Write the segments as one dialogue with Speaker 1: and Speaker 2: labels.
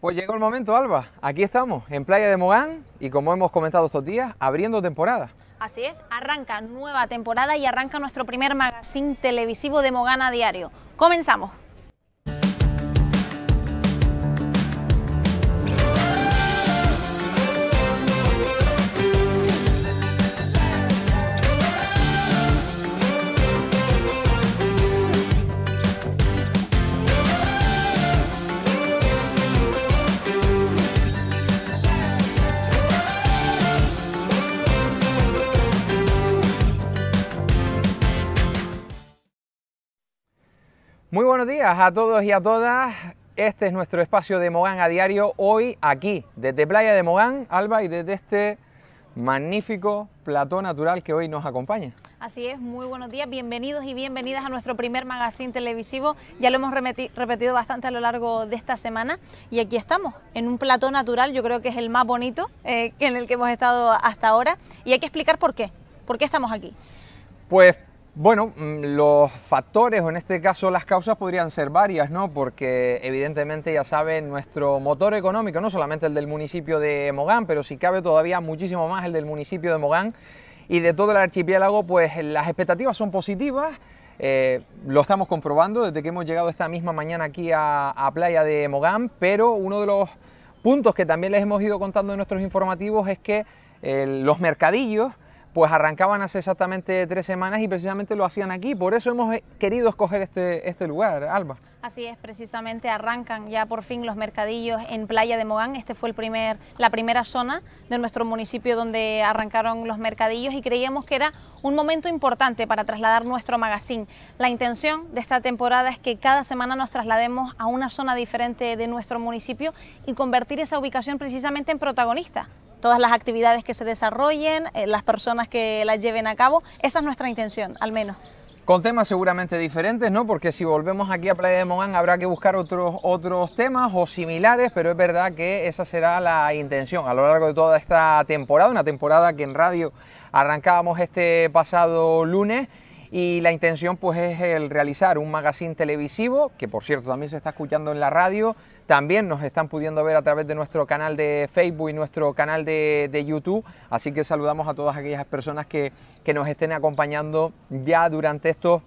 Speaker 1: Pues llegó el momento, Alba. Aquí estamos, en Playa de Mogán, y como hemos comentado estos días, abriendo temporada.
Speaker 2: Así es, arranca nueva temporada y arranca nuestro primer magazine televisivo de Mogán a diario. Comenzamos.
Speaker 1: Muy buenos días a todos y a todas. Este es nuestro espacio de Mogán a diario, hoy aquí, desde Playa de Mogán, Alba, y desde este magnífico plató natural que hoy nos acompaña.
Speaker 2: Así es, muy buenos días, bienvenidos y bienvenidas a nuestro primer magazine televisivo. Ya lo hemos repetido bastante a lo largo de esta semana y aquí estamos, en un plató natural, yo creo que es el más bonito eh, en el que hemos estado hasta ahora y hay que explicar por qué, por qué estamos aquí.
Speaker 1: Pues bueno, mm, los factores o en este caso las causas podrían ser varias, ¿no? Porque evidentemente ya saben, nuestro motor económico, no solamente el del municipio de Mogán, pero si cabe todavía muchísimo más el del municipio de Mogán y de todo el archipiélago, pues las expectativas son positivas. Eh, lo estamos comprobando desde que hemos llegado esta misma mañana aquí a, Playa de Mogán, pero uno de los puntos que también les hemos ido contando en nuestros informativos es que eh, los mercadillos pues arrancaban hace exactamente tres semanas y precisamente lo hacían aquí. Por eso hemos eh, querido escoger este, este lugar, Alba.
Speaker 2: Así es, precisamente arrancan ya por fin los mercadillos en Playa de Mogán. Este fue el primer, la primera zona de nuestro municipio donde arrancaron los mercadillos y creíamos que era un momento importante para trasladar nuestro magazine. La intención de esta temporada es que cada semana nos traslademos a una zona diferente de nuestro municipio y convertir esa ubicación precisamente en protagonista todas las actividades que se desarrollen, eh, las personas que las lleven a cabo. Esa es nuestra intención, al menos.
Speaker 1: Con temas seguramente diferentes, ¿no? Porque si volvemos aquí a Playa de Mogán habrá que buscar otros, otros temas o similares, pero es verdad que esa será la intención a lo largo de toda esta temporada, una temporada que en radio arrancábamos este pasado lunes y la intención pues es el realizar un magazine televisivo, que por cierto también se está escuchando en la radio, también nos están pudiendo ver a través de nuestro canal de Facebook y nuestro canal de, YouTube. Así que saludamos a todas aquellas personas que, que nos estén acompañando ya durante estos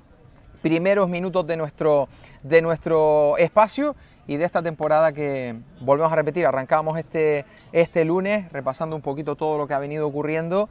Speaker 1: primeros minutos de nuestro, de nuestro espacio y de esta temporada que volvemos a repetir. Arrancamos este, este lunes repasando un poquito todo lo que ha venido ocurriendo.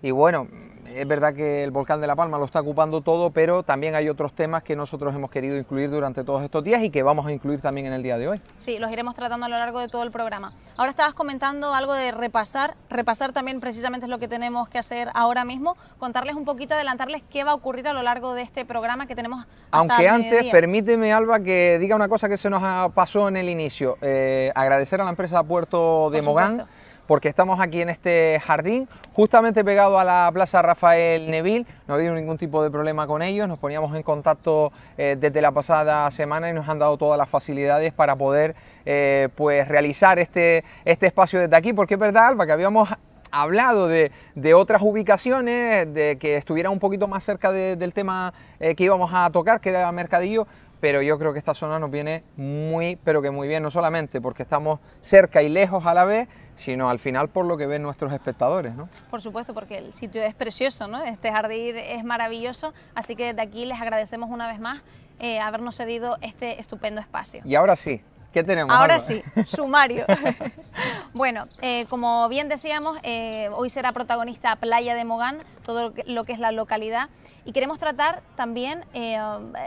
Speaker 1: Y bueno, es verdad que el volcán de La Palma lo está ocupando todo, pero también hay otros temas que nosotros hemos querido incluir durante todos estos días y que vamos a incluir también en el día de hoy.
Speaker 2: Sí, los iremos tratando a lo largo de todo el programa. Ahora estabas comentando algo de repasar. Repasar también precisamente es lo que tenemos que hacer ahora mismo. Contarles un poquito, adelantarles qué va a ocurrir a lo largo de este programa que tenemos.
Speaker 1: Aunque antes, permíteme, Alba, que diga una cosa que se nos pasó en el inicio. Eh, agradecer a la empresa Puerto de Mogán porque estamos aquí en este jardín, justamente pegado a la Plaza Rafael Neville, no ha habido ningún tipo de problema con ellos, nos poníamos en contacto eh, desde la pasada semana y nos han dado todas las facilidades para poder eh, pues realizar este, este espacio desde aquí, porque es verdad, Alba, que habíamos hablado de, otras ubicaciones, de que estuviera un poquito más cerca del tema eh, que íbamos a tocar, que era Mercadillo, pero yo creo que esta zona nos viene muy, pero que muy bien, no solamente porque estamos cerca y lejos a la vez, sino al final por lo que ven nuestros espectadores. ¿no?
Speaker 2: Por supuesto, porque el sitio es precioso, ¿no? este jardín es maravilloso, así que desde aquí les agradecemos una vez más eh, habernos cedido este estupendo espacio. Y
Speaker 1: ahora sí, ¿Qué tenemos? Ahora sí, sumario.
Speaker 2: bueno, eh, como bien decíamos, eh, hoy será protagonista Playa de Mogán, todo lo que es la localidad, y queremos tratar también eh,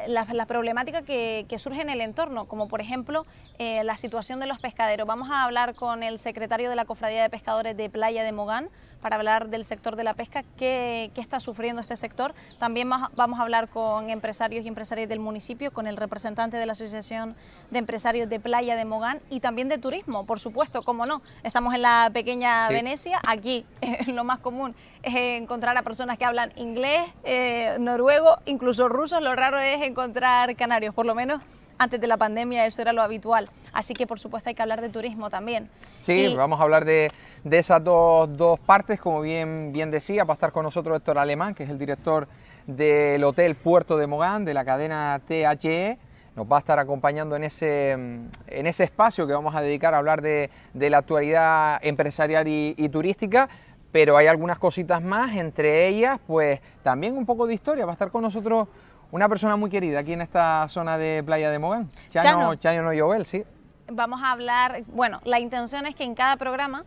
Speaker 2: las la problemáticas que, que surgen en el entorno, como por ejemplo la situación de los pescaderos. Vamos a hablar con el secretario de la Cofradía de Pescadores de Playa de Mogán, para hablar del sector de la pesca, qué, está sufriendo este sector. También vamos a hablar con empresarios y empresarias del municipio, con el representante de la Asociación de Empresarios de Playa de Mogán y también de turismo, por supuesto, cómo no. Estamos en la pequeña Venecia, aquí lo más común es encontrar a personas que hablan inglés, eh, noruego, incluso ruso, lo raro es encontrar canarios, por lo menos antes de la pandemia eso era lo habitual. Así que por supuesto hay que hablar de turismo también.
Speaker 1: Sí, vamos a hablar de, esas dos, partes, como bien, decía, va a estar con nosotros Héctor Alemán, que es el director del Hotel Puerto de Mogán, de la cadena THE. Nos va a estar acompañando en ese, en ese espacio que vamos a dedicar a hablar de, la actualidad empresarial y, y turística pero hay algunas cositas más, entre ellas, pues también un poco de historia. Va a estar con nosotros una persona muy querida aquí en esta zona de Playa de Mogán, Chano, Chano, sí.
Speaker 2: Vamos a hablar, bueno, la intención es que en cada programa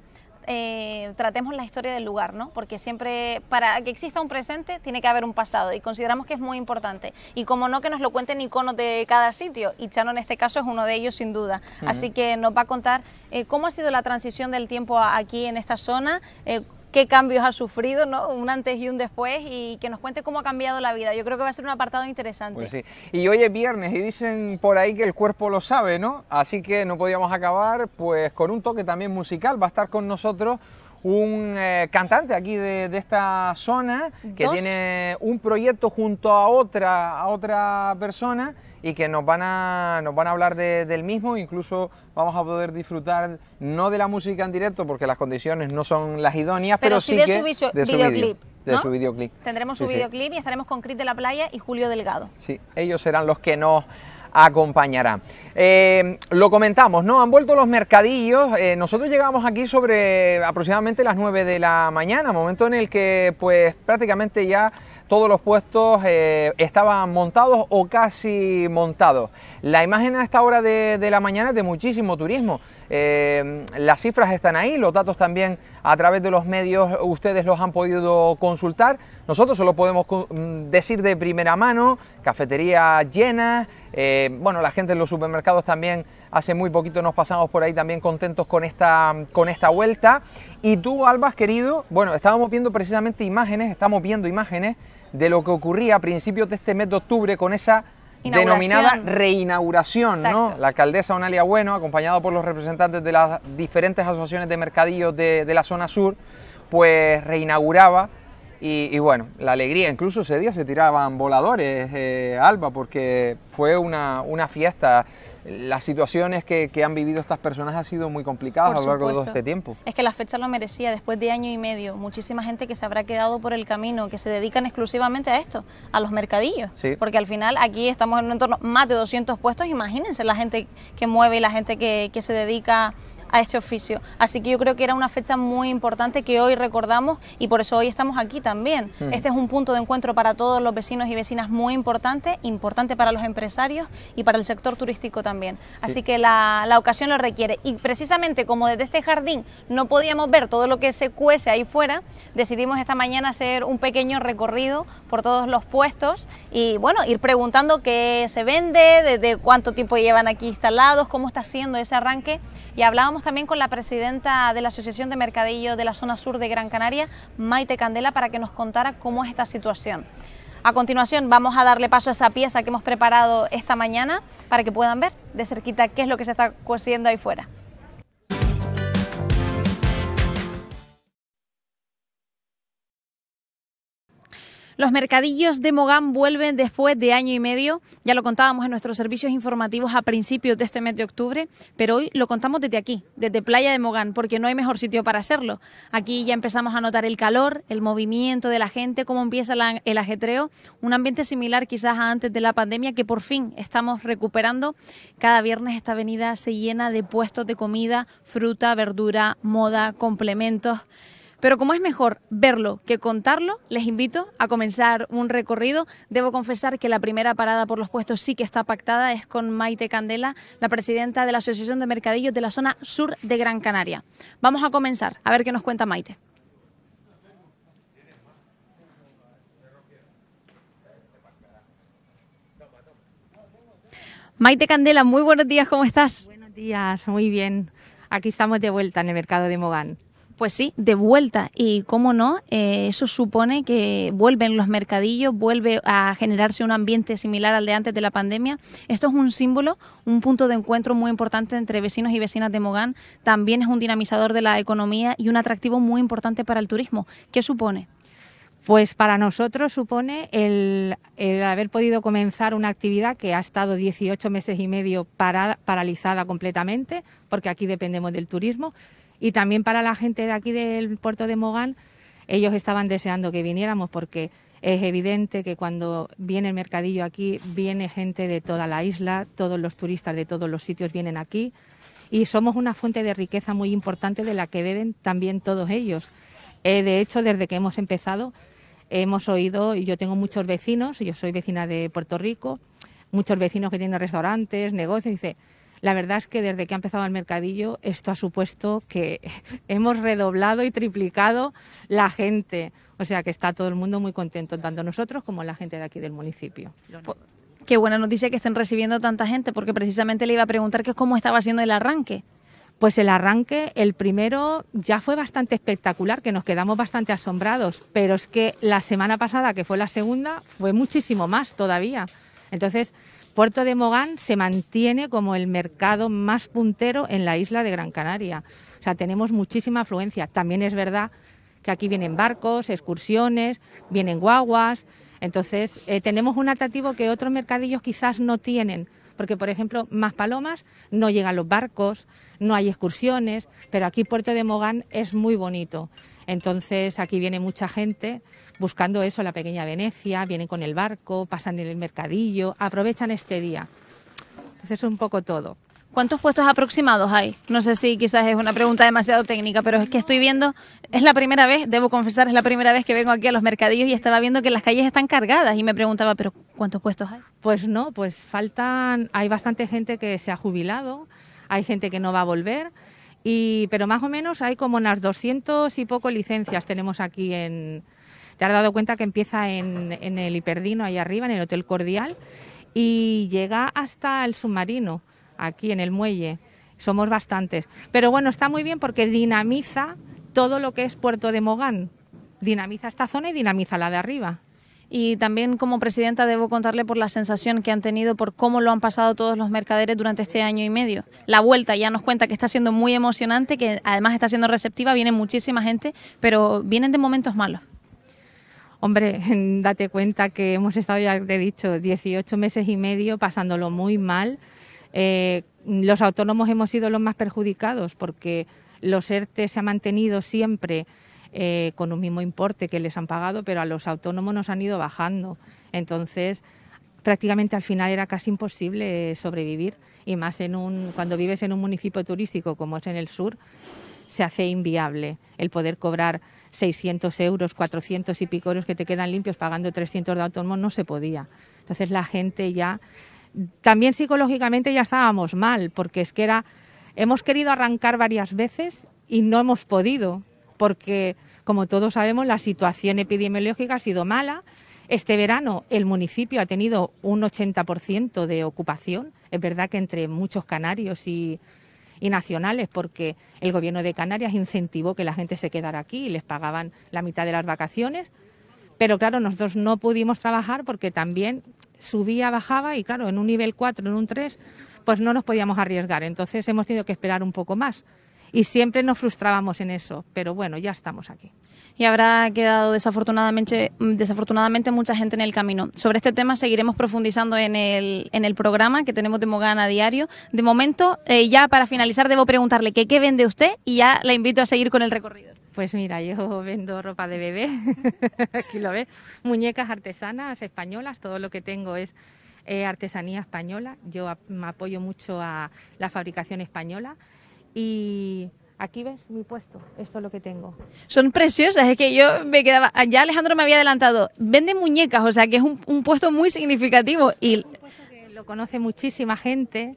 Speaker 2: eh, tratemos la historia del lugar, ¿no? Porque siempre, para que exista un presente, tiene que haber un pasado y consideramos que es muy importante. Y como no, que nos lo cuenten iconos de cada sitio, y Chano en este caso es uno de ellos sin duda. Así que nos va a contar eh, cómo ha sido la transición del tiempo aquí en esta zona, eh, qué cambios ha sufrido, ¿no? un antes y un después, y que nos cuente cómo ha cambiado la vida. Yo creo que va a ser un apartado interesante. Pues
Speaker 1: y hoy es viernes y dicen por ahí que el cuerpo lo sabe, ¿no? Así que no podíamos acabar pues con un toque también musical. Va a estar con nosotros un eh, cantante aquí de, esta zona que tiene un proyecto junto a otra, a otra persona y que nos van a, nos van a hablar del mismo, incluso vamos a poder disfrutar no de la música en directo porque las condiciones no son las idóneas, pero, sí, de, su, videoclip. de su videoclip. Tendremos su videoclip
Speaker 2: y estaremos con Cris de la Playa y Julio Delgado.
Speaker 1: Sí, ellos serán los que nos acompañarán... Eh, lo comentamos, ¿no? Han vuelto los mercadillos. Eh, nosotros llegamos aquí sobre aproximadamente las 9 de la mañana, momento en el que pues prácticamente ya todos los puestos eh, estaban montados o casi montados. La imagen a esta hora de, la mañana es de muchísimo turismo. Eh, las cifras están ahí, los datos también a través de los medios ustedes los han podido consultar. Nosotros solo podemos mm, decir de primera mano, cafetería llena, eh, bueno, la gente en los supermercados también hace muy poquito nos pasamos por ahí también contentos con esta, con esta vuelta. Y tú, Alba, querido, bueno, estábamos viendo precisamente imágenes, estamos viendo imágenes de lo que ocurría a principios de este mes de octubre con esa denominada reinauguración, La alcaldesa Onalia Bueno, acompañada por los representantes de las diferentes asociaciones de mercadillos de, la zona sur, pues reinauguraba y, bueno, la alegría, incluso ese día se tiraban voladores, eh, Alba, porque fue una, una fiesta las situaciones que, han vivido estas personas ha sido muy complicadas a lo largo de todo este tiempo. Es
Speaker 2: que la fecha lo merecía, después de año y medio, muchísima gente que se habrá quedado por el camino, que se dedican exclusivamente a esto, a los mercadillos, porque al final aquí estamos en un entorno más de 200 puestos, imagínense la gente que mueve y la gente que, que se dedica a este oficio. Así que yo creo que era una fecha muy importante que hoy recordamos y por eso hoy estamos aquí también. Mm. Este es un punto de encuentro para todos los vecinos y vecinas muy importante, importante para los empresarios y para el sector turístico también. Así que la, la ocasión lo requiere. Y precisamente como desde este jardín no podíamos ver todo lo que se cuece ahí fuera, decidimos esta mañana hacer un pequeño recorrido por todos los puestos y bueno, ir preguntando qué se vende, desde cuánto tiempo llevan aquí instalados, cómo está siendo ese arranque y hablábamos también con la presidenta de la Asociación de Mercadillo de la zona sur de Gran Canaria, Maite Candela, para que nos contara cómo es esta situación. A continuación vamos a darle paso a esa pieza que hemos preparado esta mañana para que puedan ver de cerquita qué es lo que se está cociendo ahí fuera. Los mercadillos de Mogán vuelven después de año y medio. Ya lo contábamos en nuestros servicios informativos a principios de este mes de octubre, pero hoy lo contamos desde aquí, desde Playa de Mogán, porque no hay mejor sitio para hacerlo. Aquí ya empezamos a notar el calor, el movimiento de la gente, cómo empieza el ajetreo, un ambiente similar quizás a antes de la pandemia que por fin estamos recuperando. Cada viernes esta avenida se llena de puestos de comida, fruta, verdura, moda, complementos. Pero como es mejor verlo que contarlo, les invito a comenzar un recorrido. Debo confesar que la primera parada por los puestos sí que está pactada, es con Maite Candela, la presidenta de la Asociación de Mercadillos de la zona sur de Gran Canaria. Vamos a comenzar, a ver qué nos cuenta Maite. Maite Candela, muy buenos días, ¿cómo estás? Buenos días, muy bien. Aquí estamos de vuelta en el mercado de Mogán. Pues sí, de vuelta. Y cómo no, eh, eso supone que vuelven los mercadillos, vuelve a generarse un ambiente similar al de antes de la pandemia. Esto es un símbolo, un punto de encuentro muy importante entre vecinos y vecinas de Mogán. También es un dinamizador de la economía y un atractivo muy importante para el turismo. ¿Qué supone?
Speaker 3: Pues para nosotros supone el, haber podido comenzar una actividad que ha estado 18 meses y medio paralizada completamente, porque aquí dependemos del turismo, y también para la gente de aquí del puerto de Mogán, ellos estaban deseando que viniéramos porque es evidente que cuando viene el mercadillo aquí, viene gente de toda la isla, todos los turistas de todos los sitios vienen aquí y somos una fuente de riqueza muy importante de la que deben también todos ellos. Eh, de hecho, desde que hemos empezado, hemos oído, y yo tengo muchos vecinos, yo soy vecina de Puerto Rico, muchos vecinos que tienen restaurantes, negocios, y dice, la verdad es que desde que ha empezado el mercadillo esto ha supuesto que hemos redoblado y triplicado la gente. O sea que está todo el mundo muy contento, tanto nosotros como la gente de aquí del municipio.
Speaker 2: Qué buena noticia que estén recibiendo tanta gente, porque precisamente le iba a preguntar que cómo estaba siendo el arranque. Pues
Speaker 3: el arranque, el primero ya fue bastante espectacular, que nos quedamos bastante asombrados, pero es que la semana pasada, que fue la segunda, fue muchísimo más todavía. Entonces, puerto de Mogán se mantiene como el mercado más puntero en la isla de Gran Canaria. O sea, tenemos muchísima afluencia. También es verdad que aquí vienen barcos, excursiones, vienen guaguas. Entonces, eh, tenemos un atractivo que otros mercadillos quizás no tienen, porque, por ejemplo, más palomas no llegan los barcos, no hay excursiones, pero aquí Puerto de Mogán es muy bonito. Entonces, aquí viene mucha gente buscando eso, la pequeña Venecia, vienen con el barco, pasan en el mercadillo,
Speaker 2: aprovechan este día. Entonces es un poco todo. ¿Cuántos puestos aproximados hay? No sé si quizás es una pregunta demasiado técnica, pero es que estoy viendo, es la primera vez, debo confesar, es la primera vez que vengo aquí a los mercadillos y estaba viendo que las calles están cargadas y me preguntaba, pero ¿cuántos puestos hay? Pues
Speaker 3: no, pues faltan, hay bastante gente que se ha jubilado, hay gente que no va a volver, y, pero más o menos hay como unas 200 y poco licencias tenemos aquí en, te has dado cuenta que empieza en, el Hiperdino, ahí arriba, en el Hotel Cordial, y llega hasta el submarino, aquí en el muelle. Somos bastantes. Pero bueno, está muy bien porque dinamiza todo lo que es Puerto de Mogán. Dinamiza
Speaker 2: esta zona y dinamiza la de arriba. Y también como presidenta debo contarle por la sensación que han tenido, por cómo lo han pasado todos los mercaderes durante este año y medio. La vuelta ya nos cuenta que está siendo muy emocionante, que además está siendo receptiva, viene muchísima gente, pero vienen de momentos malos.
Speaker 3: Hombre, date cuenta que hemos estado, ya te he dicho, 18 meses y medio pasándolo muy mal. Eh, los autónomos hemos sido los más perjudicados porque los ERTE se han mantenido siempre eh, con un mismo importe que les han pagado, pero a los autónomos nos han ido bajando. Entonces, prácticamente al final era casi imposible sobrevivir y más en un, cuando vives en un municipio turístico como es en el sur, se hace inviable el poder cobrar 600 euros, 400 y pico euros que te quedan limpios pagando 300 de autónomo, no se podía. Entonces la gente ya, también psicológicamente ya estábamos mal, porque es que era, hemos querido arrancar varias veces y no hemos podido, porque como todos sabemos la situación epidemiológica ha sido mala. Este verano el municipio ha tenido un 80% de ocupación. Es verdad que entre muchos canarios y y nacionales, porque el gobierno de Canarias incentivó que la gente se quedara aquí y les pagaban la mitad de las vacaciones. Pero claro, nosotros no pudimos trabajar porque también subía, bajaba y claro, en un nivel 4, en un 3, pues no nos podíamos arriesgar. Entonces hemos tenido que esperar un poco más. Y siempre nos frustrábamos en eso, pero bueno, ya estamos aquí
Speaker 2: y habrá quedado mm, desafortunadamente, mucha gente en el camino. Sobre este tema seguiremos profundizando en el, programa que tenemos de Mogana Diario. De momento, eh, ya para finalizar, debo preguntarle que, qué vende usted y ya la invito a seguir con el recorrido.
Speaker 3: Pues mira, yo vendo ropa de bebé, aquí lo ves, muñecas artesanas españolas, todo lo que tengo es eh, artesanía española, yo me apoyo mucho a la fabricación española y Aquí ves mi puesto, esto es lo que tengo.
Speaker 2: Son preciosas, es que yo me quedaba, ya Alejandro me había adelantado, ...venden muñecas, o sea que es un, puesto muy significativo y puesto
Speaker 3: que lo conoce muchísima gente.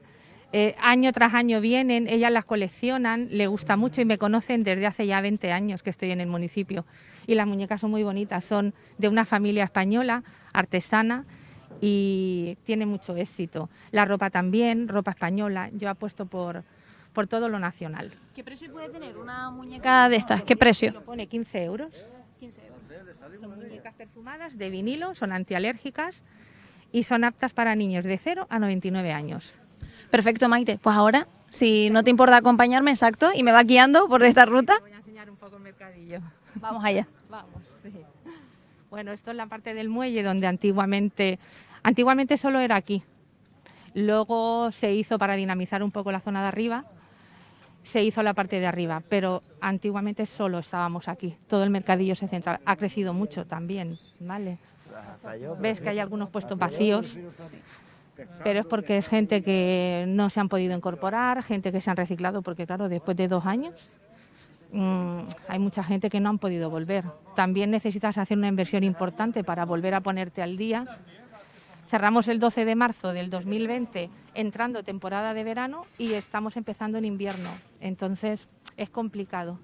Speaker 3: Eh, año tras año vienen, ellas las coleccionan, le gusta mucho y me conocen desde hace ya 20 años que estoy en el municipio. Y las muñecas son muy bonitas, son de una familia española, artesana y tiene mucho éxito. La ropa también, ropa española, yo apuesto por, por todo lo nacional.
Speaker 2: ¿Qué precio puede tener una muñeca de estas? ¿Qué precio? Lo pone
Speaker 3: 15 euros.
Speaker 2: Son muñecas perfumadas de
Speaker 3: vinilo, son antialérgicas y son aptas para niños de 0 a 99 años.
Speaker 2: Perfecto, Maite. Pues ahora, si no te importa acompañarme, exacto, y me va guiando por esta ruta. voy a enseñar
Speaker 3: un poco el mercadillo. Vamos allá. Vamos, Bueno, esto es la parte del muelle donde antiguamente, antiguamente solo era aquí. Luego se hizo para dinamizar un poco la zona de arriba se hizo la parte de arriba, pero antiguamente solo estábamos aquí. Todo el mercadillo se centra, ha crecido mucho también, ¿vale?
Speaker 4: Ves que hay algunos puestos vacíos,
Speaker 3: pero es porque es gente que no se han podido incorporar, gente que se han reciclado, porque claro, después de dos años mm, hay mucha gente que no han podido volver. También necesitas hacer una inversión importante para volver a ponerte al día Cerramos el 12 de marzo del 2020 entrando temporada de verano y estamos empezando en invierno.
Speaker 2: Entonces es
Speaker 3: complicado.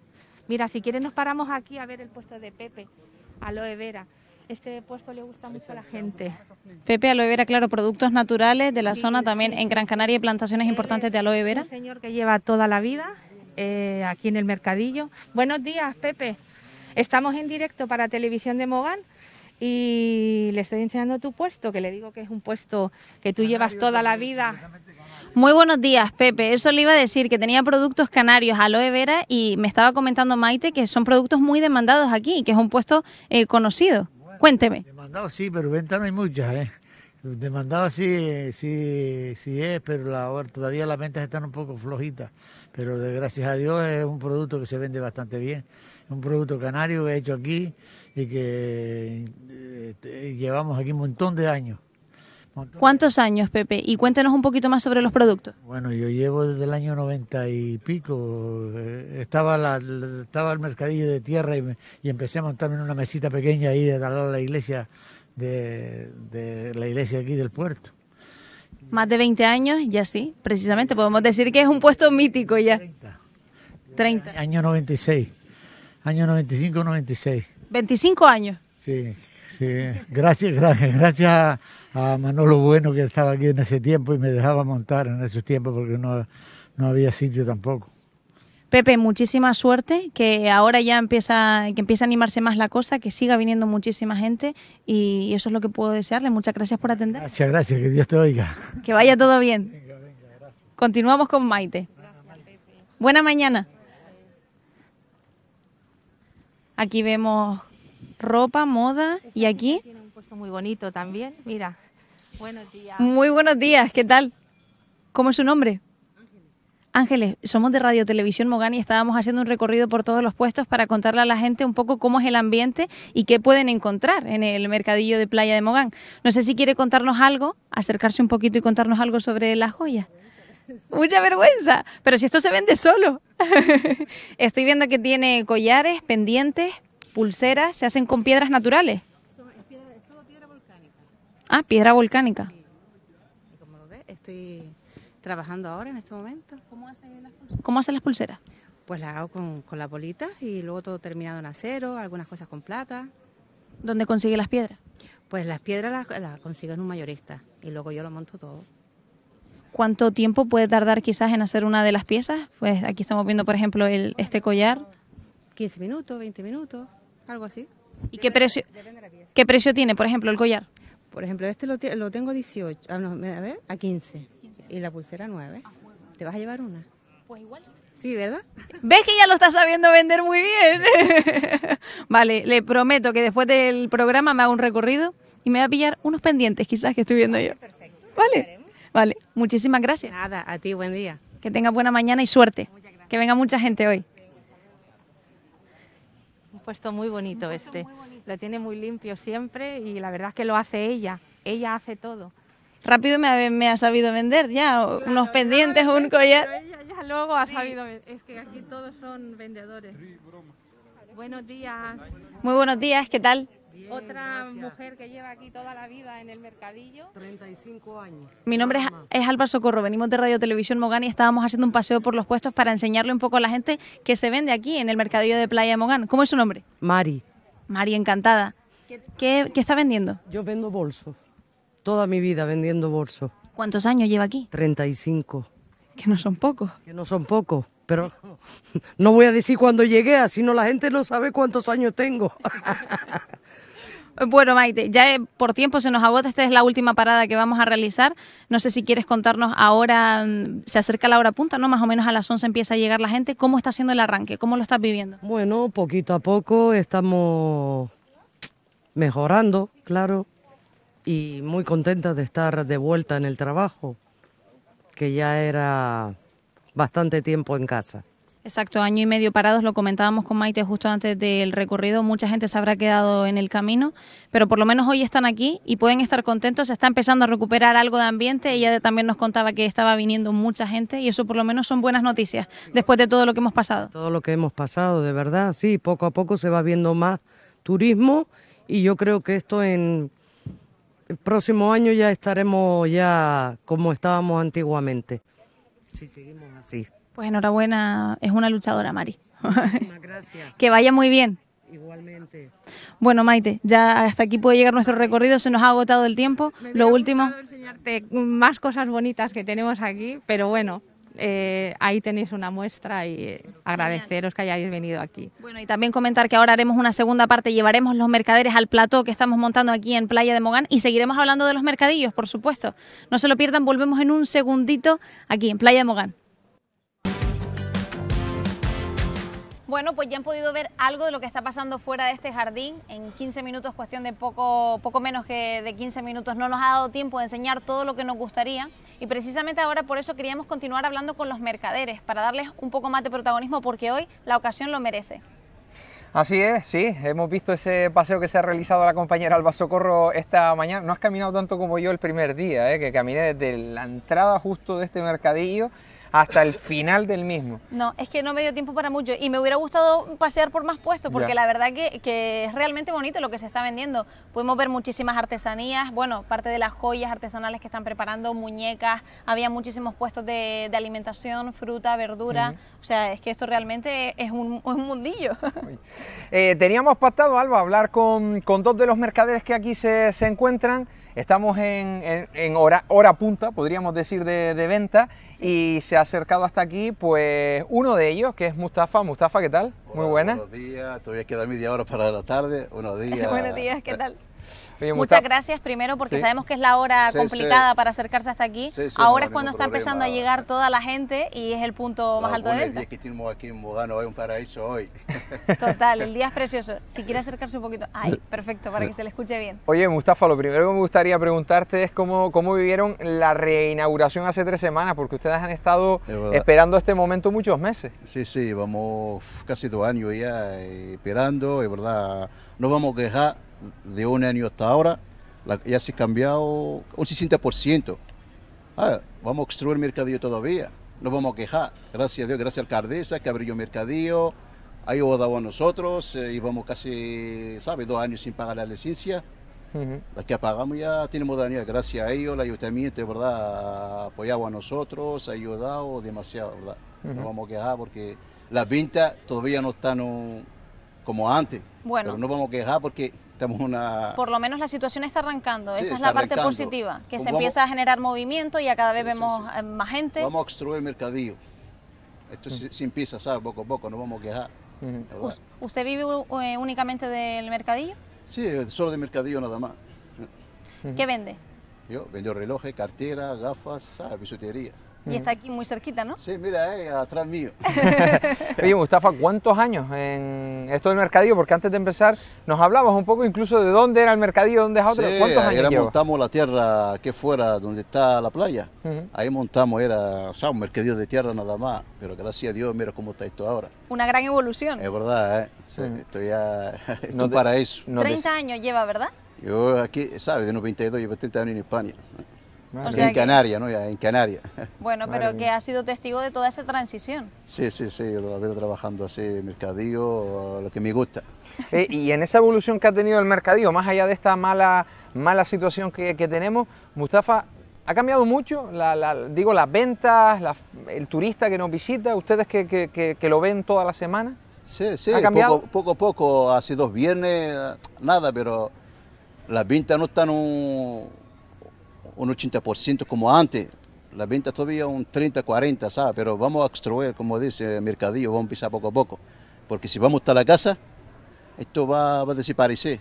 Speaker 3: Mira, si quieres nos paramos aquí a ver el puesto de Pepe, aloe vera. Este puesto le gusta mucho a la gente.
Speaker 2: Pepe Aloe Vera, claro, productos naturales de la zona también. En Gran Canaria y plantaciones importantes de aloe vera. Un señor que lleva toda la vida
Speaker 3: eh, aquí en el mercadillo. Buenos días, Pepe. Estamos en directo para Televisión de Mogán y le estoy enseñando tu puesto, que le digo que es un puesto que tú llevas toda la vida.
Speaker 2: Muy buenos días, Pepe. Eso le iba a decir, que tenía productos canarios, aloe vera, y me estaba comentando Maite que son productos muy demandados aquí, que es un puesto eh, conocido. Cuénteme.
Speaker 4: Demandado sí, pero venta no hay muchas, ¿eh? Demandado sí, sí, sí es, pero todavía las ventas están un poco flojitas. Pero de, gracias a Dios es un producto que se vende bastante bien. Un producto canario he hecho aquí, y que este, llevamos aquí un montón de años.
Speaker 2: ¿Cuántos años, Pepe? Y cuéntenos un poquito más sobre los productos.
Speaker 4: Bueno, yo llevo desde el año 90 y pico. Eh, estaba, el mercadillo de tierra y, empecé a montarme en una mesita pequeña ahí de lado de la iglesia, de, la iglesia aquí del puerto
Speaker 2: más de 20 años, ya sí, precisamente. Podemos decir que es un puesto mítico ya. 30.
Speaker 4: 30. Año 96. Año 95, 96.
Speaker 2: 25 años.
Speaker 4: Sí, Gracias, gracias, gracias a Manolo Bueno que estaba aquí en ese tiempo y me dejaba montar en esos tiempos porque no, no había sitio tampoco.
Speaker 2: Pepe, muchísima suerte, que ahora ya empieza, que empieza a animarse más la cosa, que siga viniendo muchísima gente y eso es lo que puedo desearle. Muchas gracias por atender.
Speaker 4: Gracias, gracias, que Dios te oiga.
Speaker 2: Que vaya todo bien. Continuamos con Maite. Buena mañana. Aquí vemos ropa, moda y aquí... Tiene un
Speaker 3: puesto muy bonito también, mira. Buenos días. Muy
Speaker 2: buenos días, ¿qué tal? ¿Cómo es su nombre? Ángeles, somos de Radio Televisión Mogán y estábamos haciendo un recorrido por todos los puestos para contarle a la gente un poco cómo es el ambiente y qué pueden encontrar en el mercadillo de Playa de Mogán. No sé si quiere contarnos algo, acercarse un poquito y contarnos algo sobre las joyas. Mucha vergüenza. Pero si esto se vende solo. Estoy viendo que tiene collares, pendientes, pulseras, se hacen con piedras naturales. es, todo piedra volcánica. Ah, piedra volcánica. Como lo ves, estoy trabajando ahora en este momento. ¿Cómo hacen las pulseras? Pues las hago con, con las bolitas y luego todo terminado en acero, algunas cosas con plata. ¿Dónde consigue las piedras? Pues las piedras las, las consigo en un mayorista y luego yo lo monto todo cuánto tiempo puede tardar quizás en hacer una de las piezas. Pues aquí estamos viendo, por ejemplo, el, este collar. 15 minutos, 20 minutos, algo así. ¿Y qué precio, qué precio tiene, por ejemplo, el collar? Por ejemplo,
Speaker 3: este lo, tengo 18, ah,
Speaker 2: a 15, Y la pulsera 9. Ah, ¿Te vas a llevar una? Pues igual. Sí, ¿verdad? ¿Ves que ya lo está sabiendo vender muy bien? vale, le prometo que después del programa me hago un recorrido y me va a pillar unos pendientes quizás que estoy viendo yo. Perfecto. Vale. Vale, muchísimas gracias. Nada, a ti, buen día. Que tengas buena mañana y suerte. Que venga mucha gente hoy.
Speaker 3: Un puesto muy bonito este. Muy Lo tiene muy limpio siempre y la verdad es que lo hace ella. Ella hace todo.
Speaker 2: Rápido me ha, sabido vender ya unos pendientes, un collar. Ella
Speaker 3: ya luego ha sabido. Es que aquí todos son vendedores. Buenos días.
Speaker 2: Muy buenos días, ¿qué tal?
Speaker 3: Otra mujer que lleva aquí toda la vida en el mercadillo. 35 años. Mi nombre
Speaker 2: es, Alba Socorro, venimos de Radio Televisión Mogán y estábamos haciendo un paseo por los puestos para enseñarle un poco a la gente que se vende aquí en el mercadillo de Playa Mogán. ¿Cómo es su nombre? Mari. Mari, encantada. ¿Qué, está vendiendo?
Speaker 5: Yo vendo bolsos. Toda mi vida vendiendo bolsos. ¿Cuántos años lleva aquí? 35. Que no son pocos. Que no
Speaker 4: son pocos,
Speaker 5: pero no voy a decir cuándo llegué, sino no la gente no sabe cuántos años tengo.
Speaker 2: Bueno, Maite, ya eh, por tiempo se nos agota, esta es la última parada que vamos a realizar. No sé si quieres contarnos ahora, mm, se acerca la hora punta, ¿no? Más o menos a las 11 empieza a llegar la gente. ¿Cómo está haciendo el arranque? ¿Cómo lo estás viviendo?
Speaker 5: Bueno, poquito a poco estamos mejorando, claro, y muy contenta de estar de vuelta en el trabajo, que ya era bastante tiempo en casa.
Speaker 2: Exacto, año y medio parados, lo comentábamos con Maite justo antes del recorrido, mucha gente se habrá quedado en el camino, pero por lo menos hoy están aquí y pueden estar contentos, se está empezando a recuperar algo de ambiente, ella también nos contaba que estaba viniendo mucha gente y eso por lo menos son buenas noticias después de todo lo que
Speaker 5: hemos pasado. Todo lo que hemos pasado, de verdad, sí, poco a poco se va viendo más turismo y yo creo que esto en el próximo año ya estaremos ya como estábamos antiguamente.
Speaker 6: Si seguimos así.
Speaker 2: Pues enhorabuena, es una luchadora, Mari. Muchas gracias. que vaya muy bien. Igualmente. Bueno, Maite, ya hasta aquí puede llegar nuestro recorrido, se nos ha agotado el tiempo. Lo último.
Speaker 3: enseñarte más cosas bonitas que tenemos aquí, pero bueno, eh, ahí tenéis una muestra y eh, agradeceros que hayáis venido aquí. Bueno, y
Speaker 2: también comentar que ahora haremos una segunda parte, llevaremos los mercaderes al plató que estamos montando aquí en Playa de Mogán y seguiremos hablando de los mercadillos, por supuesto. No se lo pierdan, volvemos en un segundito aquí en Playa de Mogán. Bueno, pues ya han podido ver algo de lo que está pasando fuera de este jardín. En 15 minutos, cuestión de poco, poco menos que de 15 minutos, no nos ha dado tiempo de enseñar todo lo que nos gustaría. Y precisamente ahora por eso queríamos continuar hablando con los mercaderes, para darles un poco más de protagonismo, porque hoy la ocasión lo merece.
Speaker 1: Así es, sí, hemos visto ese paseo que se ha realizado la compañera Alba Socorro esta mañana. No has caminado tanto como yo el primer día, eh, que caminé desde la entrada justo de este mercadillo hasta el final del mismo.
Speaker 2: No, es que no me dio tiempo para mucho y me hubiera gustado pasear por más puestos porque la verdad que, es realmente bonito lo que se está vendiendo. Pudimos ver muchísimas artesanías, bueno, parte de las joyas artesanales que están preparando, muñecas, había muchísimos puestos de, alimentación, fruta, verdura, o sea, es que esto realmente es un, mundillo.
Speaker 1: Eh, teníamos pactado, Alba, hablar con, dos de los mercaderes que aquí se, se encuentran. Estamos en, en, hora, hora, punta, podríamos decir, de, de venta y se ha acercado hasta aquí pues uno de ellos, que es Mustafa. Mustafa, ¿qué tal? Muy buena. Buenos
Speaker 7: días, todavía queda media hora para la tarde. Buenos días. buenos días, ¿qué tal? muchas, gracias
Speaker 2: primero porque sabemos que es la hora complicada para acercarse hasta aquí. Ahora es cuando está empezando a eh. llegar toda la gente y es el punto más alto de venta.
Speaker 7: El que estemos aquí en Bogano es un paraíso hoy.
Speaker 2: Total, el día es precioso. Si quiere acercarse un poquito, ay, perfecto, para que se le escuche bien.
Speaker 1: Oye, Mustafa, lo primero que me gustaría preguntarte es cómo, vivieron la reinauguración hace tres semanas, porque ustedes han estado
Speaker 7: esperando este momento muchos meses. Sí, sí, vamos casi dos años ya eh, esperando, es verdad, no vamos a quejar de un año hasta ahora, ya se ha cambiado un 60%. Ah, vamos a construir mercadillo todavía, no vamos a quejar. Gracias a Dios, gracias al Cardesa alcaldesa que abrió el mercadillo, ha ayudado a nosotros, eh, y vamos casi, ¿sabes?, dos años sin pagar la licencia. La que pagamos ya tenemos daño, gracias a ellos, el ayuntamiento, ¿verdad?, apoyado a nosotros, ha ayudado demasiado, ¿verdad? No vamos a quejar porque las ventas todavía no están uh, como antes. Bueno. Pero no vamos a quejar porque una... Por
Speaker 2: lo menos la situación está arrancando, esa es la parte positiva, que pues se empieza a generar movimiento y a cada vez vemos eh, más gente. Vamos
Speaker 7: a construir el mercadillo. Esto se, mm. sin empieza, ¿sabes? Poco a poco, no vamos a quejar.
Speaker 2: ¿Usted vive eh, únicamente del mercadillo?
Speaker 7: Sí, solo de mercadillo nada más. ¿Qué vende? Yo vendo relojes, carteras, gafas, ¿sabes? bisutería. Y está aquí muy cerquita, ¿no? Sí, mira, eh, atrás mío.
Speaker 1: Oye, Mustafa, ¿cuántos años en esto del mercadillo? Porque antes de empezar nos hablabas un poco incluso de dónde era el mercadillo, dónde es otro. ¿Cuántos años era montamos
Speaker 7: la tierra que fuera donde está la playa. Ahí montamos, era, o sea, un mercadillo de tierra nada más. Pero gracias a Dios, mira cómo está esto ahora.
Speaker 2: Una gran evolución. Es
Speaker 7: verdad, ¿eh? Esto ya es un paraíso. 30
Speaker 2: años lleva, ¿verdad?
Speaker 7: Yo aquí, ¿sabes? De 92 llevo 30 años en España en Canarias, ¿no? En Canarias.
Speaker 2: Bueno, pero que ha sido testigo de toda esa transición.
Speaker 7: Sí, sí, sí, lo ha trabajando así, mercadillo, lo que me gusta. Eh, y en esa evolución que ha tenido el
Speaker 1: mercadillo, más allá de esta mala, mala situación que, tenemos, Mustafa, ¿ha cambiado mucho? digo, las ventas, el turista que nos visita, ustedes que, lo ven toda la semana. Sí, sí, ¿Ha cambiado? Poco,
Speaker 7: poco a poco, hace dos viernes, nada, pero las ventas no están un un 80% como antes. La venta todavía un 30, 40, ¿sabes? Pero vamos a construir, como dice el mercadillo, vamos a empezar poco a poco. Porque si vamos hasta la casa, esto va, va a desaparecer.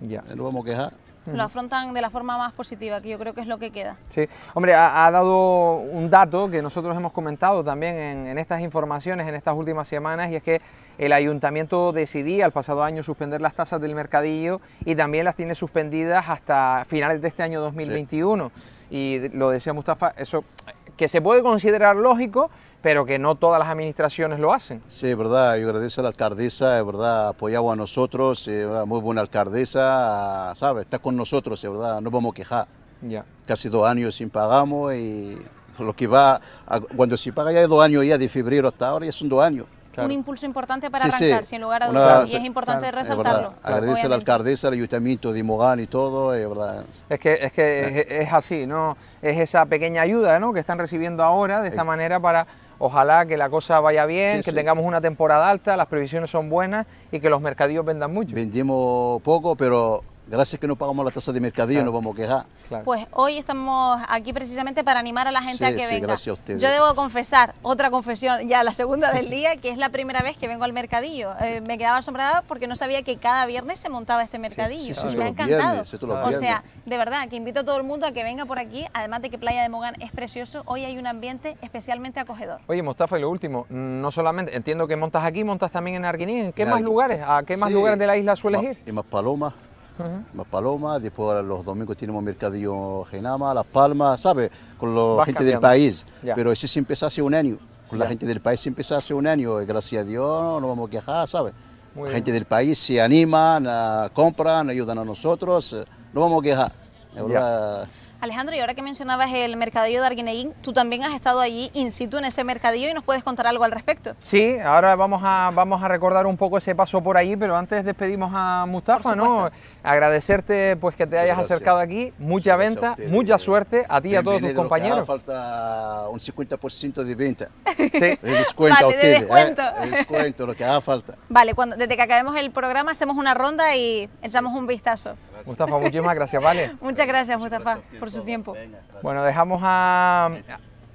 Speaker 7: Ya. No vamos a quejar lo
Speaker 2: afrontan de la forma más positiva, que yo creo que es lo que queda.
Speaker 7: Sí, hombre,
Speaker 1: ha, dado un dato que nosotros hemos comentado también en, estas informaciones, en estas últimas semanas, y es que el ayuntamiento decidía el pasado año suspender las tasas del mercadillo y también las tiene suspendidas hasta finales de este año 2021. Y lo decía Mustafa, eso que se puede considerar lógico, pero que no todas las administraciones lo hacen.
Speaker 7: Sí, verdad, yo agradezco a la alcaldesa, es verdad, apoyado a nosotros, es muy buena alcaldesa, ¿sabes? Está con nosotros, es verdad, no vamos a quejar. Ya. Casi dos años sin pagamos y lo que va, cuando se paga ya dos años ya de febrero hasta ahora, ya son dos años. Un
Speaker 2: impulso importante para arrancar, sin lugar a dudas, y es importante resaltarlo. Agradece a la
Speaker 7: alcaldesa, al ayuntamiento de Mogán y todo, es verdad. Es que, es, que eh. es así, ¿no? Es esa
Speaker 1: pequeña ayuda ¿no? que están recibiendo ahora de esta eh. manera para Ojalá que la cosa vaya bien, que tengamos
Speaker 7: una temporada alta, las previsiones son buenas y que los mercadillos vendan mucho. Vendimos poco, pero Gracias que no pagamos la tasa de mercadillo, no vamos a quejar. Pues
Speaker 2: hoy estamos aquí precisamente para animar a la gente a que venga. Yo debo confesar, otra confesión, ya la segunda del día, que es la primera vez que vengo al mercadillo. Eh, me quedaba asombrada porque no sabía que cada viernes se montaba este mercadillo. y me ha encantado. o sea, de verdad, que invito a todo el mundo a que venga por aquí, además de que Playa de Mogán es precioso, hoy hay un ambiente especialmente acogedor.
Speaker 1: Oye, Mostafa, y lo último, no solamente, entiendo que montas aquí, montas también en Arguiní, qué más lugares? ¿A qué más lugares de la
Speaker 7: isla sueles ir? En más palomas. ...las palomas... después los domingos tenemos mercadillo Genama, Las Palmas, ¿sabes? Con la gente del país. Pero ese se empezó hace un año. Con la gente del país se empezó hace un año. Eh, gracias a Dios no vamos a quejar, ¿sabes? la gente del país se animan, compran, ayudan a nosotros. Eh, no vamos a quejar.
Speaker 2: Alejandro, y ahora que mencionabas el mercadillo de Arguineguín, tú también has estado allí in situ en ese mercadillo y nos puedes contar algo al respecto.
Speaker 7: Sí,
Speaker 1: ahora vamos a, vamos a recordar un poco ese paso por ahí, pero antes despedimos a Mustafa, ¿no? agradecerte pues que te hayas acercado aquí, mucha venta, mucha suerte a ti y a todos tus compañeros. Ah,
Speaker 7: falta un 50% de venta. Sí. De descuento a ustedes. ¿eh? De descuento. descuento, lo que haga falta.
Speaker 2: Vale, cuando, desde que acabemos el programa hacemos una ronda y echamos un vistazo.
Speaker 1: Mustafa, muchísimas gracias, ¿vale?
Speaker 2: Muchas gracias, Mustafa, por su tiempo.
Speaker 1: bueno, dejamos a,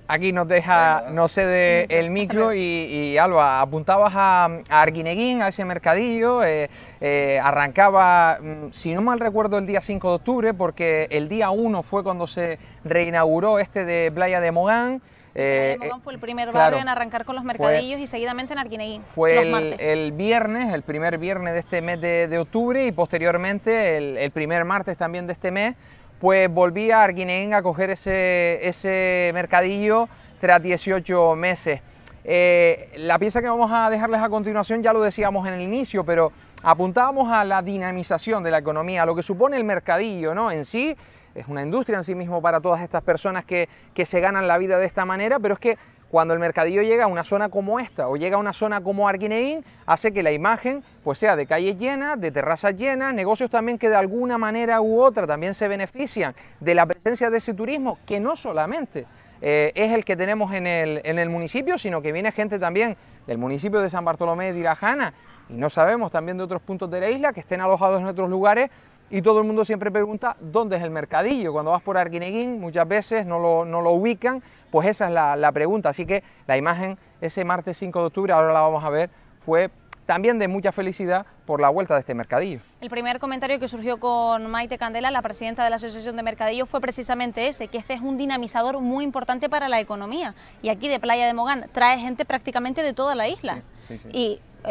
Speaker 1: Aquí nos deja, no cede el micro y, Alba, apuntabas a, a, Arguineguín, a ese mercadillo, eh, eh, arrancaba, mm, si no mal recuerdo, el día 5 de octubre, porque el día 1 fue cuando se reinauguró este de Playa de Mogán. eh, Mogán fue
Speaker 2: el primer eh, barrio en arrancar con los mercadillos y seguidamente en Arguineguín.
Speaker 8: Fue
Speaker 1: el, viernes, el primer viernes de este mes de, octubre y posteriormente el primer martes también de este mes pues volví a a coger ese, ese mercadillo tras 18 meses. Eh, la pieza que vamos a dejarles a continuación ya lo decíamos en el inicio, pero apuntábamos a la dinamización de la economía, a lo que supone el mercadillo ¿no? en sí. Es una industria en sí mismo para todas estas personas que se ganan la vida de esta manera, pero es que cuando el mercadillo llega a una zona como esta o llega a una zona como Arguineín, hace que la imagen pues sea de calle llena, de terrazas llenas, negocios también que de alguna manera u otra también se benefician de la presencia de ese turismo, que no solamente eh, es el que tenemos en el, en el municipio, sino que viene gente también del municipio de San Bartolomé de Tirajana, y no sabemos también de otros puntos de la isla que estén alojados en otros lugares y todo el mundo siempre pregunta dónde es el mercadillo. Cuando vas por Arguineguín muchas veces no lo, no lo ubican, pues esa es la, pregunta. Así que la imagen ese martes 5 de octubre, ahora la vamos a ver, fue también de mucha felicidad por la vuelta de este mercadillo.
Speaker 2: El primer comentario que surgió con Maite Candela, la presidenta de la Asociación de Mercadillos, fue precisamente ese, que este es un dinamizador muy importante para la economía. Y aquí de Playa de Mogán trae gente prácticamente de toda la isla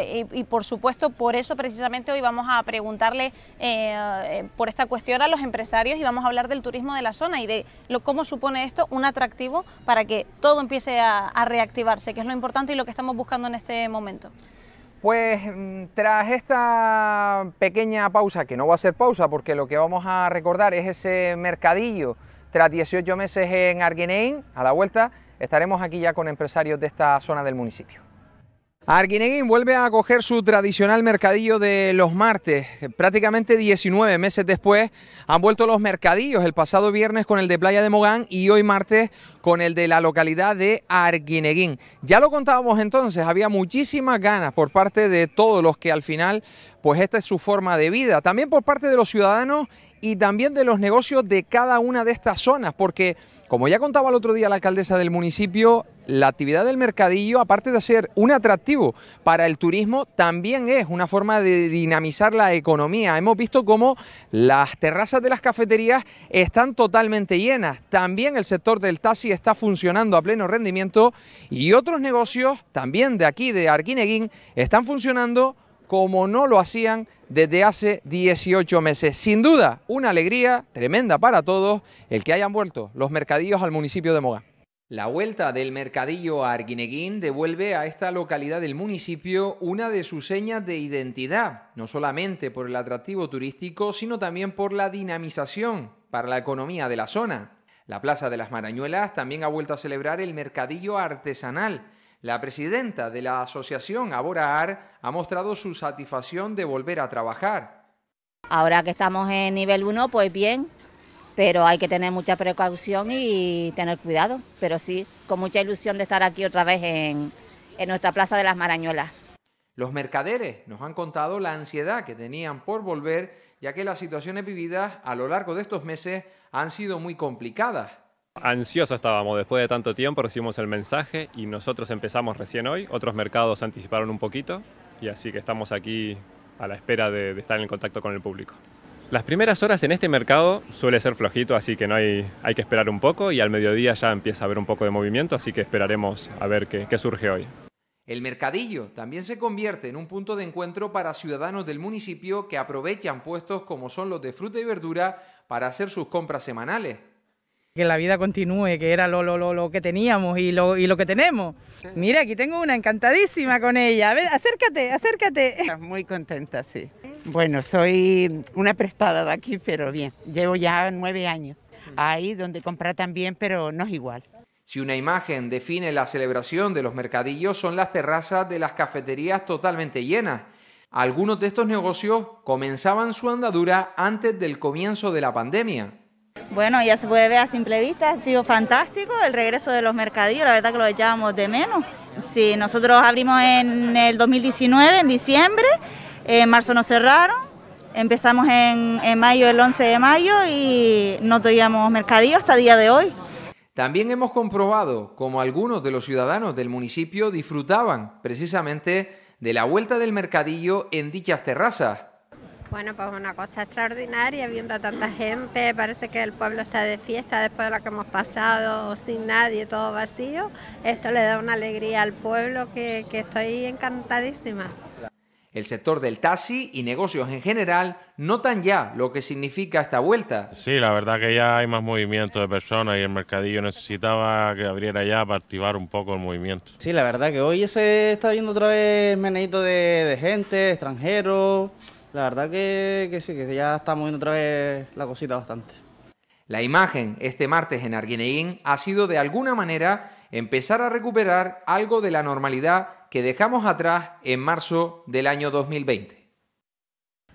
Speaker 2: y, por supuesto, por eso precisamente hoy vamos a preguntarle eh, eh, por esta cuestión a los empresarios y vamos a hablar del turismo de la zona y de cómo supone esto un atractivo para que todo empiece a, reactivarse, que es lo importante y lo que estamos buscando en este momento.
Speaker 1: Pues mm, tras esta pequeña pausa, que no va a ser pausa porque lo que vamos a recordar es ese mercadillo tras 18 meses en Arguineín, a la vuelta estaremos aquí ya con empresarios de esta zona del municipio. Arguineguín vuelve a acoger su tradicional mercadillo de los martes. Prácticamente 19 meses después han vuelto los mercadillos, el pasado viernes con el de Playa de Mogán y hoy martes con el de la localidad de Arguineguín. Ya lo contábamos entonces, había muchísimas ganas por parte de todos los que al final, pues esta es su forma de vida. También por parte de los ciudadanos y también de los negocios de cada una de estas zonas, porque como ya contaba el otro día la alcaldesa del municipio, la actividad del mercadillo, aparte de ser un atractivo para el turismo, también es una forma de dinamizar la economía. Hemos visto cómo las terrazas de las cafeterías están totalmente llenas. También el sector del taxi está funcionando a pleno rendimiento y otros negocios también de aquí, de Arquineguín, están funcionando como no lo hacían desde hace 18 meses. Sin duda, una alegría tremenda para todos el que hayan vuelto los mercadillos al municipio de Moga. La vuelta del mercadillo a Arguineguín devuelve a esta localidad del municipio una de sus señas de identidad, no solamente por el atractivo turístico, sino también por la dinamización para la economía de la zona. La Plaza de las Marañuelas también ha vuelto a celebrar el mercadillo artesanal, la presidenta de la asociación Aborar ha mostrado su satisfacción de volver a trabajar. Ahora que estamos
Speaker 2: en nivel 1, pues bien, pero hay que tener mucha precaución y tener cuidado, pero sí, con mucha ilusión de estar aquí otra vez en, en nuestra Plaza de las Marañolas.
Speaker 1: Los mercaderes nos han contado la ansiedad que tenían por volver, ya que las situaciones vividas a lo largo de estos meses han sido muy complicadas. Ansiosos
Speaker 8: estábamos,
Speaker 9: después de tanto tiempo recibimos el mensaje y nosotros empezamos recién hoy, otros mercados anticiparon un poquito y así que estamos aquí a la espera de, estar en contacto con el público.
Speaker 1: Las primeras horas en este mercado suele ser flojito, así que no hay, hay que esperar un poco y al mediodía ya empieza a haber un poco de movimiento, así que esperaremos a ver qué surge hoy. El mercadillo también se convierte en un punto de encuentro para ciudadanos del municipio que aprovechan puestos como son los de fruta y verdura para hacer sus compras semanales
Speaker 10: que la vida continúe, que era
Speaker 3: lo, lo, lo, lo que teníamos y lo, y lo que tenemos. Mira, aquí tengo una encantadísima con ella. A
Speaker 9: ver, acércate, acércate. Estás muy contenta, sí. Bueno, soy una prestada de aquí, pero bien. Llevo ya nueve años ahí donde comprar también, pero no es igual.
Speaker 1: Si una imagen define la celebración de los mercadillos son las terrazas de las cafeterías totalmente llenas. Algunos de estos negocios comenzaban su andadura antes del comienzo de la pandemia.
Speaker 2: Bueno, ya se puede ver a simple vista, ha sido fantástico el regreso de los mercadillos, la verdad que lo echábamos de menos. Sí, nosotros abrimos en el 2019, en diciembre, en marzo nos cerraron, empezamos en, mayo, el 11 de mayo, y no teníamos mercadillo hasta día de hoy.
Speaker 1: También hemos comprobado como algunos de los ciudadanos del municipio disfrutaban precisamente de la vuelta del mercadillo en dichas terrazas.
Speaker 2: Bueno, pues una cosa extraordinaria,
Speaker 3: viendo a tanta gente, parece que el pueblo está de fiesta después de lo que hemos pasado, sin nadie, todo vacío. Esto le da una alegría al pueblo que, que estoy encantadísima.
Speaker 1: El sector del taxi y negocios en general notan ya lo que significa esta vuelta.
Speaker 11: Sí, la verdad que ya hay más movimiento de personas y el mercadillo necesitaba que abriera ya para activar un poco el movimiento.
Speaker 1: Sí, la verdad que hoy se está viendo otra vez menedito de, de gente, extranjeros. La verdad que, sí, que ya estamos viendo otra vez la cosita bastante. La imagen este martes en Arguineguín ha sido de alguna manera empezar a recuperar algo de la normalidad que dejamos atrás en marzo del año 2020.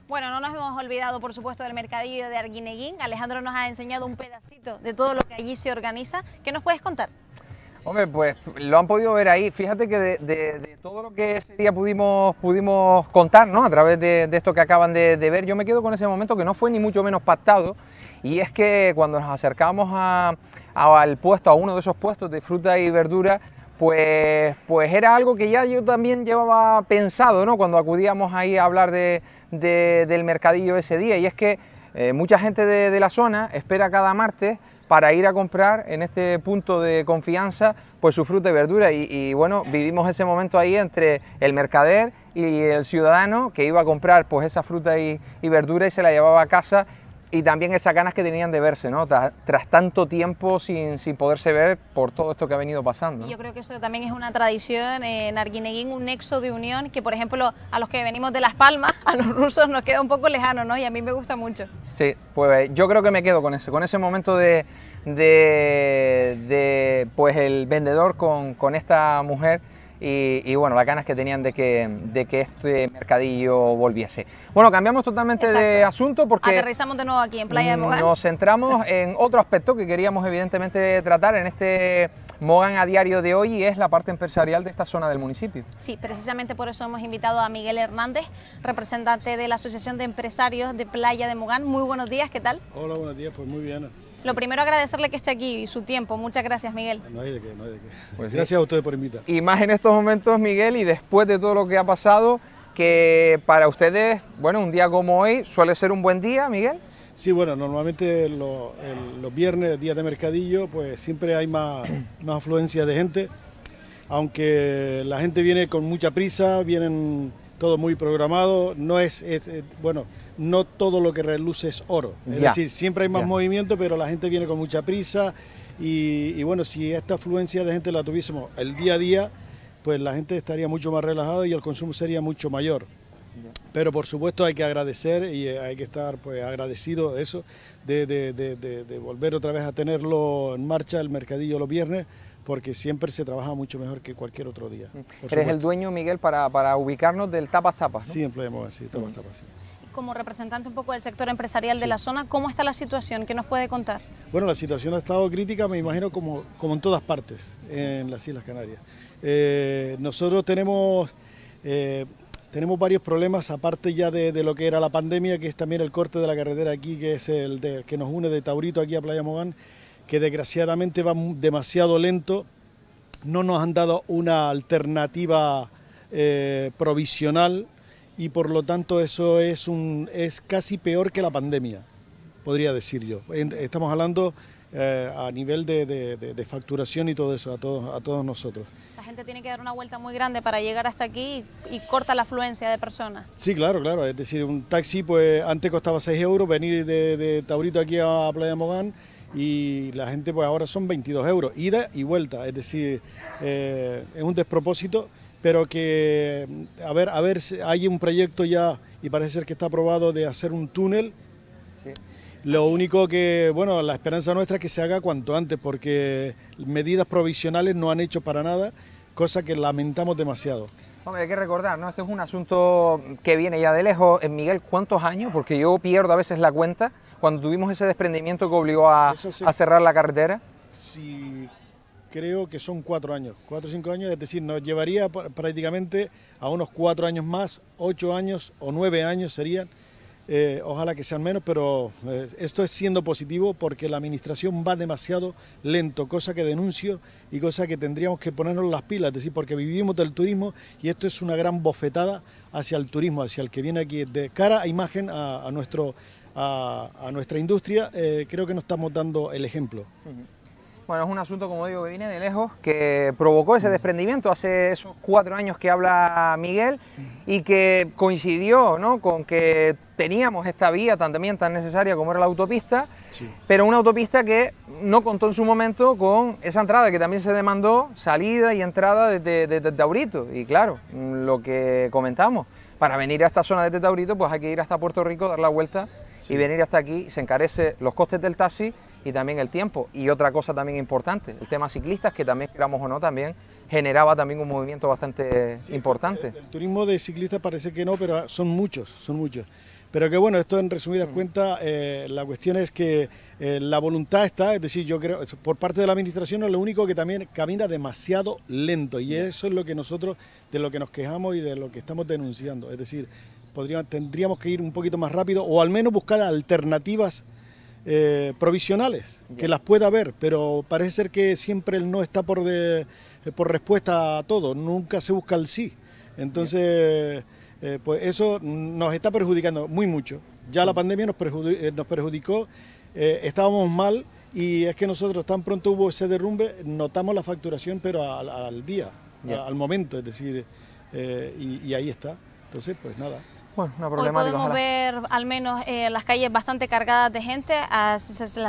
Speaker 2: Bueno, no nos hemos olvidado, por supuesto, del mercadillo de Arguineguín. Alejandro nos ha enseñado un pedacito de todo lo que allí se organiza. ¿Qué nos puedes contar?
Speaker 1: Hombre, pues lo han podido ver ahí. Fíjate que de, todo lo que ese día pudimos, pudimos contar, ¿no? A través de, esto que acaban de, ver, yo me quedo con ese momento que no fue ni mucho menos pactado. Y es que cuando nos acercamos a, al puesto, a uno de esos puestos de fruta y verdura, pues, pues era algo que ya yo también llevaba pensado, ¿no? Cuando acudíamos ahí a hablar del mercadillo ese día. Y es que eh, mucha gente de la zona espera cada martes para ir a comprar en este punto de confianza pues su fruta y verdura y, bueno, vivimos ese momento ahí entre el mercader y el ciudadano que iba a comprar pues esa fruta y verdura y se la llevaba a casa y también esas ganas que tenían de verse, ¿no? Tras, tanto tiempo sin, sin, poderse ver por todo esto que ha venido pasando. Yo creo
Speaker 2: que eso también es una tradición en Arguineguín, un nexo de unión que, por ejemplo, a los que venimos de Las Palmas, a los rusos nos queda un poco lejano, ¿no? Y a mí me gusta mucho.
Speaker 1: Sí, pues eh, yo creo que me quedo con ese con ese momento de, de, pues el vendedor con, con esta mujer y, bueno, las ganas que tenían de que, de que este mercadillo volviese. Bueno, cambiamos totalmente de asunto porque... Aterrizamos
Speaker 2: de nuevo aquí en Playa de mm, Mogán.
Speaker 1: Nos centramos en otro aspecto que queríamos evidentemente tratar en este... Mogán a diario de hoy y es la parte empresarial de esta zona del municipio.
Speaker 2: Sí, precisamente por eso hemos invitado a Miguel Hernández, representante de la Asociación de Empresarios de Playa de Mogán. Muy buenos días, ¿qué tal?
Speaker 12: Hola, buenos días, pues muy bien.
Speaker 2: Lo primero agradecerle que esté aquí y su tiempo. Muchas gracias, Miguel.
Speaker 1: No hay de qué, no hay de qué. Pues gracias a ustedes por invitar. Y más en estos momentos, Miguel, y después de todo lo que ha pasado, que para ustedes, bueno, un día como hoy suele ser un buen día, Miguel.
Speaker 12: Sí, bueno, normalmente los, viernes, días de mercadillo, pues siempre hay más, más afluencia de gente, aunque la gente viene con mucha prisa, vienen todo muy programado, no es, eh, bueno, no todo lo que reluce es oro. Es decir, siempre hay más movimiento, pero la gente viene con mucha prisa y, bueno, si esta afluencia de gente la tuviésemos el día a día, pues la gente estaría mucho más relajada y el consumo sería mucho mayor. Pero por supuesto hay que agradecer y eh, hay que estar pues agradecido de eso, de, de volver otra vez a tenerlo en marcha el mercadillo los viernes, porque siempre se trabaja mucho mejor que cualquier otro día. Mm. Eres el dueño, Miguel, para, ubicarnos del tapas tapas. ¿no? Sí, empleamos sí, tapas mm. tapas.
Speaker 2: Como representante un poco del sector empresarial de la zona, ¿cómo está la situación? ¿Qué nos puede contar?
Speaker 12: Bueno, la situación ha estado crítica, me imagino, como, como en todas partes en las Islas Canarias. Eh, nosotros tenemos... Eh, tenemos varios problemas, aparte ya de, de, lo que era la pandemia, que es también el corte de la carretera aquí, que es el de, que nos une de Taurito aquí a Playa Mogán, que desgraciadamente va demasiado lento, no nos han dado una alternativa eh, provisional y por lo tanto eso es, un, es casi peor que la pandemia, podría decir yo. estamos hablando eh, a nivel de, facturación y todo eso, a todos, a todos nosotros.
Speaker 2: La gente tiene que dar una vuelta muy grande para llegar hasta aquí y, corta la afluencia de personas.
Speaker 12: Sí, claro, claro. Es decir, un taxi, pues antes costaba 6 euros, venir de, Taurito aquí a Playa Mogán y la gente pues ahora son 22 euros, ida y vuelta, es decir, eh, es un despropósito, pero que a ver, a ver, hay un proyecto ya y parece ser que está aprobado de hacer un túnel. Lo único que, bueno, la esperanza nuestra es que se haga cuanto antes, porque medidas provisionales no han hecho para nada, cosa que lamentamos demasiado.
Speaker 1: Hombre, hay que recordar, ¿no? Este es un asunto que viene ya de lejos. En eh, Miguel, ¿cuántos años? Porque yo pierdo a veces la cuenta cuando tuvimos ese desprendimiento que obligó a, cerrar la carretera?
Speaker 12: Sí, creo que son cuatro años, cuatro o cinco años, es decir, nos llevaría prácticamente a unos cuatro años más, ocho años o nueve años serían. Eh, ojalá que sean menos, pero eh, esto es siendo positivo porque la administración va demasiado lento, cosa que denuncio y cosa que tendríamos que ponernos las pilas, es decir, porque vivimos del turismo y esto es una gran bofetada hacia el turismo, hacia el que viene aquí de cara a imagen a, a nuestro a, nuestra industria, eh, creo que nos estamos dando el ejemplo.
Speaker 1: Bueno, es un asunto, como digo, que viene de lejos, que provocó ese desprendimiento hace esos cuatro años que habla Miguel y que coincidió ¿no? con que teníamos esta vía tan, también tan necesaria como era la autopista, pero una autopista que no contó en su momento con esa entrada que también se demandó, salida y entrada desde, desde Taurito. Y claro, lo que comentamos, para venir a esta zona de Taurito, pues hay que ir hasta Puerto Rico, dar la vuelta y venir hasta aquí se encarece los costes del taxi y también el tiempo. Y otra cosa también importante, el tema ciclistas, que también queramos o no, también generaba también un movimiento bastante importante. El, turismo
Speaker 12: de ciclistas parece que no, pero son muchos, son muchos. Pero que bueno, esto en resumidas mm. cuentas, eh, la cuestión es que eh, la voluntad está, es decir, yo creo, por parte de la administración es lo único que también camina demasiado lento y eso es lo que nosotros, de lo que nos quejamos y de lo que estamos denunciando. Es decir, tendríamos que ir un poquito más rápido o al menos buscar alternativas eh, provisionales, que las pueda haber, pero parece ser que siempre el no está por, de, eh, por respuesta a todo, nunca se busca el sí. Entonces, eh, pues eso nos está perjudicando muy mucho. Ya la mm. pandemia nos, nos perjudicó, estábamos mal y es que nosotros tan pronto hubo ese derrumbe, notamos la facturación, pero al, día, al momento, es decir, y ahí está. Entonces, pues nada. Bueno, una problemática, Hoy podemos
Speaker 2: ver al menos eh, las calles bastante cargadas de gente, la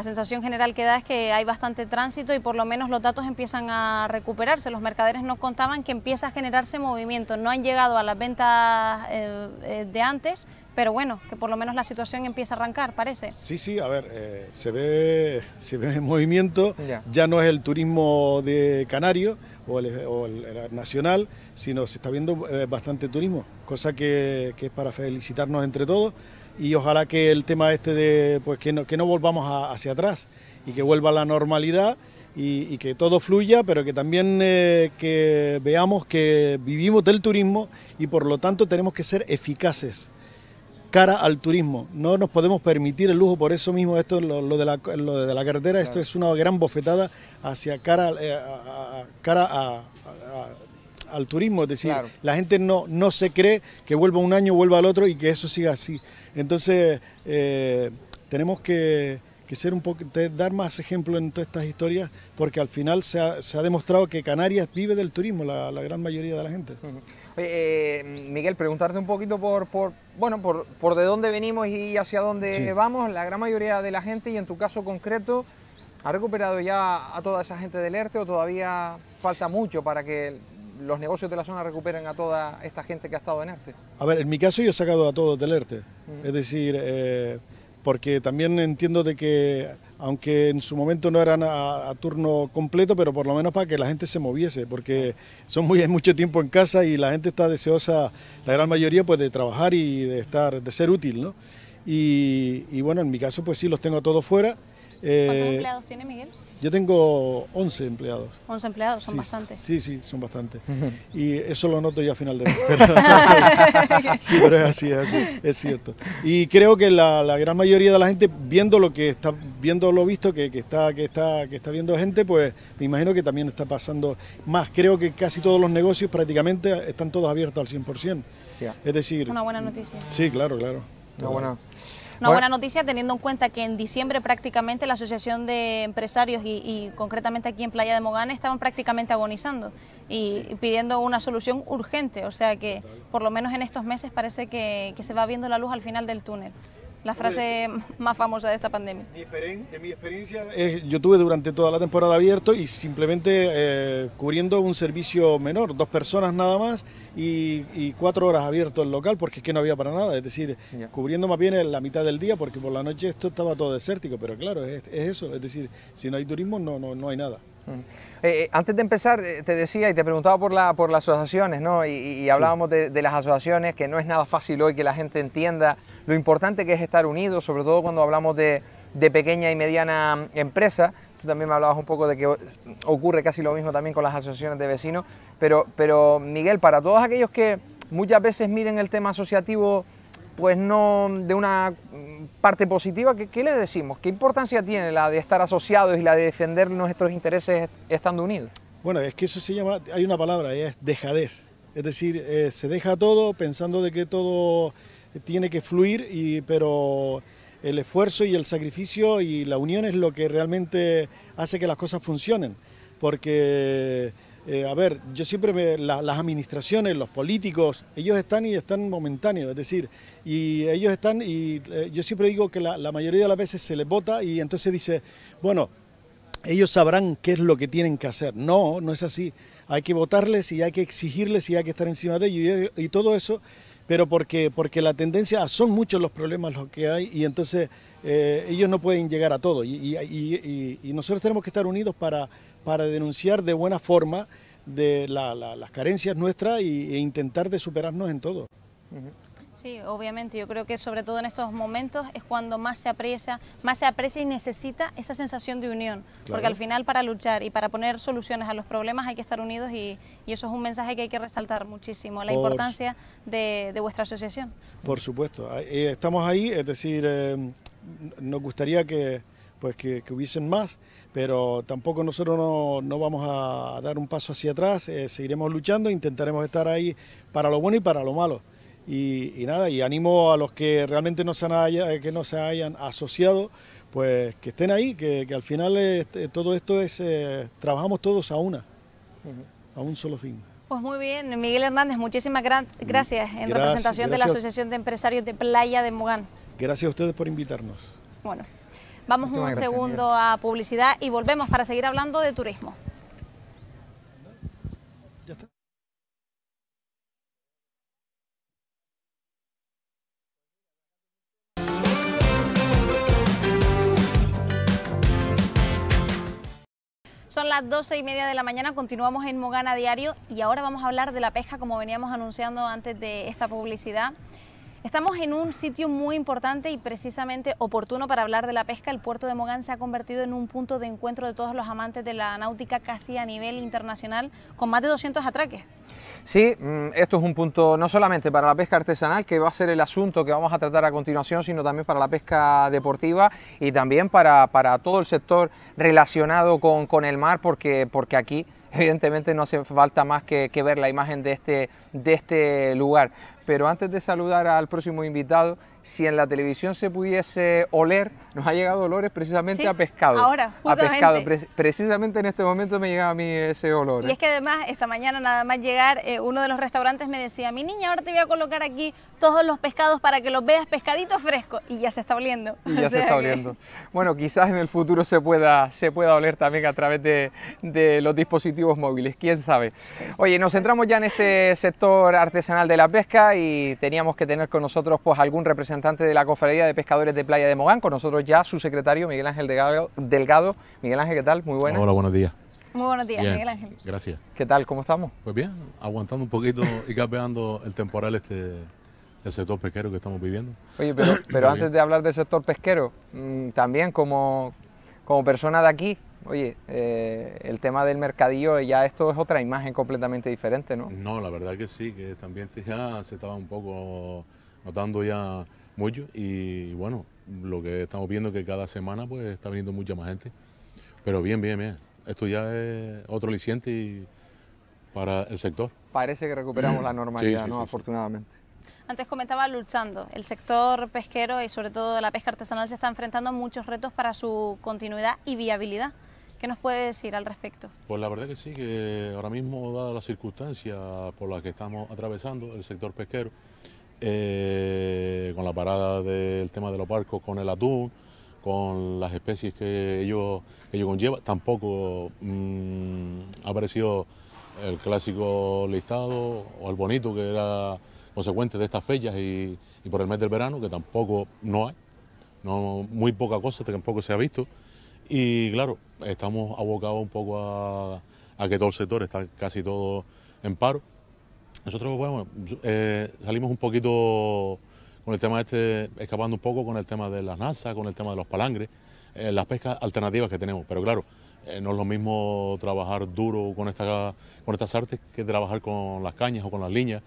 Speaker 2: sensación general que da es que hay bastante tránsito y por lo menos los datos empiezan a recuperarse, los mercaderes nos contaban que empieza a generarse movimiento, no han llegado a las ventas eh, eh, de antes, pero bueno, que por lo menos la situación empieza a arrancar, parece.
Speaker 12: Sí, sí, a ver, se ve se ve movimiento, ya. ya no es el turismo de Canario, o el, eh, nacional, sino se está viendo eh, bastante turismo, cosa que, es para felicitarnos entre todos y ojalá que el tema este de pues que no, que no volvamos hacia atrás y que vuelva a la normalidad. Y, que todo fluya, pero que también eh, que veamos que vivimos del turismo y por lo tanto tenemos que ser eficaces cara al turismo. No nos podemos permitir el lujo, por eso mismo esto, lo, de, la, lo de, la, carretera, esto es una gran bofetada hacia cara, eh, a, cara al turismo, es decir, la gente no, no se cree que vuelva un año, vuelva al otro y que eso siga así. Entonces, eh, tenemos que, que, ser un poco, dar más ejemplo en todas estas historias, porque al final se ha, se ha demostrado que Canarias vive del turismo, la, gran mayoría de la gente.
Speaker 1: Eh, Miguel, preguntarte un poquito por, por bueno, por, por, de dónde venimos y hacia dónde vamos. La gran mayoría de la gente, y en tu caso concreto, ¿ha recuperado ya a toda esa gente del ERTE o todavía falta mucho para que los negocios de la zona recuperen a toda esta gente que ha estado en ERTE?
Speaker 12: A ver, en mi caso yo he sacado a todos del ERTE. Es decir, eh, porque también entiendo de que aunque en su momento no eran a, turno completo, pero por lo menos para que la gente se moviese, porque son muy mucho tiempo en casa y la gente está deseosa, la gran mayoría, pues de trabajar y de estar, de ser útil, ¿no? Y, y bueno, en mi caso, pues sí, los tengo a todos fuera. ¿Cuántos eh, empleados tiene Miguel? Yo tengo 11 empleados.
Speaker 2: 11 empleados,
Speaker 13: son bastantes.
Speaker 12: Sí, sí, son bastantes. Y eso lo noto ya a final de mes. sí, pero es así, es así, es cierto. Y creo que la, gran mayoría de la gente, viendo lo que está, viendo lo visto que, está, que, está, que está viendo gente, pues me imagino que también está pasando más. Creo que casi todos los negocios prácticamente están todos abiertos al 100%. Es decir... Una buena noticia. Sí, claro, claro. Una buena. Una buena
Speaker 2: noticia teniendo en cuenta que en diciembre prácticamente la Asociación de Empresarios y, concretamente aquí en Playa de Mogán estaban prácticamente agonizando y pidiendo una solución urgente. O sea que por lo menos en estos meses parece que se va viendo la luz al final del túnel la frase más famosa de esta pandemia.
Speaker 12: Eh, mi experiencia, es, yo tuve durante toda la temporada abierto y simplemente eh, cubriendo un servicio menor, dos personas nada más y, cuatro horas abierto el local porque es que no había para nada, es decir, cubriendo más bien la mitad del día porque por la noche esto estaba todo desértico, pero claro, es, eso, es decir, si no hay turismo no, no, hay nada. Mm. Eh, antes de empezar, te decía y te preguntaba por, la, por las
Speaker 1: asociaciones, ¿no? Y, hablábamos de las asociaciones, que no es nada fácil hoy que la gente entienda lo importante que es estar unidos, sobre todo cuando hablamos de, de pequeña y mediana empresa. Tú también me hablabas un poco de que ocurre casi lo mismo también con las asociaciones de vecinos. Pero, pero Miguel, para todos aquellos que muchas veces miren el tema asociativo pues no de una parte positiva, ¿qué, le decimos? ¿Qué importancia tiene la de estar asociados y la de defender nuestros intereses estando
Speaker 12: unidos? Bueno, es que eso se llama, hay una palabra, es dejadez. Es decir, eh, se deja todo pensando de que todo tiene que fluir, y, pero el esfuerzo y el sacrificio y la unión es lo que realmente hace que las cosas funcionen. Porque, eh, a ver, yo siempre me, las administraciones, los políticos, ellos están y están momentáneos, es decir, y ellos están y eh, yo siempre digo que la, mayoría de las veces se les vota y entonces dice, bueno, ellos sabrán qué es lo que tienen que hacer. No, no es así. Hay que votarles y hay que exigirles y hay que estar encima de ellos y todo eso pero porque, porque la tendencia, ah, son muchos los problemas los que hay y entonces eh, ellos no pueden llegar a todo y, nosotros tenemos que estar unidos para, para denunciar de buena forma de las carencias nuestras e intentar de superarnos en todo.
Speaker 2: Sí, obviamente. Yo creo que sobre todo en estos momentos es cuando más se aprecia, más se aprecia y necesita esa sensación de unión. Porque al final para luchar y para poner soluciones a los problemas hay que estar unidos y, eso es un mensaje que hay que resaltar muchísimo, la importancia de, vuestra asociación.
Speaker 12: Por supuesto. Eh, estamos ahí, es decir, eh, nos gustaría que pues que, hubiesen más, pero tampoco nosotros no, no vamos a dar un paso hacia atrás, eh, seguiremos luchando, intentaremos estar ahí para lo bueno y para lo malo. Y, nada, y animo a los que realmente no se, han que no se hayan asociado, pues que estén ahí, que, al final este, todo esto es, eh, trabajamos todos a una, a un solo fin.
Speaker 2: Pues muy bien, Miguel Hernández, muchísimas gracias en representación de la Asociación de Empresarios de Playa de Mogán.
Speaker 12: Gracias a ustedes por invitarnos.
Speaker 2: Bueno, vamos un segundo a publicidad y volvemos para seguir hablando de turismo. Son las 12 y media de la mañana, continuamos en Mogana Diario y ahora vamos a hablar de la pesca como veníamos anunciando antes de esta publicidad. Estamos en un sitio muy importante y precisamente oportuno para hablar de la pesca. El puerto de Mogán se ha convertido en un punto de encuentro de todos los amantes de la náutica casi a nivel internacional, con más de 200 atraques.
Speaker 1: Sí, mm, esto es un punto no solamente para la pesca artesanal, que va a ser el asunto que vamos a tratar a continuación, sino también para la pesca deportiva y también para, todo el sector relacionado con, el mar, porque, aquí evidentemente no hace falta más que, ver la imagen este, de este lugar. Pero antes de saludar al próximo invitado, si en la televisión se pudiese oler, nos ha llegado olores precisamente a pescado. Ahora, A pescado. precisamente en este momento me llegaba a mí ese olor. Y es
Speaker 2: que además, esta mañana nada más llegar, eh, uno de los restaurantes me decía, mi niña, ahora te voy a colocar aquí todos los pescados para que los veas pescaditos fresco. Y ya se está oliendo. Y ya se está
Speaker 1: oliendo. Bueno, quizás en el futuro se pueda, se pueda oler también a través de, los dispositivos móviles, quién sabe. Oye, nos centramos ya en este sector artesanal de la pesca y teníamos que tener con nosotros pues algún representante representante de la Cofradía de Pescadores de Playa de Mogán, con nosotros ya su secretario Miguel Ángel Delgado. Miguel Ángel, ¿qué tal? Muy buenas. Hola, buenos días. Muy buenos días, Miguel Ángel.
Speaker 11: Gracias. ¿Qué tal? ¿Cómo estamos? Pues bien, aguantando un poquito y capeando el temporal este del sector pesquero que estamos viviendo. Oye, pero, antes
Speaker 1: de hablar del sector pesquero, mm, también como, como persona de aquí, oye, eh, el tema del mercadillo,
Speaker 11: ya esto es otra imagen completamente diferente, ¿no? No, la verdad que sí, que también este ya se estaba un poco notando ya mucho y bueno, lo que estamos viendo es que cada semana pues está viniendo mucha más gente. Pero bien, bien, bien. Esto ya es otro aliciente para el sector.
Speaker 1: Parece que recuperamos
Speaker 11: la normalidad, ¿no? Afortunadamente.
Speaker 2: Antes comentaba luchando. El sector pesquero y sobre todo la pesca artesanal se está enfrentando a muchos retos para su continuidad y viabilidad. ¿Qué nos puede decir al respecto?
Speaker 11: Pues la verdad que sí, que ahora mismo, dadas las circunstancias por las que estamos atravesando, el sector pesquero eh, con la parada del tema de los barcos con el atún, con las especies que ellos, ellos conllevan. Tampoco mm, ha aparecido el clásico listado o el bonito que era consecuente de estas fechas y, por el mes del verano, que tampoco no hay. No, muy poca cosa tampoco se ha visto. Y claro, estamos abocados un poco a que todo el sector está casi todo en paro nosotros eh, salimos un poquito con el tema este, escapando un poco con el tema de las NASA, con el tema de los palangres, eh, las pescas alternativas que tenemos. Pero claro, eh, no es lo mismo trabajar duro con, esta, con estas artes que trabajar con las cañas o con las líneas,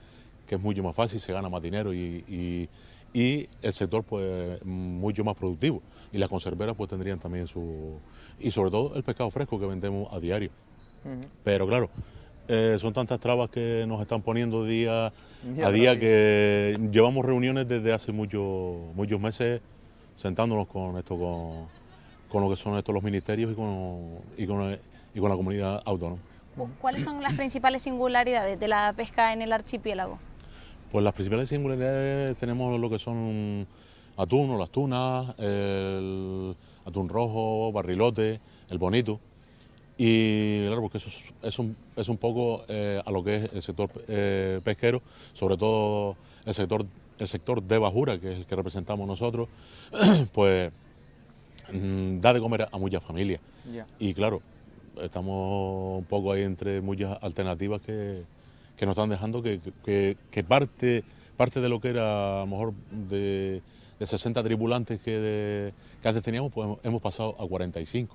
Speaker 11: que es mucho más fácil, se gana más dinero y, el sector pues mucho más productivo. Y las conserveras pues tendrían también su... y sobre todo el pescado fresco que vendemos a diario. Pero claro, eh, son tantas trabas que nos están poniendo día a día que llevamos reuniones desde hace muchos muchos meses sentándonos con esto, con, con lo que son estos los ministerios y con, con, la comunidad autónoma.
Speaker 2: ¿Cuáles son las principales singularidades de la pesca en el archipiélago?
Speaker 11: Pues las principales singularidades tenemos lo que son atún las tunas, el atún rojo, barrilote, el bonito. Y claro, porque eso es, un, poco eh, a lo que es el sector eh, pesquero, sobre todo el sector, el sector de bajura, que es el que representamos nosotros, pues mm, da de comer a muchas familias. Y claro, estamos un poco ahí entre muchas alternativas que, nos están dejando que, parte, parte de lo que era a lo mejor de, 60 tripulantes que antes teníamos, pues hemos pasado a 45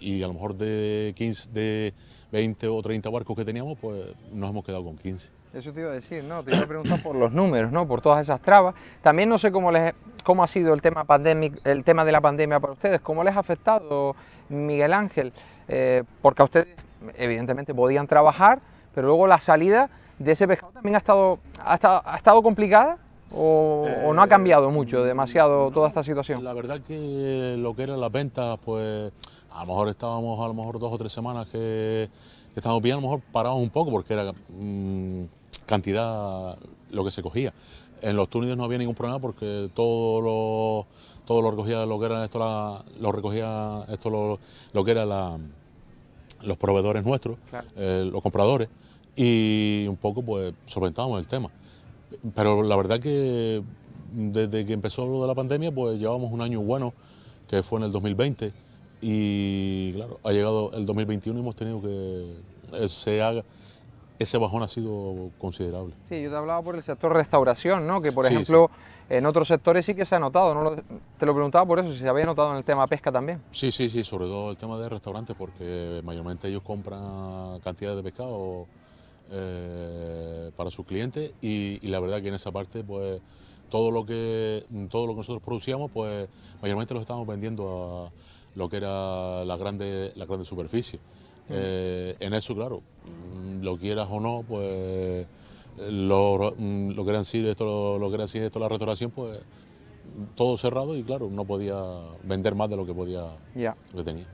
Speaker 11: y a lo mejor de 15, de 20 o 30 barcos que teníamos, pues nos hemos quedado con 15.
Speaker 1: Eso te iba a decir, ¿no? Te iba a preguntar por los números, ¿no? Por todas esas trabas. También no sé cómo les cómo ha sido el tema pandemic, el tema de la pandemia para ustedes, cómo les ha afectado Miguel Ángel, eh, porque a ustedes evidentemente podían trabajar, pero luego la salida de ese pescado también ha estado, ha estado, ha estado complicada. O,
Speaker 11: no ha eh, cambiado mucho, demasiado toda esta situación? La verdad que lo que eran las ventas, pues a lo mejor estábamos a lo mejor dos o tres semanas que, estábamos bien, a lo mejor parábamos un poco porque era mm, cantidad lo que se cogía. En los túnidos no había ningún problema porque todo lo, recogía lo que era esto, lo recogía esto lo, que era los proveedores nuestros, eh, los compradores, y un poco pues solventábamos el tema. Pero la verdad que desde que empezó de la pandemia, pues llevamos un año bueno, que fue en el 2020 y claro, ha llegado el 2021 y hemos tenido que. Eh, ese bajón ha sido considerable.
Speaker 1: Sí, yo te hablaba por el sector restauración, ¿no? Que por ejemplo, en otros sectores sí que se ha notado, ¿no? Te lo preguntaba por eso, si se había notado en el tema pesca también.
Speaker 11: Sí, sí, sí, sobre todo el tema de restaurantes, porque mayormente ellos compran cantidades de pescado eh, para sus clientes y, la verdad que en esa parte, pues todo lo que todo lo que nosotros producíamos, pues mayormente lo estamos vendiendo a lo que era la grande, la grande superficie. Eh, en eso, claro, mm, lo quieras o no, pues lo, mm, lo que era esto, lo, esto la restauración, pues todo cerrado y claro, no podía vender más de lo que podía lo que tenía.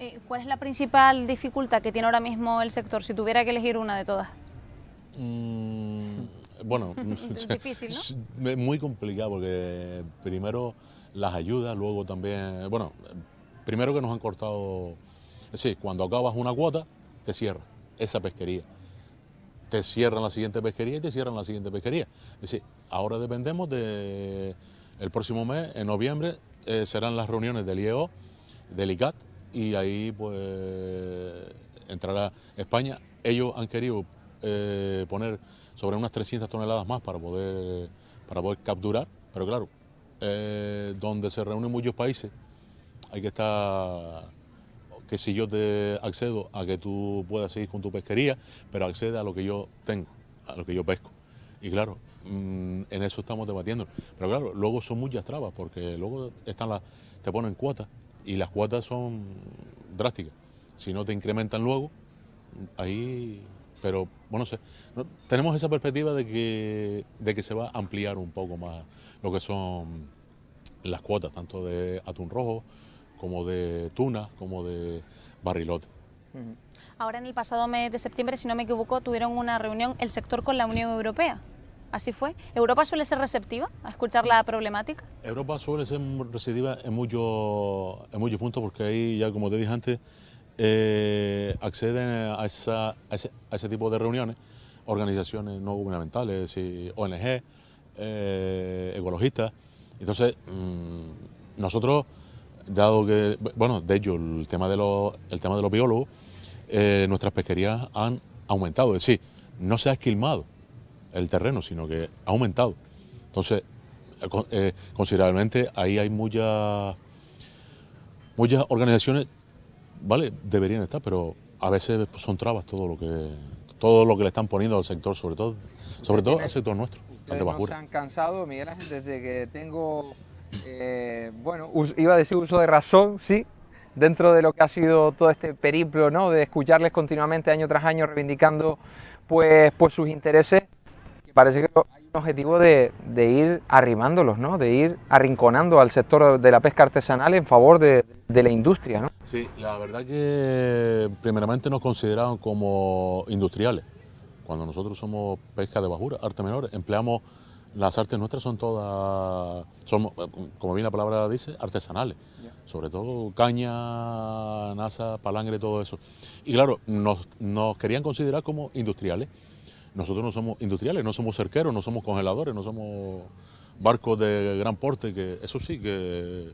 Speaker 2: Eh, ¿Cuál es la principal dificultad que tiene ahora mismo el sector, si tuviera que elegir una de todas?
Speaker 11: Mm, bueno, difícil, ¿no? muy complicado porque primero las ayudas, luego también, bueno, Primero que nos han cortado, es decir, cuando acabas una cuota, te cierran esa pesquería. Te cierran la siguiente pesquería y te cierran la siguiente pesquería. Es decir, ahora dependemos de, el próximo mes, en noviembre, eh, serán las reuniones del IEO, del ICAT, y ahí pues entrará España. Ellos han querido eh, poner sobre unas 300 toneladas más para poder, para poder capturar, pero claro, eh, donde se reúnen muchos países, hay que estar que si yo te accedo a que tú puedas seguir con tu pesquería, pero accede a lo que yo tengo, a lo que yo pesco. Y claro, mm, en eso estamos debatiendo. Pero claro, luego son muchas trabas, porque luego están las, te ponen cuotas y las cuotas son drásticas. Si no te incrementan luego, ahí... Pero bueno, sé, tenemos esa perspectiva de que, de que se va a ampliar un poco más lo que son las cuotas, tanto de atún rojo, como de Tuna, como de Barrilot.
Speaker 2: Ahora en el pasado mes de septiembre, si no me equivoco, tuvieron una reunión el sector con la Unión Europea. Así fue. ¿Europa suele ser receptiva a escuchar la problemática?
Speaker 11: Europa suele ser receptiva en muchos en muchos puntos porque ahí ya como te dije antes, eh, acceden a, esa, a, ese, tipo de reuniones organizaciones no gubernamentales, y ONG, eh, ecologistas. Entonces, mm, nosotros dado que, bueno, de hecho, el tema de los, el tema de los biólogos, eh, nuestras pesquerías han aumentado, es decir, no se ha esquilmado el terreno, sino que ha aumentado. Entonces, eh, eh, considerablemente ahí hay muchas, muchas organizaciones, ¿vale? Deberían estar, pero a veces pues, son trabas todo lo que, todo lo que le están poniendo al sector, sobre todo, sobre todo al sector nuestro, han
Speaker 1: cansado, Miguel desde que tengo eh, bueno, iba a decir uso de razón, sí, dentro de lo que ha sido todo este periplo, ¿no? De escucharles continuamente año tras año reivindicando pues, pues sus intereses, parece que hay un objetivo de, de, ir arrimándolos, ¿no? De ir arrinconando al sector de la pesca artesanal en favor de, de la industria, ¿no?
Speaker 11: Sí, la verdad que primeramente nos consideraban como industriales, cuando nosotros somos pesca de bajura, arte menor, empleamos las artes nuestras son todas, son, como bien la palabra dice, artesanales. Sobre todo caña, nasa, palangre, todo eso. Y claro, nos, querían considerar como industriales. Nosotros no somos industriales, no somos cerqueros, no somos congeladores, no somos barcos de gran porte, que eso sí, que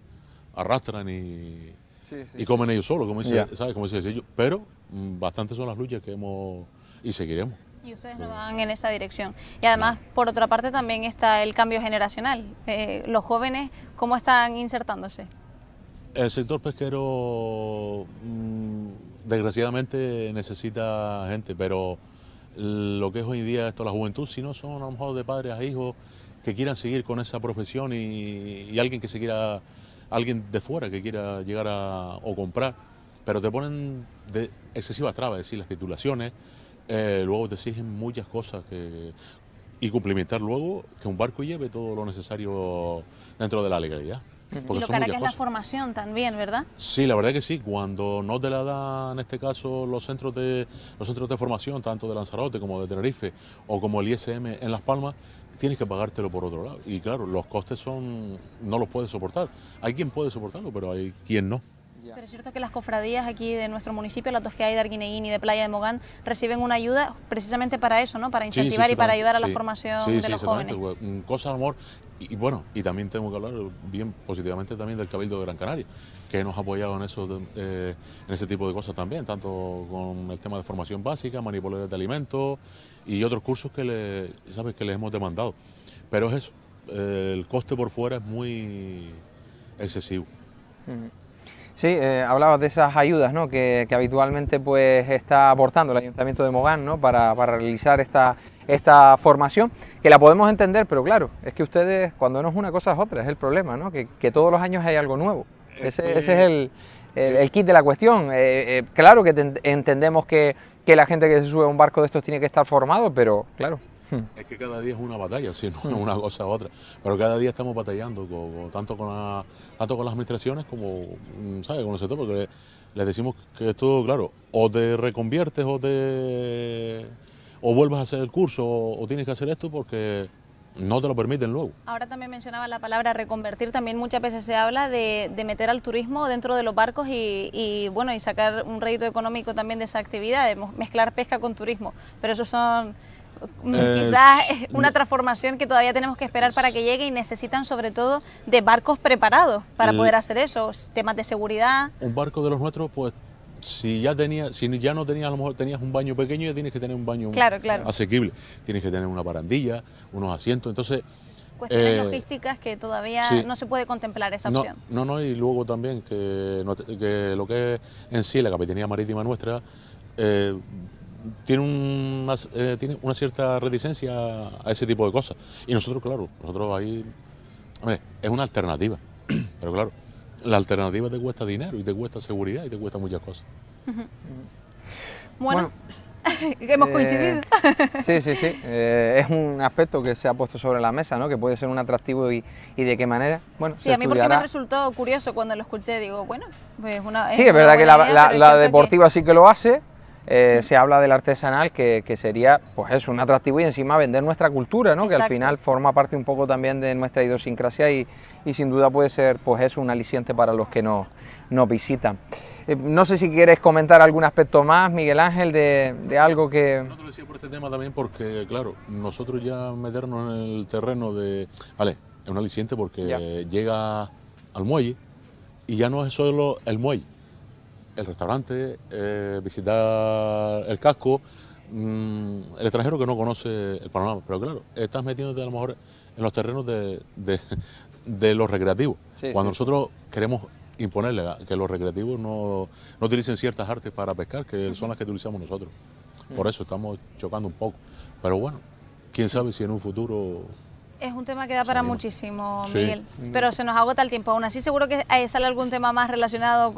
Speaker 11: arrastran y, comen ellos solos, como dice, ¿sabes? Como pero mm, bastantes son las luchas que hemos y seguiremos
Speaker 2: y ustedes no van en esa dirección. Y además, por otra parte, también está el cambio generacional. Eh, los jóvenes, ¿cómo están insertándose?
Speaker 11: El sector pesquero, mm, desgraciadamente, necesita gente, pero lo que es hoy día esto, la juventud, si no son a lo mejor de padres a hijos que quieran seguir con esa profesión y, alguien que se quiera, alguien de fuera que quiera llegar a o comprar, pero te ponen de excesivas trabas, es decir, las titulaciones, eh, luego te exigen muchas cosas que, y cumplimentar luego que un barco lleve todo lo necesario dentro de la legalidad. y lo cara que es la
Speaker 2: formación también, ¿verdad?
Speaker 11: Sí, la verdad que sí. Cuando no te la dan, en este caso, los centros de los centros de formación, tanto de Lanzarote como de Tenerife o como el ISM en Las Palmas, tienes que pagártelo por otro lado. Y claro, los costes son no los puedes soportar. Hay quien puede soportarlo, pero hay quien no.
Speaker 2: Pero es cierto que las cofradías aquí de nuestro municipio, las dos que hay de Arguineguín y de Playa de Mogán, reciben una ayuda precisamente para eso, ¿no? Para incentivar y para ayudar a la formación de los jóvenes.
Speaker 11: Pues, mm, cosas, amor, y, bueno, y también tengo que hablar bien positivamente también del Cabildo de Gran Canaria, que nos ha apoyado en, eso, eh, en ese tipo de cosas también, tanto con el tema de formación básica, manipuladores de alimentos y otros cursos que, le, ¿sabes? que les hemos demandado. Pero es eso, eh, el coste por fuera es muy excesivo.
Speaker 4: Mm.
Speaker 1: Sí, eh, hablabas de esas ayudas que, habitualmente pues, está aportando el Ayuntamiento de Mogán ¿no? para, realizar esta, esta formación, que la podemos entender, pero claro, es que ustedes, cuando no es una cosa es otra, es el problema, ¿no? que, todos los años hay algo nuevo. Eh, eh, ese, es el, kit de la cuestión. claro que entendemos que, que la gente que se sube a un barco de estos tiene que estar formado, pero
Speaker 11: claro, Hmm. Es que cada día es una batalla, si no es hmm. una cosa u otra. Pero cada día estamos batallando, tanto, con con las administraciones como mm, ¿sabes? con el sector, porque les decimos que esto, claro, o te reconviertes o te. o vuelvas a hacer el curso o, tienes que hacer esto porque no te lo permiten luego.
Speaker 2: Ahora también mencionaba la palabra reconvertir, también muchas veces se habla de, de meter al turismo dentro de los barcos y, bueno y sacar un rédito económico también de esa actividad, de mezclar pesca con turismo, pero eso son eh, quizás es una transformación que todavía tenemos que esperar para que llegue y necesitan sobre todo de barcos preparados para eh, poder hacer eso, temas de seguridad.
Speaker 11: Un barco de los nuestros, pues si ya tenía, si ya no tenías, a lo mejor tenías un baño pequeño, ya tienes que tener un baño asequible. Tienes que tener una barandilla, unos asientos. Entonces. Cuestiones eh,
Speaker 2: logísticas que todavía no se puede contemplar esa opción.
Speaker 11: No, no, y luego también que, lo que es en sí la capitanía marítima nuestra, tiene una, eh, tiene una cierta reticencia a ese tipo de cosas. Y nosotros, claro, nosotros ahí, es una alternativa, pero claro, la alternativa te cuesta dinero y te cuesta seguridad y te cuesta muchas cosas.
Speaker 4: Bueno,
Speaker 2: hemos eh, coincidido.
Speaker 11: sí, sí, sí. Eh, es un aspecto que se ha puesto sobre
Speaker 1: la mesa, ¿no? Que puede ser un atractivo y, y de qué manera. Bueno, sí, a mí porque me
Speaker 2: resultó curioso cuando lo escuché. Digo, bueno, pues una. sí, es verdad que la, deportiva
Speaker 1: sí que lo hace, eh, se habla del artesanal, que, sería pues es un atractivo y encima vender nuestra cultura, ¿no? que al final forma parte un poco también de nuestra idiosincrasia y, sin duda puede ser pues eso, un aliciente para los que
Speaker 11: nos, visitan.
Speaker 1: Eh, no sé si quieres comentar algún aspecto más, Miguel Ángel, de, algo que...
Speaker 11: No te lo decía por este tema también porque, claro, nosotros ya meternos en el terreno de... Vale, es un aliciente porque llega al muelle y ya no es solo el muelle, el restaurante, eh, visitar el casco, mm, el extranjero que no conoce el panorama. Pero claro, estás metiéndote a lo mejor en los terrenos de, los recreativos. Cuando nosotros queremos imponerle que los recreativos no, utilicen ciertas artes para pescar, que son las que utilizamos nosotros. Por eso estamos chocando un poco. Pero bueno, quién sabe si en un futuro
Speaker 2: es un tema que da para muchísimo, Miguel. Pero se nos agota el tiempo. Aún así, seguro que sale algún tema más relacionado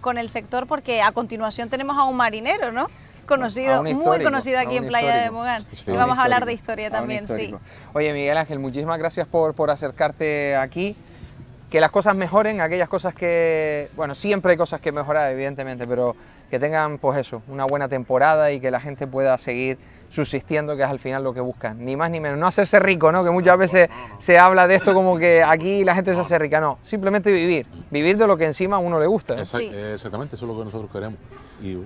Speaker 2: con, el sector, porque a continuación tenemos a un marinero, ¿no?
Speaker 12: conocido, muy conocido aquí en Playa de Mogán. y vamos a hablar de historia también, sí.
Speaker 1: Oye, Miguel Ángel, muchísimas gracias por, por acercarte aquí. Que las cosas mejoren, aquellas cosas que, bueno, siempre hay cosas que mejorar, evidentemente, pero que tengan, pues eso, una buena temporada y que la gente pueda seguir subsistiendo, que es al final lo que buscan. Ni más ni menos. No hacerse rico, ¿no? Que muchas veces se habla de esto como que aquí la gente se hace rica. No, simplemente vivir. Vivir de lo que
Speaker 11: encima a uno le gusta. Exactamente, eso es lo que nosotros queremos. Y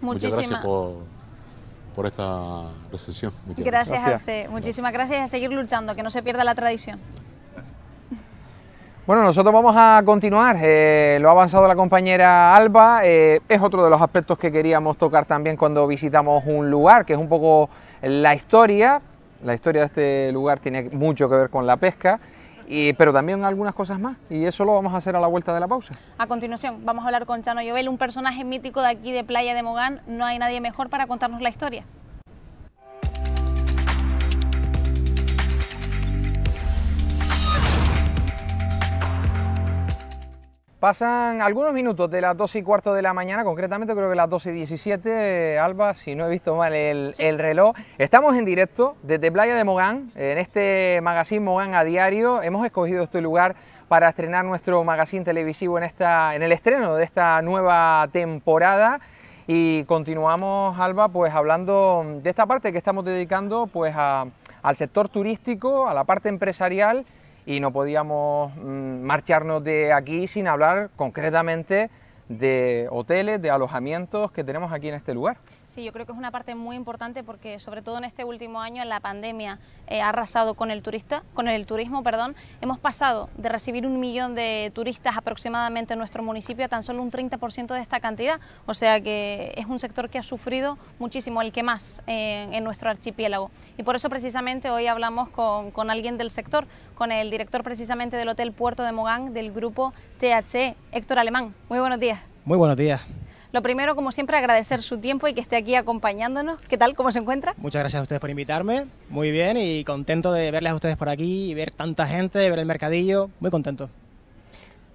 Speaker 11: muchas gracias por, esta recepción. Gracias, gracias a
Speaker 2: usted. Muchísimas gracias y a seguir luchando, que no se pierda la tradición.
Speaker 1: Bueno, nosotros vamos a continuar, eh, lo ha avanzado la compañera Alba, eh, es otro de los aspectos que queríamos tocar también cuando visitamos un lugar, que es un poco la historia, la historia de este lugar tiene mucho que ver con la pesca, y, pero también algunas cosas más, y eso lo vamos a hacer a la vuelta de la pausa.
Speaker 2: A continuación, vamos a hablar con Chano Llobel, un personaje mítico de aquí de Playa de Mogán, no hay nadie mejor para contarnos la historia.
Speaker 1: Pasan algunos minutos de las 12 y cuarto de la mañana, concretamente creo que las 12 y 17, Alba, si no he visto mal el, reloj. Estamos en directo desde Playa de Mogán, en este magazine Mogán a diario. Hemos escogido este lugar para estrenar nuestro magazine televisivo en, esta, en el estreno de esta nueva temporada. Y continuamos, Alba, pues hablando de esta parte que estamos dedicando pues, al sector turístico, a la parte empresarial y no podíamos mm, marcharnos de aquí sin hablar concretamente de hoteles, de alojamientos que tenemos aquí en este lugar. Sí,
Speaker 2: yo creo que es una parte muy importante porque sobre todo en este último año la pandemia eh, ha arrasado con el turista, con el turismo, perdón. Hemos pasado de recibir un millón de turistas aproximadamente en nuestro municipio a tan solo un 30% de esta cantidad, o sea que es un sector que ha sufrido muchísimo, el que más eh, en nuestro archipiélago. Y por eso precisamente hoy hablamos con, con alguien del sector, con el director precisamente del Hotel Puerto de Mogán del grupo TH, e, Héctor Alemán. Muy buenos días. Muy buenos días. Lo primero, como siempre, agradecer su tiempo y que esté aquí acompañándonos. ¿Qué tal? ¿Cómo se encuentra?
Speaker 10: Muchas gracias a ustedes por invitarme. Muy bien y contento de verles a ustedes por aquí y ver tanta gente, ver el mercadillo. Muy contento.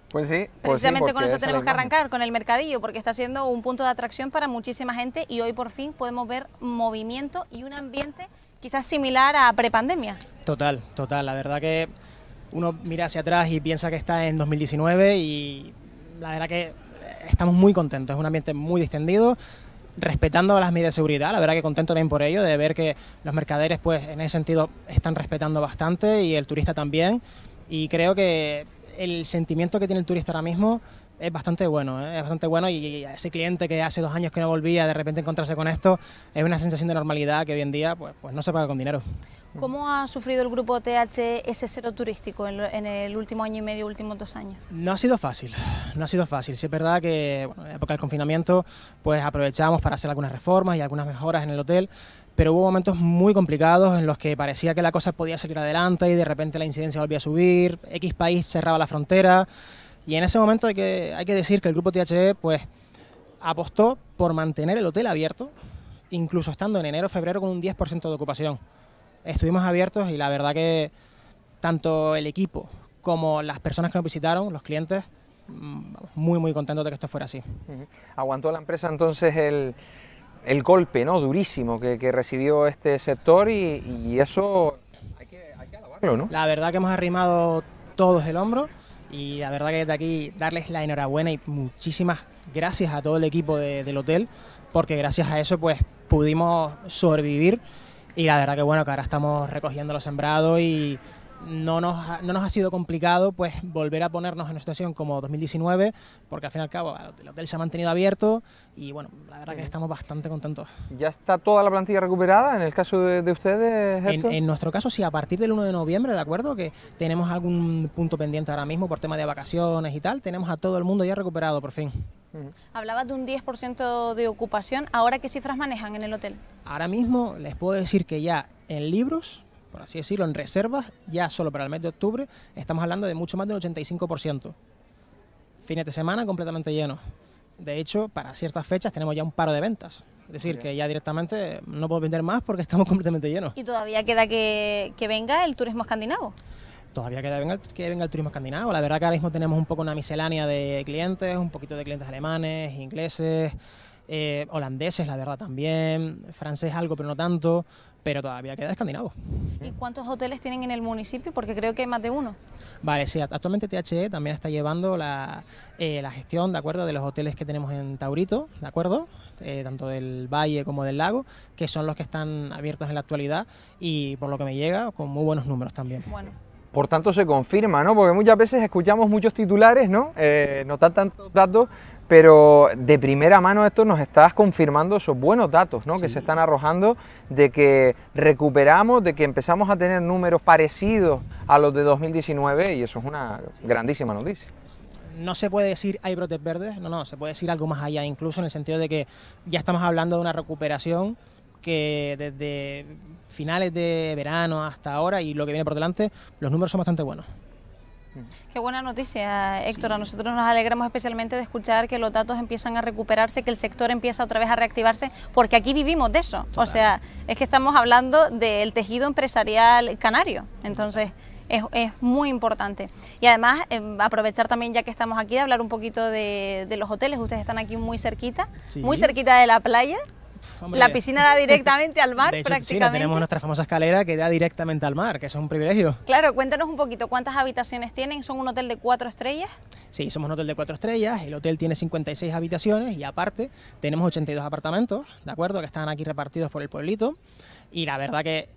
Speaker 10: Pues sí. Pues Precisamente con eso tenemos que arrancar,
Speaker 2: con el mercadillo, porque está siendo un punto de atracción para muchísima gente y hoy por fin podemos ver movimiento y un ambiente quizás similar a prepandemia.
Speaker 10: Total, total. La verdad que uno mira hacia atrás y piensa que está en 2019 y la verdad que estamos muy contentos, es un ambiente muy distendido respetando las medidas de seguridad, la verdad que contento también por ello, de ver que los mercaderes pues en ese sentido están respetando bastante y el turista también y creo que el sentimiento que tiene el turista ahora mismo es bastante bueno, ¿eh? es bastante bueno y, ese cliente que hace dos años que no volvía de repente encontrarse con esto es una sensación de normalidad que hoy en día pues, pues no se paga con dinero.
Speaker 2: ¿Cómo ha sufrido el grupo TH ese cero turístico en, el último año y medio, últimos dos años?
Speaker 10: No ha sido fácil, no ha sido fácil. Sí es verdad que en época del confinamiento pues aprovechamos para hacer algunas reformas y algunas mejoras en el hotel, pero hubo momentos muy complicados en los que parecía que la cosa podía salir adelante y de repente la incidencia volvía a subir, X país cerraba la frontera y en ese momento hay que, hay que decir que el grupo THE pues apostó por mantener el hotel abierto, incluso estando en enero febrero con un 10% de ocupación estuvimos abiertos y la verdad que tanto el equipo como las personas que nos visitaron, los clientes, mm, muy, muy contentos de que esto fuera así.
Speaker 1: ¿Aguantó la empresa entonces el, el golpe ¿no? durísimo que, recibió este sector y, eso hay que, alabarlo, ¿no?
Speaker 10: La verdad que hemos arrimado
Speaker 1: todos el hombro y la verdad que desde aquí darles la
Speaker 10: enhorabuena y muchísimas gracias a todo el equipo del hotel porque gracias a eso pues pudimos sobrevivir y la verdad que bueno, que ahora estamos recogiendo los sembrados y no nos, ha, sido complicado pues volver a ponernos en una situación como 2019, porque al fin y al cabo el hotel se ha mantenido abierto y bueno, la verdad que mm. estamos bastante contentos.
Speaker 1: ¿Ya está toda la plantilla recuperada en el caso de, ustedes? En, nuestro caso sí, a partir del 1 de
Speaker 10: noviembre, ¿de acuerdo? Que tenemos algún punto pendiente ahora mismo por tema de vacaciones y tal, tenemos a todo el mundo ya recuperado por fin.
Speaker 2: Hablabas de un 10% de ocupación, ¿ahora qué cifras manejan en el hotel?
Speaker 10: Ahora mismo les puedo decir que ya en libros por así decirlo, en reservas, ya solo para el mes de octubre, estamos hablando de mucho más del 85%. Fines de semana completamente llenos. De hecho, para ciertas fechas tenemos ya un paro de ventas. Es decir, que ya directamente no puedo vender más porque estamos completamente llenos.
Speaker 2: ¿Y todavía queda que, venga el turismo escandinavo?
Speaker 10: Todavía queda que venga el turismo escandinavo. La verdad que ahora mismo tenemos un poco una miscelánea de clientes, un poquito de clientes alemanes, ingleses, eh, holandeses, la verdad también, francés algo, pero no tanto pero todavía queda escandinavo.
Speaker 2: ¿Y cuántos hoteles tienen en el municipio? Porque creo que hay más de uno.
Speaker 10: Vale, sí, actualmente THE también está llevando la, eh, la gestión, ¿de acuerdo?, de los hoteles que tenemos en Taurito, ¿de acuerdo? Eh, tanto del valle como del lago, que son los que están abiertos en la actualidad y por lo que me llega, con muy buenos números también.
Speaker 4: Bueno
Speaker 1: por tanto se confirma, ¿no? Porque muchas veces escuchamos muchos titulares, ¿no? Eh, tantos datos, pero de primera mano esto nos está confirmando esos buenos datos ¿no? que se están arrojando de que recuperamos, de que empezamos a tener números parecidos a los de 2019 y eso es una grandísima noticia.
Speaker 10: No se puede decir hay brotes verdes, no, no, se puede decir algo más allá, incluso en el sentido de que ya estamos hablando de una recuperación que desde finales de verano hasta ahora y lo que viene por delante, los números son bastante buenos.
Speaker 2: Qué buena noticia, Héctor. A nosotros nos alegramos especialmente de escuchar que los datos empiezan a recuperarse, que el sector empieza otra vez a reactivarse, porque aquí vivimos de eso. O sea, es que estamos hablando del tejido empresarial canario. Entonces, es, muy importante. Y además, em, aprovechar también, ya que estamos aquí, de hablar un poquito de, los hoteles. Ustedes están aquí muy cerquita, muy cerquita de la playa la piscina da directamente al mar prácticamente. tenemos nuestra
Speaker 10: famosa escalera que da directamente al mar, que es un privilegio.
Speaker 2: Claro, cuéntanos un poquito, ¿cuántas habitaciones tienen? ¿Son un hotel de cuatro estrellas?
Speaker 10: Sí, somos un hotel de cuatro estrellas, el hotel tiene 56 habitaciones y aparte tenemos 82 apartamentos, ¿de acuerdo? Que están aquí repartidos por el pueblito y la verdad que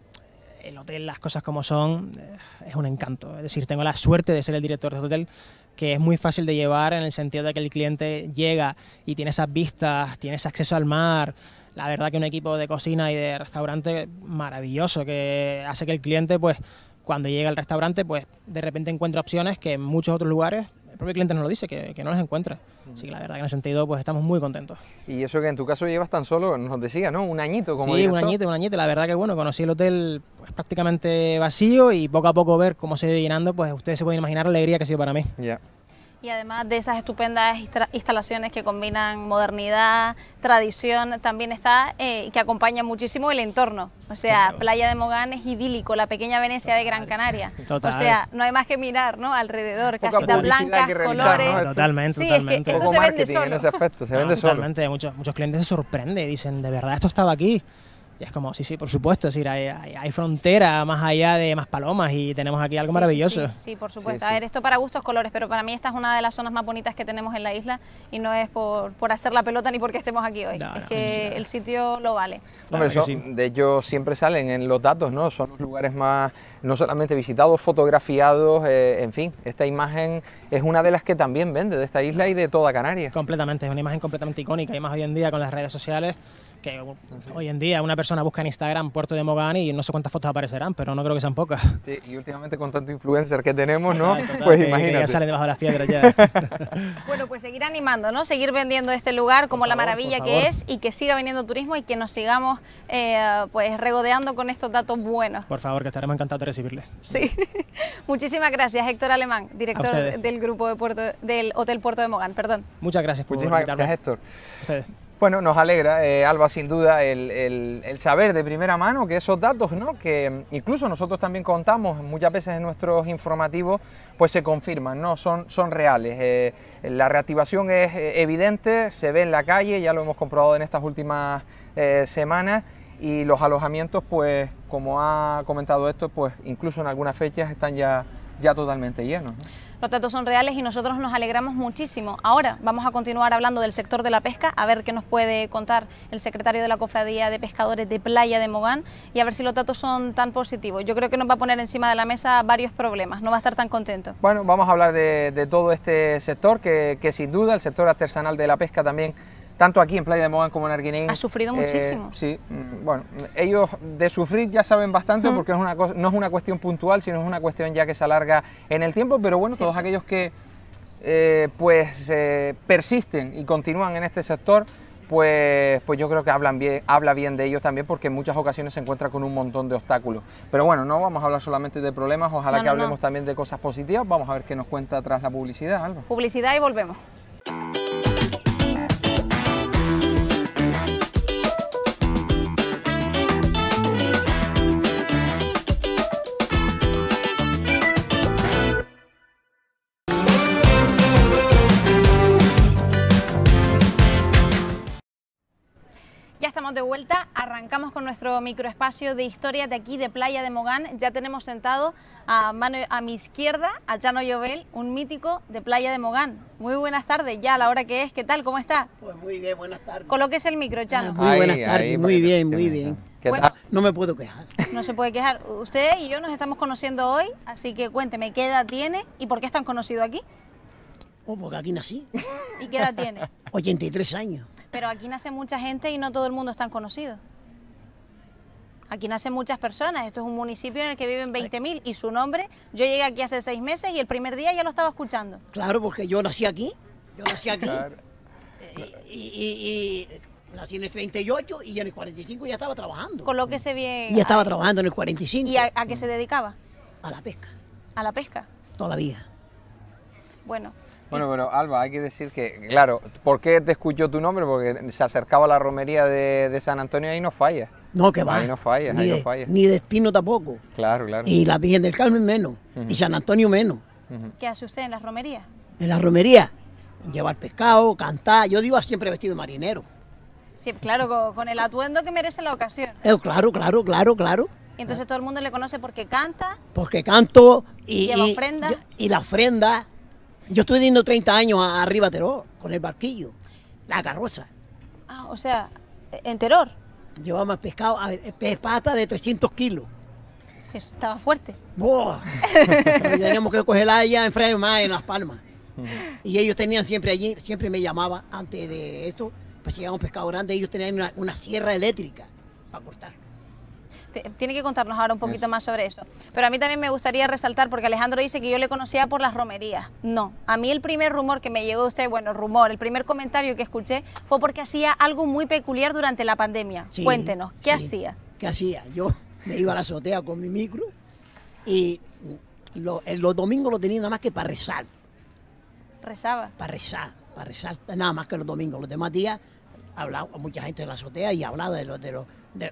Speaker 10: el hotel, las cosas como son, eh, es un encanto. Es decir, tengo la suerte de ser el director de este hotel, que es muy fácil de llevar en el sentido de que el cliente llega y tiene esas vistas, tiene ese acceso al mar, la verdad que un equipo de cocina y de restaurante maravilloso que hace que el cliente pues cuando llega al restaurante pues de repente encuentra opciones que en muchos otros lugares el propio cliente no lo dice, que, no las encuentra. Así que la verdad que en el sentido pues estamos muy contentos.
Speaker 1: Y eso que en tu caso llevas tan solo, nos decía, ¿no? Un añito como Sí, un añito,
Speaker 10: un añito. La verdad que bueno, conocí el hotel pues, prácticamente vacío y poco a poco ver cómo se ha llenando, pues ustedes se pueden imaginar la alegría que ha sido para mí. Ya.
Speaker 2: Y además de esas estupendas instalaciones que combinan modernidad, tradición, también está eh, que acompaña muchísimo el entorno. O sea, Playa de Mogán es idílico, la pequeña Venecia de Gran Canaria. O sea, no hay más que mirar, ¿no? Alrededor, casitas blancas, colores. Totalmente,
Speaker 10: totalmente. se vende solo. muchos, muchos clientes se sorprenden, dicen, de verdad esto estaba aquí. Y es como, sí, sí, por supuesto, es decir, hay, frontera más allá de más palomas y tenemos aquí algo maravilloso. Sí, por supuesto. A ver,
Speaker 2: esto para gustos colores, pero para mí esta es una de las zonas más bonitas que tenemos en la isla y no es por, por hacer la pelota ni porque estemos aquí hoy. es que el sitio lo vale. Hombre,
Speaker 1: de hecho siempre salen en los datos, ¿no? Son los lugares más, no solamente visitados, fotografiados, eh, en fin, esta imagen es una de las que también vende de esta isla y de toda Canarias. Completamente, es una imagen completamente icónica y más hoy en día con las redes sociales que
Speaker 10: hoy en día una persona busca en Instagram Puerto de Mogán y no sé cuántas fotos aparecerán, pero no creo que sean pocas.
Speaker 1: Sí, y últimamente con tanto influencer que tenemos, ¿no? pues imagínate. ya salen debajo de las piedras ya. bueno,
Speaker 2: pues seguir animando, ¿no? Seguir vendiendo este lugar como la maravilla que es y que siga viniendo turismo y que nos sigamos eh, pues regodeando con estos datos buenos.
Speaker 10: Por favor, que estaremos encantados de recibirles. Sí.
Speaker 2: Muchísimas gracias, Héctor Alemán, director del grupo de Puerto, del Hotel Puerto de Mogán, perdón.
Speaker 1: Muchas gracias por Muchísimas gracias, Héctor. Bueno, nos alegra, eh, Alba, sin duda, el, saber de primera mano que esos datos, ¿no? que incluso nosotros también contamos muchas veces en nuestros informativos, pues se confirman, ¿no? son, son reales. Eh, la reactivación es eh, evidente, se ve en la calle, ya lo hemos comprobado en estas últimas semanas, y los alojamientos, pues como ha comentado esto, pues incluso en algunas fechas están ya, ya totalmente llenos.
Speaker 2: Los datos son reales y nosotros nos alegramos muchísimo. Ahora vamos a continuar hablando del sector de la pesca, a ver qué nos puede contar el secretario de la Cofradía de Pescadores de Playa de Mogán y a ver si los datos son tan positivos. Yo creo que nos va a poner encima de la mesa varios problemas, no va a estar tan contento.
Speaker 1: Bueno, vamos a hablar de, todo este sector, que sin duda el sector artesanal de la pesca también tanto aquí en Playa de Mogán como en Arguineguín. Ha sufrido eh, muchísimo. Sí, mm, bueno, ellos de sufrir ya saben bastante porque es una no es una cuestión puntual, sino es una cuestión ya que se alarga en el tiempo, pero bueno, todos aquellos que eh, pues eh, persisten y continúan en este sector, pues, pues yo creo que hablan bien, habla bien de ellos también porque en muchas ocasiones se encuentra con un montón de obstáculos. Pero bueno, no vamos a hablar solamente de problemas, ojalá que hablemos también de cosas positivas. Vamos a ver qué nos cuenta tras la publicidad,
Speaker 2: Publicidad y volvemos. Ya estamos de vuelta, arrancamos con nuestro microespacio de historia de aquí de Playa de Mogán. Ya tenemos sentado a, mano, a mi izquierda a Chano Llobel, un mítico de Playa de Mogán. Muy buenas tardes, ya a la hora que es, ¿qué tal? ¿Cómo está? Pues muy bien, buenas tardes. Coloques el micro, Chano.
Speaker 9: Ah, muy buenas tardes, muy bien, muy bien. no me puedo quejar.
Speaker 2: No se puede quejar. Usted y yo nos estamos conociendo hoy, así que cuénteme, ¿qué edad tiene y por qué están tan conocido aquí?
Speaker 9: Oh, porque aquí nací.
Speaker 2: ¿Y qué edad tiene?
Speaker 9: 83 años.
Speaker 2: Pero aquí nace mucha gente y no todo el mundo es tan conocido. Aquí nacen muchas personas. Esto es un municipio en el que viven 20.000 y su nombre, yo llegué aquí hace seis meses y el primer día ya lo estaba escuchando.
Speaker 9: Claro, porque yo nací aquí. Yo nací aquí. Eh, y, nací en el 38 y ya en el 45 ya estaba trabajando. Con lo que se bien. Ya estaba trabajando en el 45. ¿Y a, a, qué se dedicaba? A la
Speaker 2: pesca. ¿A la pesca? Toda la vida. Bueno,
Speaker 1: bueno, pero Alba, hay que decir que, claro, ¿por qué te escuchó tu nombre? Porque se acercaba a la romería de, San Antonio y ahí no
Speaker 9: falla. No, que va. Ahí no falla, ni ahí no falla. Ni de Espino tampoco. Claro, claro. Y la Virgen del Carmen menos. Y San Antonio menos.
Speaker 2: ¿Qué hace usted en la romería?
Speaker 9: En la romería, Llevar pescado, cantar. Yo digo siempre vestido de marinero.
Speaker 2: Sí, claro, con el atuendo que merece la ocasión.
Speaker 9: Eh, claro, claro, claro, claro.
Speaker 2: Entonces todo el mundo le conoce porque canta.
Speaker 9: Porque canto y, ofrenda. Y, y la ofrenda yo estuve viviendo 30 años arriba de Teror, con el barquillo, la carroza.
Speaker 2: Ah, o sea,
Speaker 9: en Teror. Llevamos pescado, pata de 300 kilos. Eso estaba fuerte. teníamos que cogerla allá en en Las Palmas. Y ellos tenían siempre allí, siempre me llamaba antes de esto, pues llegaba un pescado grande, ellos tenían una sierra eléctrica para cortar
Speaker 2: tiene que contarnos ahora un poquito más sobre eso. Pero a mí también me gustaría resaltar, porque Alejandro dice que yo le conocía por las romerías. No, a mí el primer rumor que me llegó de usted, bueno, rumor, el primer comentario que escuché fue porque hacía algo muy peculiar durante la pandemia. Cuéntenos, ¿qué hacía?
Speaker 9: ¿Qué hacía? Yo me iba a la azotea con mi micro y los domingos lo tenía nada más que para rezar. ¿Rezaba? Para rezar, para rezar, nada más que los domingos. Los demás días hablaba mucha gente de la azotea y hablaba de lo, de lo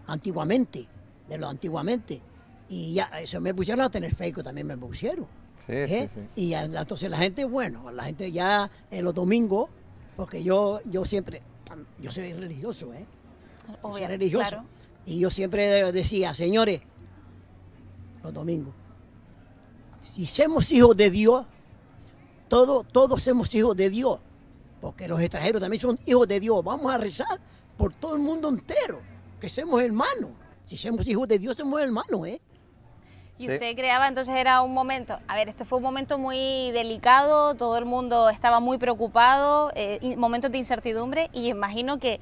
Speaker 9: antiguamente de lo antiguamente. Y ya, eso me pusieron a tener Facebook también me pusieron. Sí, sí, ¿Eh? Y entonces la gente, bueno, la gente ya en los domingos, porque yo, yo siempre, yo soy religioso, ¿eh? soy religioso. Y yo siempre decía, señores, los domingos, si somos hijos de Dios, todos, todos somos hijos de Dios, porque los extranjeros también son hijos de Dios. Vamos a rezar por todo el mundo entero, que somos hermanos. Si somos hijos de Dios, somos hermanos, ¿eh?
Speaker 2: Y usted creaba, entonces era un momento, a ver, este fue un momento muy delicado, todo el mundo estaba muy preocupado, eh, momentos de incertidumbre, y imagino que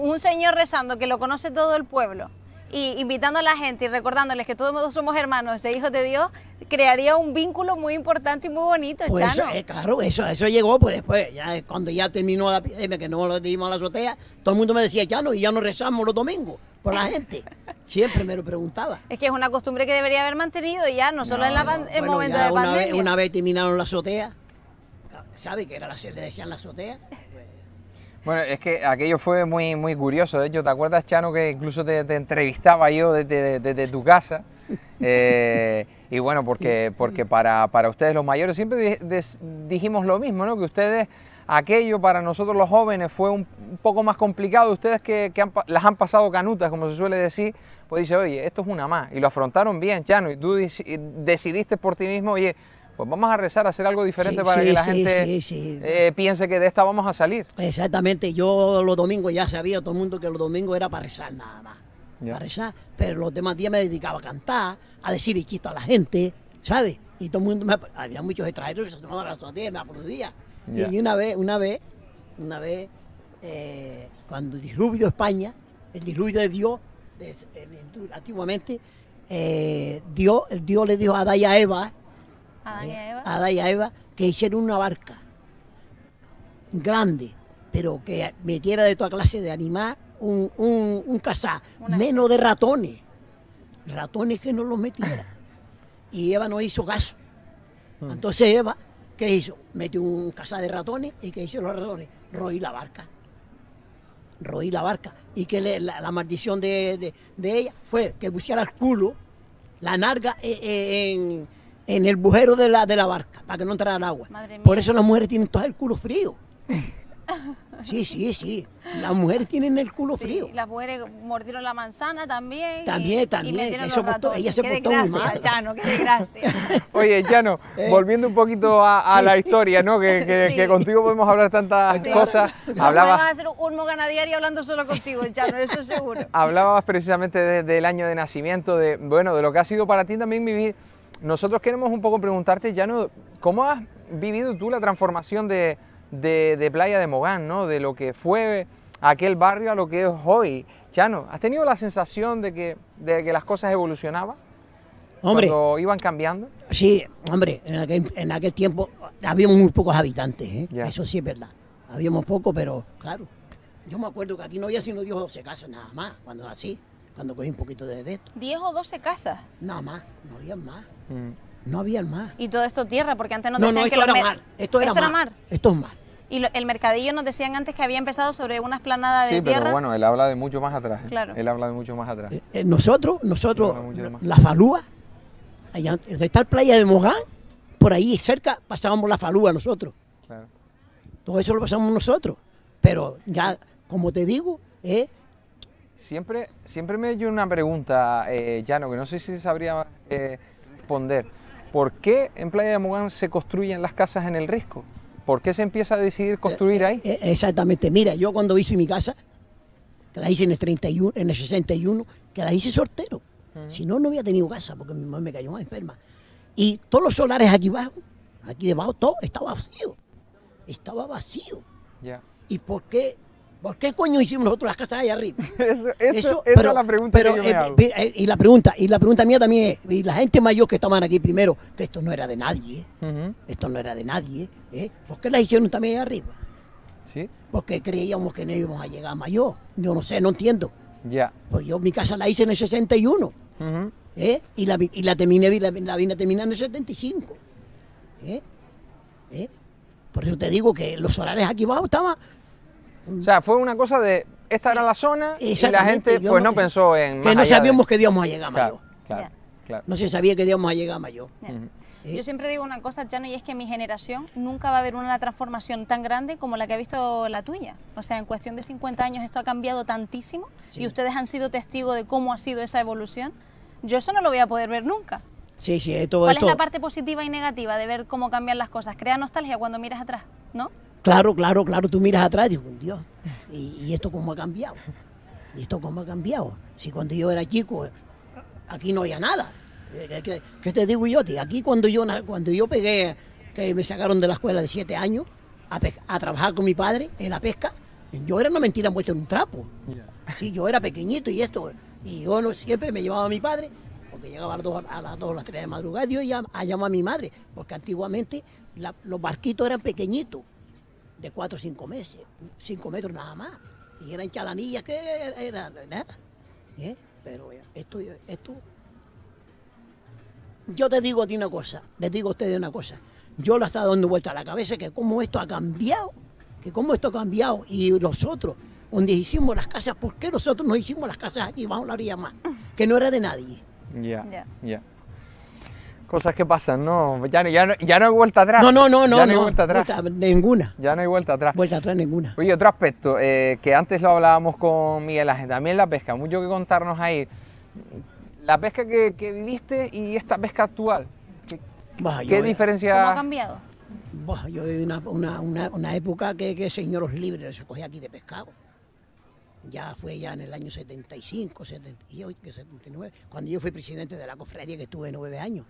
Speaker 2: un señor rezando que lo conoce todo el pueblo, y invitando a la gente y recordándoles que todos somos hermanos ese hijo de Dios, crearía un vínculo muy importante y muy bonito, pues eh,
Speaker 9: claro, eso, eso llegó, pues después, ya, cuando ya terminó la epidemia, eh, que no lo dimos a la azotea, todo el mundo me decía, ya no, y ya no rezamos los domingos por la gente. Siempre me lo preguntaba.
Speaker 2: Es que es una costumbre que debería haber mantenido ya, no solo en la momento
Speaker 9: de una pandemia. una vez terminaron la azotea, ¿sabe que era la, le decían la azotea?
Speaker 1: Bueno, es que aquello fue muy, muy curioso. De hecho, ¿te acuerdas, Chano, que incluso te, entrevistaba yo desde, tu casa? Eh, y bueno, porque, porque para, para ustedes los mayores siempre dijimos lo mismo, ¿no? Que ustedes aquello para nosotros los jóvenes fue un, poco más complicado. Ustedes que, han, las han pasado canutas, como se suele decir, pues dice, oye, esto es una más. Y lo afrontaron bien, Chano, y tú decidiste por ti mismo, oye, pues vamos a rezar a hacer algo diferente para que la gente
Speaker 9: eh,
Speaker 1: piense que de esta
Speaker 9: vamos a salir. Exactamente, yo los domingos ya sabía todo el mundo que los domingos era para rezar nada más. Para rezar, pero los demás días me dedicaba a cantar, a decir y quito a la gente, ¿sabes? Y todo el mundo me... Había muchos extranjeros que se tomaban las me y una vez, una vez, una vez, eh, cuando el España, el diluvio de Dios, antiguamente, eh, Dios, el Dios le dijo a Adán y a Eva, eh, a y Eva, que hicieron una barca grande, pero que metiera de toda clase de animal un, un, cazá, menos de ratones, ratones que no los metiera. Y Eva no hizo caso. Hmm. Entonces Eva ¿Qué hizo? Metió un caza de ratones y ¿qué hicieron los ratones? Roí la barca. Roí la barca. Y que la, maldición de, ella fue que pusiera el culo, la narga eh, eh, en, el bujero de la, de la barca para que no entrara el agua. Por eso las mujeres tienen todo el culo frío. Sí, sí, sí. Las mujeres tienen el culo sí, frío.
Speaker 2: Las mujeres mordieron la manzana también.
Speaker 9: También, también. Y Eso portó, ella se qué portó muy mal. Chano, qué desgracia.
Speaker 1: Oye, Chano, eh. volviendo un poquito a, la historia, ¿no? Que, contigo podemos hablar tantas cosas. No Hablabas...
Speaker 2: a un hablando solo contigo, Chano, eso seguro.
Speaker 1: Hablabas precisamente del año de nacimiento, de bueno, de lo que ha sido para ti también vivir. Nosotros queremos un poco preguntarte, Chano, ¿cómo has vivido tú la transformación de de, Playa de Mogán, ¿no? de lo que fue aquel barrio a lo que es hoy. Chano, ¿has tenido la sensación de que, de que las cosas evolucionaban? Hombre, cuando iban cambiando.
Speaker 9: Sí, hombre, en aquel, tiempo habíamos muy pocos habitantes, ¿eh? eso sí es verdad. Habíamos pocos, pero claro, yo me acuerdo que aquí no había sino 10 o 12 casas nada más, cuando nací, cuando cogí un poquito de, esto.
Speaker 2: ¿10 o 12 casas? Nada más, no había más.
Speaker 9: Mm. No había más.
Speaker 2: Y todo esto tierra, porque antes no, no decían no, esto que era mar. Esto era mar. Esto es mar. Y el mercadillo nos decían antes que había empezado sobre una explanada de tierra. Sí, pero bueno,
Speaker 1: él habla de mucho más atrás. Él habla de mucho más atrás. Eh,
Speaker 9: eh, nosotros, nosotros, la falúa, allá donde está playa de Mogán, por ahí cerca pasábamos la falúa nosotros. Claro. Todo eso lo pasamos nosotros. Pero ya, como te digo, eh,
Speaker 1: Siempre, siempre me he una pregunta, eh, no que no sé si sabría eh, responder. ¿Por qué en Playa de Mogán se construyen las casas en el risco? ¿Por qué se empieza a decidir construir eh,
Speaker 9: ahí? Eh, eh, exactamente, mira, yo cuando hice mi casa, que la hice en el, 31, en el 61, que la hice soltero. Si no, no había tenido casa porque mi mamá me cayó más enferma. Y todos los solares aquí abajo, aquí debajo, todo estaba vacío. Estaba vacío. Ya. ¿Y por qué ¿Por qué coño hicimos nosotros las casas allá arriba? eso, es la pregunta eh, eh, Y la pregunta, y la pregunta mía también es, y la gente mayor que estaban aquí primero, que esto no era de nadie, ¿eh? esto no era de nadie, ¿eh? ¿por qué las hicieron también allá arriba? ¿Sí? Porque creíamos que no íbamos a llegar mayor. Yo no sé, no entiendo. Ya. Pues yo mi casa la hice en el 61. ¿eh? Y, la, y la terminé, la, vine a terminar en el 75. ¿eh? ¿Eh? Por eso te digo que los solares aquí abajo
Speaker 1: estaban Mm. O sea, fue una cosa de, esta era la zona y la gente pues no, pensó en... Que no sabíamos que íbamos a llegar a Mayo. No se sabía que íbamos a llegar a Mayo. Yo
Speaker 2: siempre digo una cosa, Chano, y es que mi generación nunca va a haber una transformación tan grande como la que ha visto la tuya. O sea, en cuestión de 50 años esto ha cambiado tantísimo y ustedes han sido testigos de cómo ha sido esa evolución. Yo eso no lo voy a poder ver nunca.
Speaker 9: Sí, sí, todo ¿Cuál es la parte
Speaker 2: positiva y negativa de ver cómo cambian las cosas? Crea nostalgia cuando miras atrás, ¿no?
Speaker 9: Claro, claro, claro, tú miras atrás y dices, Dios, ¿y, esto cómo ha cambiado? ¿Y esto cómo ha cambiado? Si cuando yo era chico, eh, aquí no había nada. Eh, ¿Qué, te digo yo? Aquí cuando yo, cuando yo pegué, que me sacaron de la escuela de siete años a, trabajar con mi padre en la pesca, yo era una mentira muerta en un trapo. Sí, yo era pequeñito y esto, y yo no, siempre me llevaba a mi padre porque llegaba a las dos a las, tres de madrugada, y yo ya a a mi madre, porque antiguamente los barquitos eran pequeñitos de 4 o cinco meses, cinco metros nada más. Y eran chalanillas que er-, era nada. ¿eh? ¿Eh? Pero esto, esto. Yo te digo a ti una cosa, les digo a ustedes una cosa. Yo lo he estado dando vuelta a la cabeza que cómo esto ha cambiado, que cómo esto ha cambiado. Y nosotros, donde hicimos las casas, ¿por qué nosotros no hicimos las casas aquí bajo la orilla más? Que no era de nadie.
Speaker 1: Ya, ya cosas que pasan, ¿no? Ya, no, hay vuelta atrás. No, no, no, no. no, hay vuelta atrás. ninguna. Ya no hay vuelta atrás. Vuelta atrás ninguna. Oye, otro aspecto, eh, que antes lo hablábamos con Miguel Ángel, también la pesca, mucho que contarnos
Speaker 9: ahí. La pesca que, viviste y esta pesca actual, ¿qué, eh, diferencia? ¿Cómo ha cambiado? yo viví una, una, época que, que señoros libres se cogía aquí de pescado ya fue ya en el año 75, 78, 79, cuando yo fui presidente de la cofradía que estuve nueve años.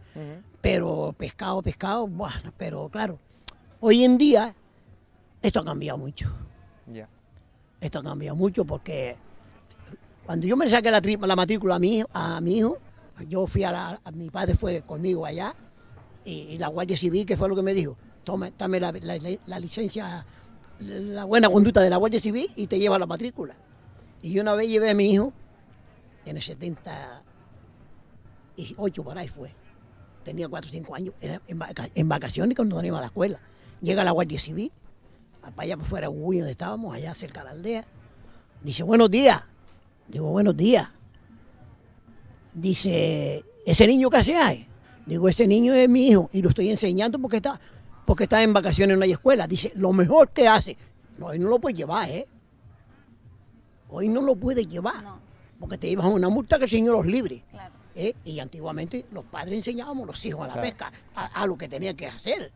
Speaker 9: Pero pescado, pescado, bueno, pero claro, hoy en día esto ha cambiado mucho. Esto ha cambiado mucho porque cuando yo me saqué la, matrícula a mi, a mi hijo, yo fui a, mi padre fue conmigo allá y, la Guardia Civil, que fue lo que me dijo, toma, dame la, licencia, la buena conducta de la Guardia Civil y te lleva la matrícula. Y una vez llevé a mi hijo, en el 78 por ahí fue, tenía 4 o 5 años, era en, vacaciones cuando no iba a la escuela. Llega la Guardia Civil, para allá para fuera Uy, donde estábamos, allá cerca de la aldea. Dice, buenos días. Digo, buenos días. Dice, ¿ese niño qué hace ahí? Digo, ese niño es mi hijo y lo estoy enseñando porque está, porque está en vacaciones no hay escuela. Dice, lo mejor que hace. No, no lo puede llevar, ¿eh? Hoy no lo puedes llevar, porque te llevas una multa que el Señor los libre. ¿Eh? Y antiguamente los padres enseñábamos a los hijos a la pesca, a, lo que tenían que hacer.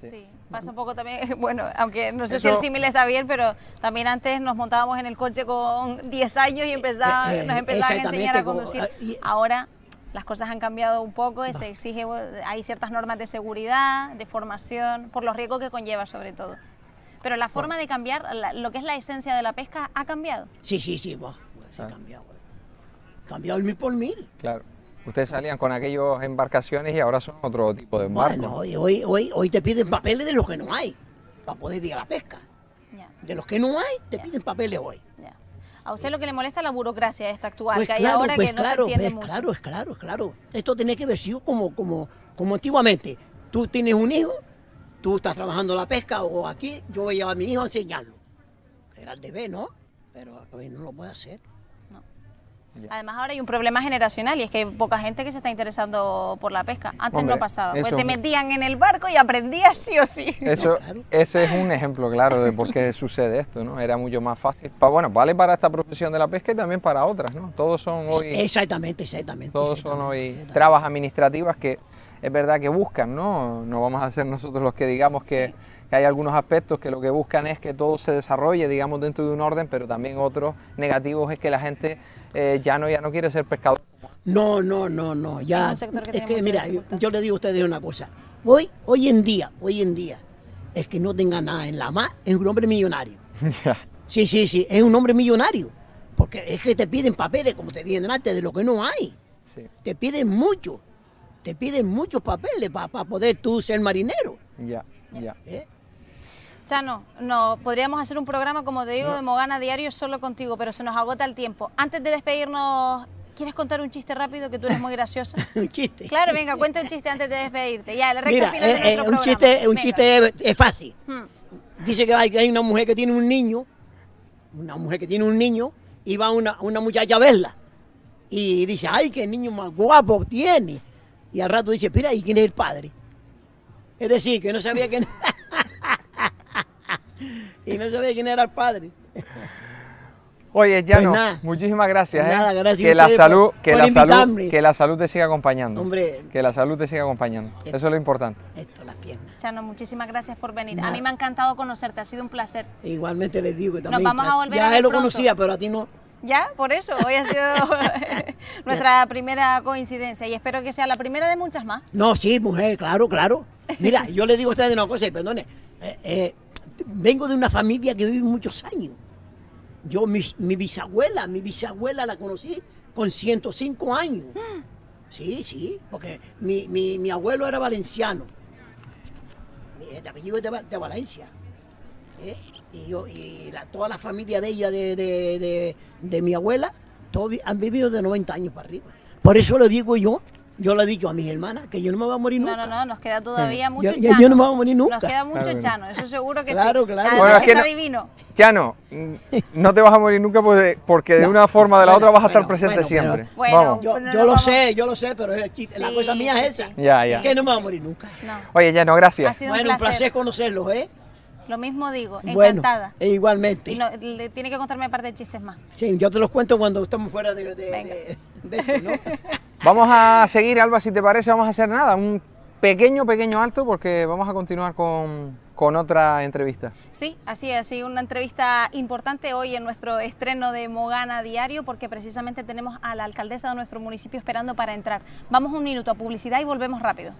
Speaker 2: Sí. pasa un poco también, bueno, aunque no sé si el símil está bien, pero también antes nos montábamos en el coche con 10 años y empezábamos eh, eh, nos empezaban a enseñar a conducir. Ah, Ahora las cosas han cambiado un poco, y se exige, hay ciertas normas de seguridad, de formación, por los riesgos que conlleva sobre todo. Pero la ah. forma de cambiar, lo que es la esencia de la pesca, ¿ha cambiado?
Speaker 1: Sí, sí, sí, va,
Speaker 9: ha cambiado. Cambiado el mil por mil.
Speaker 1: Claro. Ustedes salían con aquellas embarcaciones y ahora son otro
Speaker 9: tipo de embarcaciones. Bueno, hoy, hoy, hoy, te piden papeles de los que no hay para poder ir a la pesca. De los que no hay, te piden papeles hoy.
Speaker 2: A usted lo que le molesta es la burocracia esta actual pues que hay ahora pues que no se entiende pues Claro,
Speaker 9: es claro, es claro. Esto tiene que haber sido como, como, como antiguamente. Tú tienes un hijo tú estás trabajando la pesca o aquí, yo voy a llevar a mi hijo a enseñarlo. Era el deber, ¿no? Pero hoy pues, no lo puede hacer.
Speaker 2: Además ahora hay un problema generacional y es que hay poca gente que se está interesando por la pesca. Antes no pasaba, te metían en el barco y aprendías sí o sí. Eso,
Speaker 1: Ese es un ejemplo claro de por qué sucede esto, ¿no? Era mucho más fácil. bueno, vale para esta profesión de la pesca y también para otras, ¿no? Todos son hoy... Exactamente, exactamente. Todos son hoy trabas administrativas que es verdad que buscan, ¿no? No vamos a ser nosotros los que digamos que, hay algunos aspectos que lo que buscan es que todo se desarrolle, digamos, dentro de un orden, pero también otros negativos es que la gente eh, ya, no, ya no quiere ser pescador.
Speaker 9: No, no, no, no, ya. Es, que, mira, yo, le digo a ustedes una cosa. Hoy, hoy en día, hoy en día, es que no tenga nada en la mar es un hombre millonario. sí, sí, sí, es un hombre millonario. Porque es que te piden papeles, como te piden antes, de lo que no hay. Te piden mucho te piden muchos papeles para poder tú ser marinero. Ya, ya. ¿Eh?
Speaker 2: Chano, no, podríamos hacer un programa, como te digo, de Mogana Diario solo contigo, pero se nos agota el tiempo. Antes de despedirnos, ¿quieres contar un chiste rápido que tú eres muy gracioso? un chiste. Claro, venga, cuenta un chiste antes de despedirte. Ya, la recta final de eh, eh, un Chiste, un chiste es fácil. Hmm.
Speaker 9: Dice que hay, una mujer que tiene un niño, una mujer que tiene un niño, y va una, una muchacha a verla. Y dice, ay, qué niño más guapo tiene y al rato dice, mira, ¿y quién es el padre? Es decir, que no sabía quién y no sabía quién era el padre.
Speaker 1: Oye, Llano, pues muchísimas gracias. Pues ¿eh? nada, gracias eh. que la salud, que que la salud te siga acompañando. que la salud te siga acompañando. Eso es
Speaker 9: lo importante. Esto,
Speaker 2: las piernas. Chano, muchísimas gracias por venir. A mí me ha encantado conocerte, ha sido un placer.
Speaker 9: Igualmente les digo que también. Nos vamos a volver a ver él lo conocía, pero a ti no.
Speaker 2: Ya, por eso, hoy ha sido nuestra primera coincidencia y espero que sea la primera de muchas más.
Speaker 9: No, sí, mujer, claro, claro. Mira, yo le digo a ustedes una cosa y perdone. Eh, eh, vengo de una familia que vive muchos años. Yo, mi, bisabuela, mi bisabuela la conocí con 105 años. Mm. Sí, sí, porque mi, abuelo era valenciano. Mi, de de, Valencia. ¿eh? y, yo, y la, toda la familia de ella, de, de, de, de mi abuela, todos han vivido de 90 años para arriba. Por eso lo digo yo, yo lo digo a mis hermanas, que yo no me voy a morir nunca. No, no, no, nos queda todavía mucho chano. chano. Yo no me voy a morir nunca. Nos queda mucho chano,
Speaker 2: eso seguro que claro, sí. Claro,
Speaker 9: claro. es divino.
Speaker 1: Chano, mm, no te vas a morir nunca porque de una forma o de la otra vas a estar presente siempre. Yo,
Speaker 9: lo sé, yo lo sé, pero la cosa mía es esa. Sí, Que no me voy a morir nunca. oye Oye, no gracias. Ha sido bueno, un placer, placer conocerlos, ¿eh? Lo mismo digo, encantada. Bueno, igualmente.
Speaker 2: tiene que contarme un par de chistes más.
Speaker 9: Sí, yo te los cuento cuando estamos fuera
Speaker 2: de,
Speaker 1: vamos a seguir, Alba, si te parece, vamos a hacer nada, un pequeño, pequeño alto porque vamos a continuar con, otra entrevista.
Speaker 2: Sí, así es, una entrevista importante hoy en nuestro estreno de Mogana Diario porque precisamente tenemos a la alcaldesa de nuestro municipio esperando para entrar. Vamos un minuto a publicidad y volvemos rápido.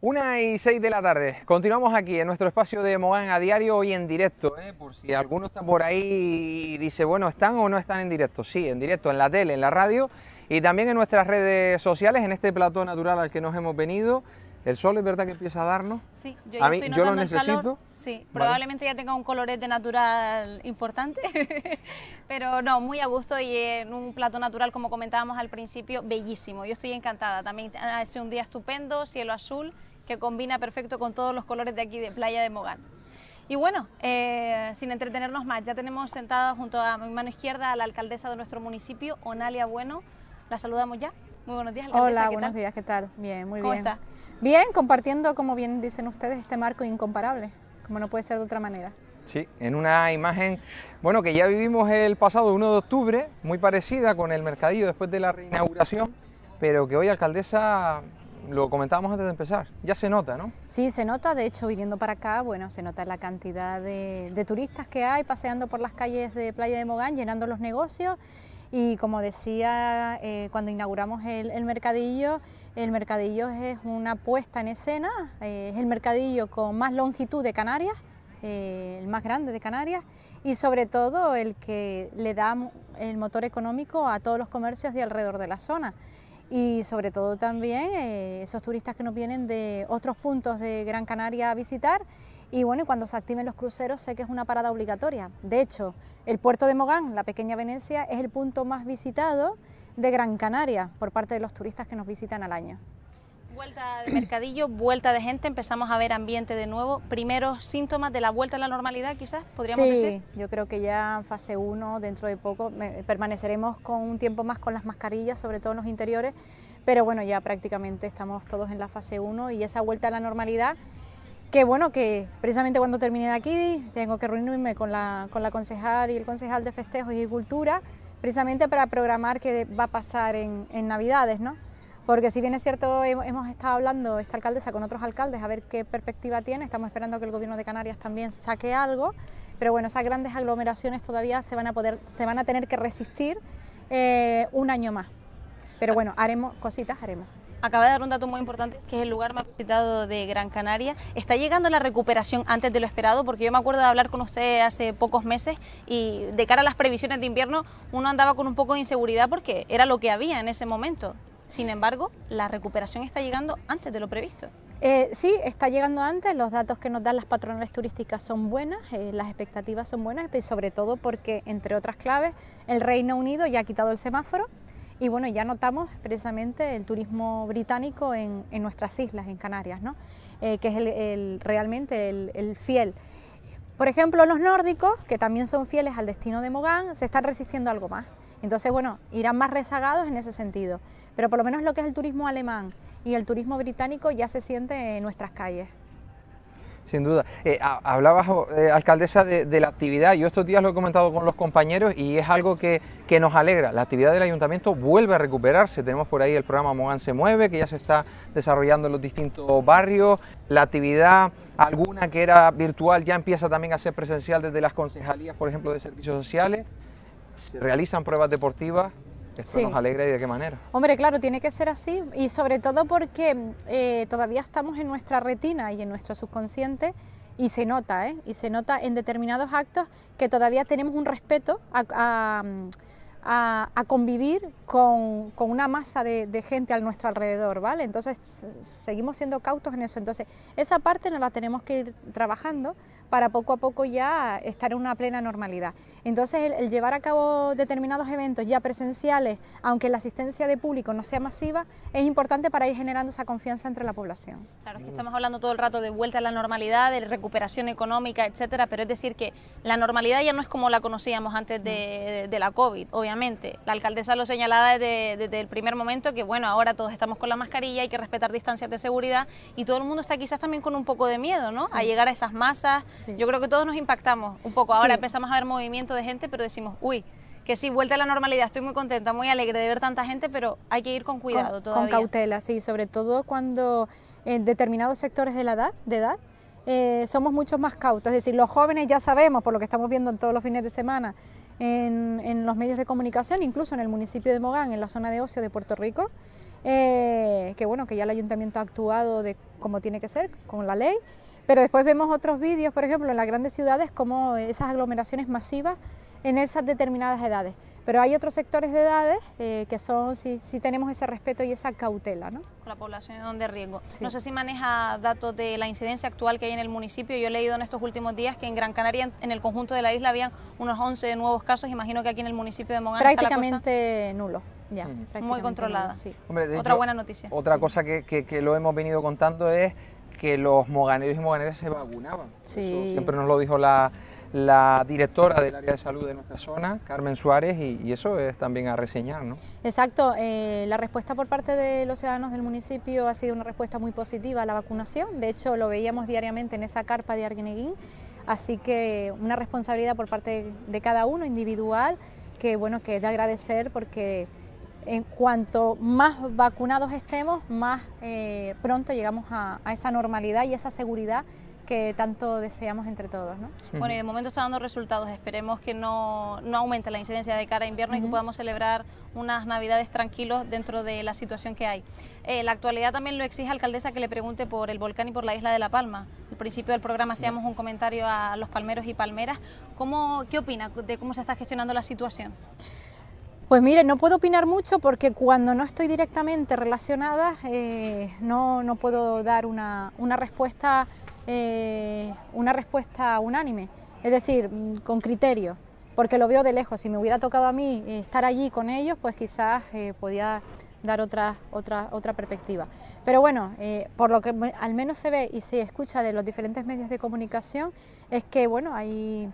Speaker 1: Una y seis de la tarde. Continuamos aquí en nuestro espacio de Mogán a diario hoy en directo. ¿eh? Por si alguno está por ahí y dice, bueno, ¿están o no están en directo? Sí, en directo, en la tele, en la radio y también en nuestras redes sociales, en este plato natural al que nos hemos venido. El sol es verdad que empieza a darnos. Sí, yo, ya estoy notando lo el necesito. Calor.
Speaker 2: Sí, probablemente ya tenga un colorete natural importante, pero no, muy a gusto y en un plato natural, como comentábamos al principio, bellísimo. Yo estoy encantada. También hace un día estupendo, cielo azul que combina perfecto con todos los colores de aquí de Playa de Mogán. Y bueno, eh, sin entretenernos más, ya tenemos sentada junto a mi mano izquierda a la alcaldesa de nuestro municipio, Onalia Bueno. La saludamos ya. Muy buenos días, alcaldesa. Hola, buenos
Speaker 8: días, ¿qué tal? Bien, muy bien. ¿Cómo está? Bien, compartiendo, como bien dicen ustedes, este marco incomparable, como no puede ser de otra manera.
Speaker 1: Sí, en una imagen, bueno, que ya vivimos el pasado 1 de octubre, muy parecida con el mercadillo después de la reinauguración, pero que hoy, alcaldesa, lo comentábamos antes de empezar, ya se nota, ¿no?
Speaker 8: Sí, se nota, de hecho, viniendo para acá, bueno, se nota la cantidad de, turistas que hay paseando por las calles de Playa de Mogán, llenando los negocios. Y como decía, eh, cuando inauguramos el, mercadillo, el mercadillo es una puesta en escena, eh, es el mercadillo con más longitud de Canarias, eh, el más grande de Canarias, y sobre todo el que le da el motor económico a todos los comercios de alrededor de la zona y sobre todo también eh, esos turistas que nos vienen de otros puntos de Gran Canaria a visitar. Y bueno, cuando se activen los cruceros sé que es una parada obligatoria. De hecho, el puerto de Mogán, la pequeña Venecia, es el punto más visitado de Gran Canaria por parte de los turistas
Speaker 2: que nos visitan al año. Vuelta de mercadillo, vuelta de gente, empezamos a ver ambiente de nuevo. Primeros síntomas de la vuelta a la normalidad, quizás, podríamos sí, decir.
Speaker 8: Yo creo que ya en fase 1, dentro de poco, permaneceremos con un tiempo más con las mascarillas, sobre todo en los interiores, pero bueno, ya prácticamente estamos todos en la fase 1 y esa vuelta a la normalidad que bueno, que precisamente cuando termine de aquí tengo que reunirme con la, con la concejal y el concejal de festejos y cultura, precisamente para programar qué va a pasar en, en Navidades, ¿no? Porque si bien es cierto, hemos estado hablando esta alcaldesa con otros alcaldes a ver qué perspectiva tiene, estamos esperando que el gobierno de Canarias también saque algo, pero bueno, esas grandes aglomeraciones todavía se van a, poder, se van a tener que resistir eh, un año más. Pero bueno, haremos
Speaker 2: cositas, haremos. Acaba de dar un dato muy importante, que es el lugar más visitado de Gran Canaria. Está llegando la recuperación antes de lo esperado, porque yo me acuerdo de hablar con usted hace pocos meses y de cara a las previsiones de invierno uno andaba con un poco de inseguridad porque era lo que había en ese momento. Sin embargo, la recuperación está llegando antes de lo previsto.
Speaker 8: Eh, sí, está llegando antes, los datos que nos dan las patronales turísticas son buenas, eh, las expectativas son buenas, sobre todo porque, entre otras claves, el Reino Unido ya ha quitado el semáforo y bueno, ya notamos precisamente el turismo británico en, nuestras islas, en Canarias, ¿no? Eh, que es realmente el, el fiel. Por ejemplo, los nórdicos, que también son fieles al destino de Mogán, se están resistiendo algo más. Entonces, bueno, irán más rezagados en ese sentido pero por lo menos lo que es el turismo alemán y el turismo británico ya se siente en nuestras calles.
Speaker 1: Sin duda. Eh, hablabas, oh, eh, alcaldesa, de, la actividad. Yo estos días lo he comentado con los compañeros y es algo que, que, nos alegra. La actividad del ayuntamiento vuelve a recuperarse. Tenemos por ahí el programa Mogán se mueve, que ya se está desarrollando en los distintos barrios. La actividad, alguna que era virtual, ya empieza también a ser presencial desde las concejalías, por ejemplo, de servicios sociales. Se realizan pruebas deportivas, esto nos alegra y de qué manera.
Speaker 8: Hombre, claro, tiene que ser así y sobre todo porque eh, todavía estamos en nuestra retina y en nuestro subconsciente y se nota, ¿eh? Y se nota en determinados actos que todavía tenemos un respeto a, convivir con, una masa de, de, gente a nuestro alrededor, ¿vale? Entonces seguimos siendo cautos en eso. Entonces esa parte nos la tenemos que ir trabajando para poco a poco ya estar en una plena normalidad. Entonces, el, llevar a cabo determinados eventos ya presenciales, aunque la asistencia de público no sea masiva, es importante para ir generando esa confianza entre la población.
Speaker 2: Claro, es que estamos hablando todo el rato de vuelta a la normalidad, de recuperación económica, etcétera, pero es decir que la normalidad ya no es como la conocíamos antes de, la COVID, obviamente. La alcaldesa lo señalaba desde, el primer momento que, bueno, ahora todos estamos con la mascarilla, hay que respetar distancias de seguridad y todo el mundo está quizás también con un poco de miedo, ¿no? A llegar a esas masas, yo creo que todos nos impactamos un poco. Ahora empezamos a ver movimiento de gente, pero decimos, uy, que sí, vuelta a la normalidad, estoy muy contenta, muy alegre de ver tanta gente, pero hay que ir con cuidado con, todavía. Con
Speaker 8: cautela, sí, sobre todo cuando en determinados sectores de la edad, de edad eh, somos mucho más cautos. Es decir, los jóvenes ya sabemos, por lo que estamos viendo en todos los fines de semana, en, los medios de comunicación, incluso en el municipio de Mogán, en la zona de ocio de Puerto Rico, eh, que bueno, que ya el ayuntamiento ha actuado de como tiene que ser, con la ley, pero después vemos otros vídeos, por ejemplo, en las grandes ciudades, como esas aglomeraciones masivas en esas determinadas edades. Pero hay otros sectores de edades eh, que son, si, tenemos ese respeto y esa cautela. ¿no?
Speaker 2: Con la población de riesgo. No sé si maneja datos de la incidencia actual que hay en el municipio. Yo he leído en estos últimos días que en Gran Canaria, en el conjunto de la isla, habían unos 11 nuevos casos. Imagino que aquí en el municipio de Mogán Prácticamente está la cosa... nulo. Ya, mm. Muy controlada. otra buena noticia. Otra
Speaker 1: cosa que lo hemos venido contando es que los moganeros y moganeras se vacunaban. siempre nos lo dijo la, la directora del área de salud de nuestra zona, Carmen Suárez, y, eso es también a reseñar. ¿no?
Speaker 8: Exacto, eh, la respuesta por parte de los ciudadanos del municipio ha sido una respuesta muy positiva a la vacunación, de hecho lo veíamos diariamente en esa carpa de Arguineguín, así que una responsabilidad por parte de cada uno individual que bueno que es de agradecer porque en cuanto más vacunados estemos, más eh, pronto llegamos a, esa normalidad y esa seguridad que
Speaker 2: tanto deseamos entre todos. Bueno, y de momento está dando resultados. Esperemos que no, aumente la incidencia de cara a invierno y que podamos celebrar unas navidades tranquilos dentro de la situación que hay. Eh, la actualidad también lo exige alcaldesa que le pregunte por el volcán y por la isla de La Palma. Al principio del programa hacíamos un comentario a los palmeros y palmeras. ¿Cómo, ¿Qué opina de cómo se está gestionando la situación?
Speaker 8: Pues mire, no puedo opinar mucho porque cuando no estoy directamente relacionada eh, no, puedo dar una, respuesta, eh, una respuesta unánime, es decir, mm, con criterio, porque lo veo de lejos. Si me hubiera tocado a mí eh, estar allí con ellos, pues quizás podía dar otra, otra, otra perspectiva. Pero bueno, por lo que al menos se ve y se escucha de los diferentes medios de comunicación, es que bueno, hay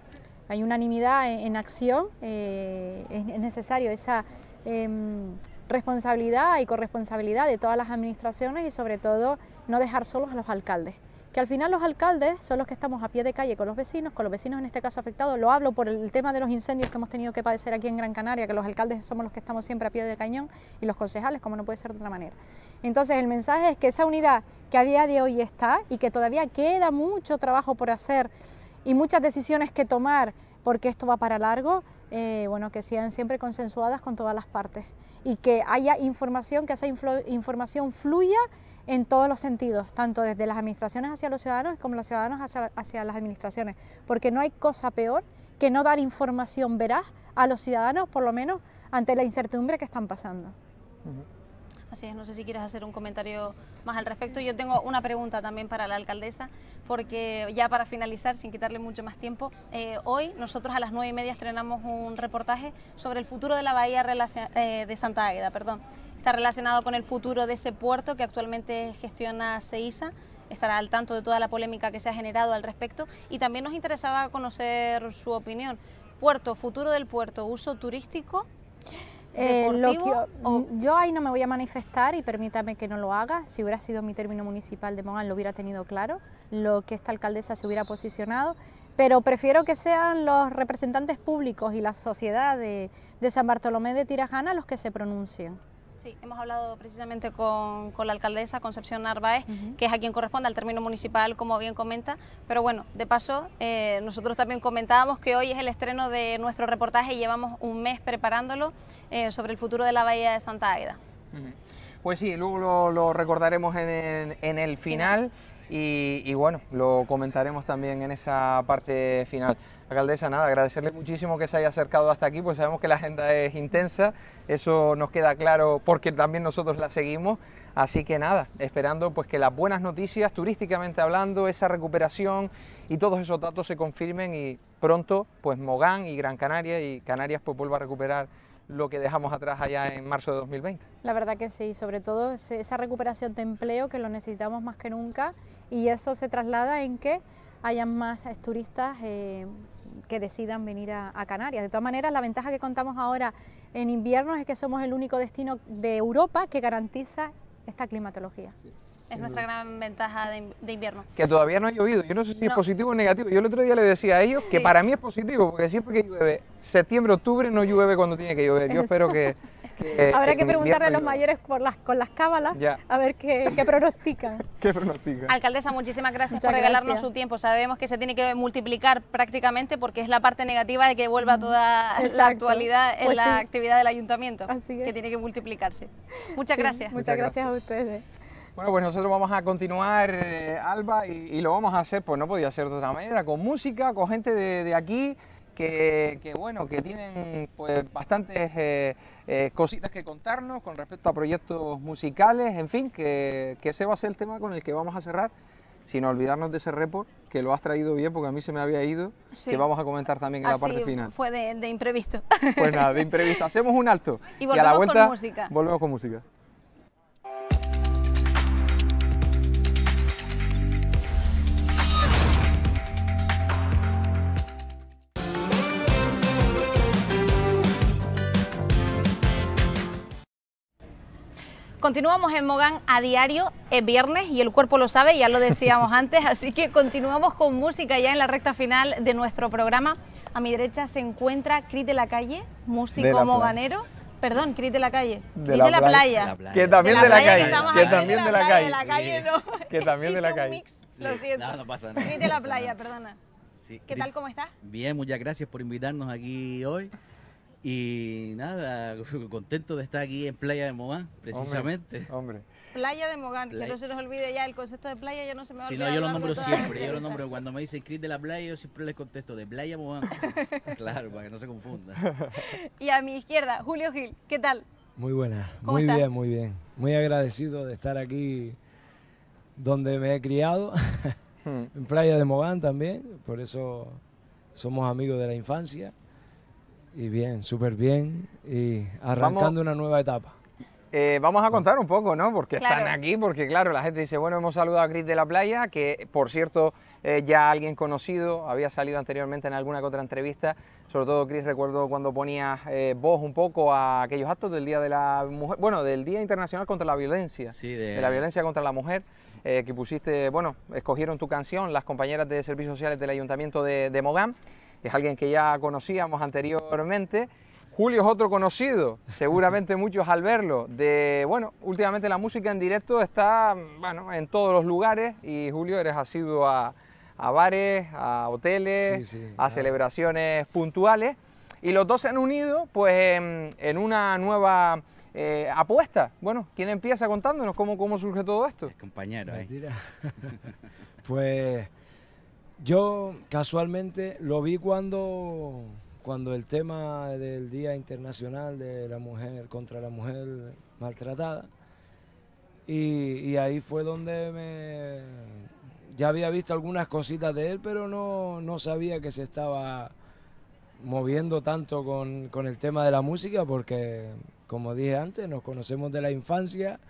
Speaker 8: hay unanimidad en, acción, eh, es, necesario esa em, responsabilidad y corresponsabilidad de todas las administraciones y sobre todo no dejar solos a los alcaldes. Que al final los alcaldes son los que estamos a pie de calle con los vecinos, con los vecinos en este caso afectados. Lo hablo por el tema de los incendios que hemos tenido que padecer aquí en Gran Canaria, que los alcaldes somos los que estamos siempre a pie de cañón y los concejales, como no puede ser de otra manera. Entonces el mensaje es que esa unidad que a día de hoy está y que todavía queda mucho trabajo por hacer y muchas decisiones que tomar, porque esto va para largo, eh, bueno, que sean siempre consensuadas con todas las partes y que haya información, que esa información fluya en todos los sentidos, tanto desde las administraciones hacia los ciudadanos como los ciudadanos hacia, las administraciones, porque no hay cosa peor que no dar información veraz
Speaker 2: a los ciudadanos, por lo menos ante la incertidumbre que están pasando no sé si quieres hacer un comentario más al respecto. Yo tengo una pregunta también para la alcaldesa, porque ya para finalizar, sin quitarle mucho más tiempo, eh, hoy nosotros a las nueve y media estrenamos un reportaje sobre el futuro de la bahía eh, de Santa Águeda. Perdón. Está relacionado con el futuro de ese puerto que actualmente gestiona Seisa estará al tanto de toda la polémica que se ha generado al respecto y también nos interesaba conocer su opinión. Puerto, futuro del puerto, uso turístico eh, mm,
Speaker 8: yo ahí no me voy a manifestar y permítame que no lo haga. Si hubiera sido mi término municipal de Mogán, lo hubiera tenido claro, lo que esta alcaldesa se hubiera posicionado. Pero prefiero que sean los representantes públicos y la sociedad de, de San Bartolomé de Tirajana los que se pronuncien.
Speaker 2: Sí, hemos hablado precisamente con, la alcaldesa Concepción Narváez, que es a quien corresponde al término municipal, como bien comenta. Pero bueno, de paso, eh, nosotros también comentábamos que hoy es el estreno de nuestro reportaje y llevamos un mes preparándolo eh, sobre el futuro de la Bahía de Santa Águeda.
Speaker 1: Pues sí, luego lo, recordaremos en, el final y, bueno, lo comentaremos también en esa parte final. Alcaldesa, nada, agradecerle muchísimo que se haya acercado hasta aquí, pues sabemos que la agenda es intensa, eso nos queda claro porque también nosotros la seguimos, así que nada, esperando pues que las buenas noticias, turísticamente hablando, esa recuperación y todos esos datos se confirmen y pronto pues Mogán y Gran Canaria y Canarias pues vuelva a recuperar lo que dejamos atrás allá en marzo de 2020.
Speaker 8: La verdad que sí, sobre todo esa recuperación de empleo que lo necesitamos más que nunca y eso se traslada en que hayan más turistas eh, que decidan venir a, Canarias. De todas maneras, la ventaja que contamos ahora en invierno es que somos el único destino de Europa que garantiza
Speaker 2: esta climatología.
Speaker 8: Es
Speaker 1: nuestra gran
Speaker 2: ventaja de, invierno. Que
Speaker 1: todavía no ha llovido. Yo no sé si es positivo o negativo. Yo el otro día le decía a ellos que para mí es positivo, porque siempre que llueve, septiembre, octubre, no llueve cuando tiene que llover. Yo espero que eh, habrá que preguntarle a los
Speaker 2: mayores con las cábalas a ver qué, pronostica.
Speaker 1: pronostican.
Speaker 2: Alcaldesa, muchísimas gracias por regalarnos su tiempo. Sabemos que se tiene que multiplicar prácticamente porque es la parte negativa de que vuelva toda la actualidad en pues la actividad del ayuntamiento, que tiene que multiplicarse. Muchas gracias. Muchas gracias a ustedes.
Speaker 1: Bueno, pues nosotros vamos a continuar, eh, Alba, y, lo vamos a hacer, pues no podía ser de otra manera, con música, con gente de aquí, que, bueno, que tienen pues bastantes eh, eh, cositas que contarnos con respecto a proyectos musicales, en fin, que, ese va a ser el tema con el que vamos a cerrar sin olvidarnos de ese report que lo has traído bien porque a mí se me había ido, que vamos a comentar también en la ah, parte final.
Speaker 2: Fue de, imprevisto.
Speaker 1: Pues nada, de imprevisto. Hacemos un alto. Y volvemos a la vuelta, con música. Volvemos con música.
Speaker 2: Continuamos en Mogán a diario, es viernes y el cuerpo lo sabe, ya lo decíamos antes, así que continuamos con música ya en la recta final de nuestro programa. A mi derecha se encuentra Cris de la Calle, músico moganero. Perdón, Cris de la Calle. Cris de, la, playa.
Speaker 1: Que también de la, calle. Que, también de la calle. Que también de la calle. Mix, Lo siento. no pasa nada. Cris
Speaker 13: de la playa, perdona.
Speaker 2: ¿Qué tal, cómo estás?
Speaker 13: Bien, muchas gracias por invitarnos aquí hoy. Y nada, contento de estar aquí en Playa de Mogán, precisamente. Hombre.
Speaker 2: Playa de Mogán, que no se nos olvide ya, el concepto de playa ya no se me va a olvidar. Si no, yo lo nombro siempre, yo lo nombro.
Speaker 13: Cuando me dicen Cris de la playa, yo siempre les contesto de Playa Mogán. claro, para que no se confunda.
Speaker 2: Y a mi izquierda, Julio Gil, ¿qué tal?
Speaker 5: Muy buena, muy bien, muy bien. Muy agradecido de estar aquí donde me he criado, hmm. en Playa de Mogán también, por eso somos amigos de la infancia. Y bien, súper bien y arrancando una nueva etapa. Eh, vamos a contar un poco, ¿no?
Speaker 1: Porque están aquí, porque claro, la gente dice, bueno, hemos saludado a Cris de la Playa, que por cierto eh, ya alguien conocido, había salido anteriormente en alguna que otra entrevista, sobre todo Cris, recuerdo cuando ponías vos eh, voz un poco a aquellos actos del Día de la Mujer, bueno, del Día Internacional contra la Violencia, de... la violencia contra la mujer. que pusiste, bueno, escogieron tu canción, las compañeras de servicios sociales del Ayuntamiento de Mogán es alguien que ya conocíamos anteriormente. Julio es otro conocido, seguramente muchos al verlo, de, bueno, últimamente la música en directo está, bueno, en todos los lugares y Julio eres asiduo a, a bares, a hoteles, a celebraciones puntuales y los dos se han unido pues en, una nueva eh, apuesta. Bueno, ¿quién empieza contándonos
Speaker 5: cómo, cómo surge todo esto? compañero, ¿eh? Pues yo casualmente lo vi cuando, cuando el tema del Día Internacional de la Mujer contra la Mujer Maltratada. Y, ahí fue donde Ya había visto algunas cositas de él, pero no, sabía que se estaba moviendo tanto con el tema de la música, porque, como dije antes, nos conocemos de la infancia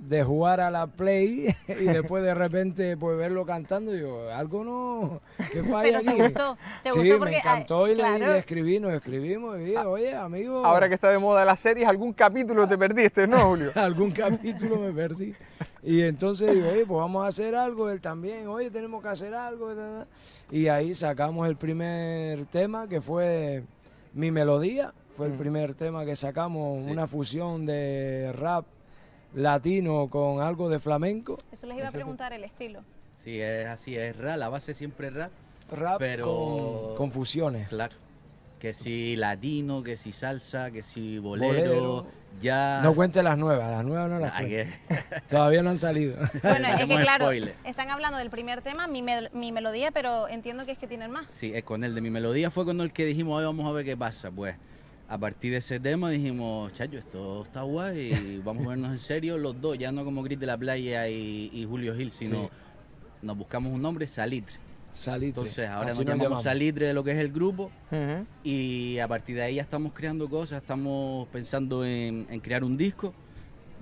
Speaker 5: de jugar a la play y después de repente pues verlo cantando yo algo no que falla pero te gustó te gustó porque me ah, y le, le, escribí escribimos y dije, ah, oye amigo ahora que está de moda la series algún capítulo te perdiste no Julio algún capítulo me perdí y entonces digo oye pues vamos a hacer algo él también oye tenemos que hacer algo y ahí sacamos el primer tema que fue mi melodía fue el mm. primer tema que sacamos una fusión de rap latino con algo de flamenco. Eso les iba a
Speaker 2: preguntar el estilo.
Speaker 13: Sí, es así, es rap, la base siempre rap. Rap pero con, confusiones, Claro. Que si latino, que si salsa, que si bolero, ya... No
Speaker 5: cuente las nuevas, las nuevas no las cuente, eh. Todavía no han salido. Bueno, es que claro,
Speaker 2: están hablando del primer tema, mi, mi, melodía, pero entiendo que es que tienen más.
Speaker 13: Sí, es con el de mi melodía fue con el que dijimos, hoy vamos a ver qué pasa, pues a partir de ese tema dijimos, chacho, esto está guay vamos a vernos en serio los dos, ya no como Cris de la Playa y, Julio Gil, sino nos buscamos un nombre, Salitre. Salitre. Entonces ahora nos llamamos, Salitre de lo que es el grupo y a partir de ahí ya estamos creando cosas, estamos pensando en, crear un disco.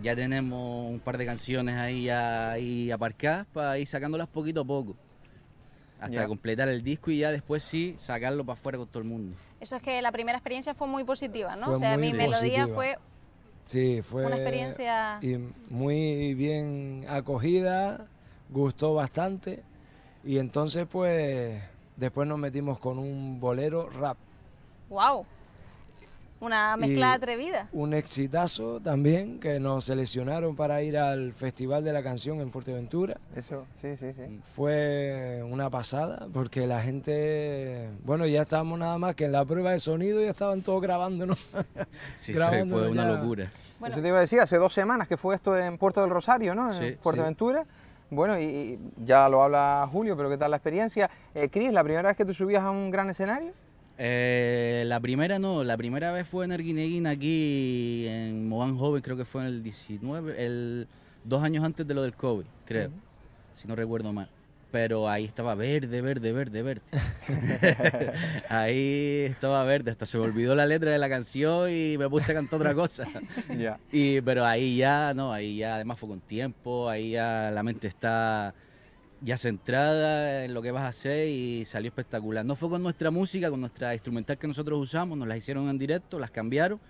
Speaker 13: Ya tenemos un par de canciones ahí, ahí aparcadas para ir sacándolas poquito a poco hasta completar el disco y ya después sí sacarlo para afuera con todo el mundo.
Speaker 2: Eso es que la primera experiencia fue muy positiva, ¿no? o sea, mi melodía fue,
Speaker 5: sí, fue una experiencia muy bien acogida, gustó bastante y entonces pues después nos metimos con un bolero rap.
Speaker 2: Wow. Una mezcla atrevida.
Speaker 5: Un exitazo también, que nos seleccionaron para ir al Festival de la Canción en Fuerteventura. Eso, sí, sí, sí. Fue una pasada, porque la gente, bueno, ya estábamos nada más que en la prueba de sonido, ya estaban todos grabándonos. sí, fue una locura. Bueno. te iba a decir, hace dos semanas que fue esto
Speaker 1: en Puerto del Rosario, ¿no? en Fuerteventura. Bueno, y ya lo habla Julio, pero ¿qué tal la experiencia? Eh, Cris, ¿la primera vez que tú subías a un gran escenario?
Speaker 13: Eh, la primera no, la primera vez fue en Arguineguín aquí en Moan Joven, creo que fue en el 19, el, dos años antes de lo del COVID, creo, si no recuerdo mal. Pero ahí estaba verde, verde, verde, verde. ahí estaba verde, hasta se me olvidó la letra de la canción y me puse a cantar otra cosa. Y, pero ahí ya, no, ahí ya además fue con tiempo, ahí ya la mente está ya centrada en lo que vas a hacer y salió espectacular. No fue con nuestra música, con nuestra instrumental que nosotros usamos, nos la hicieron en directo, las cambiaron,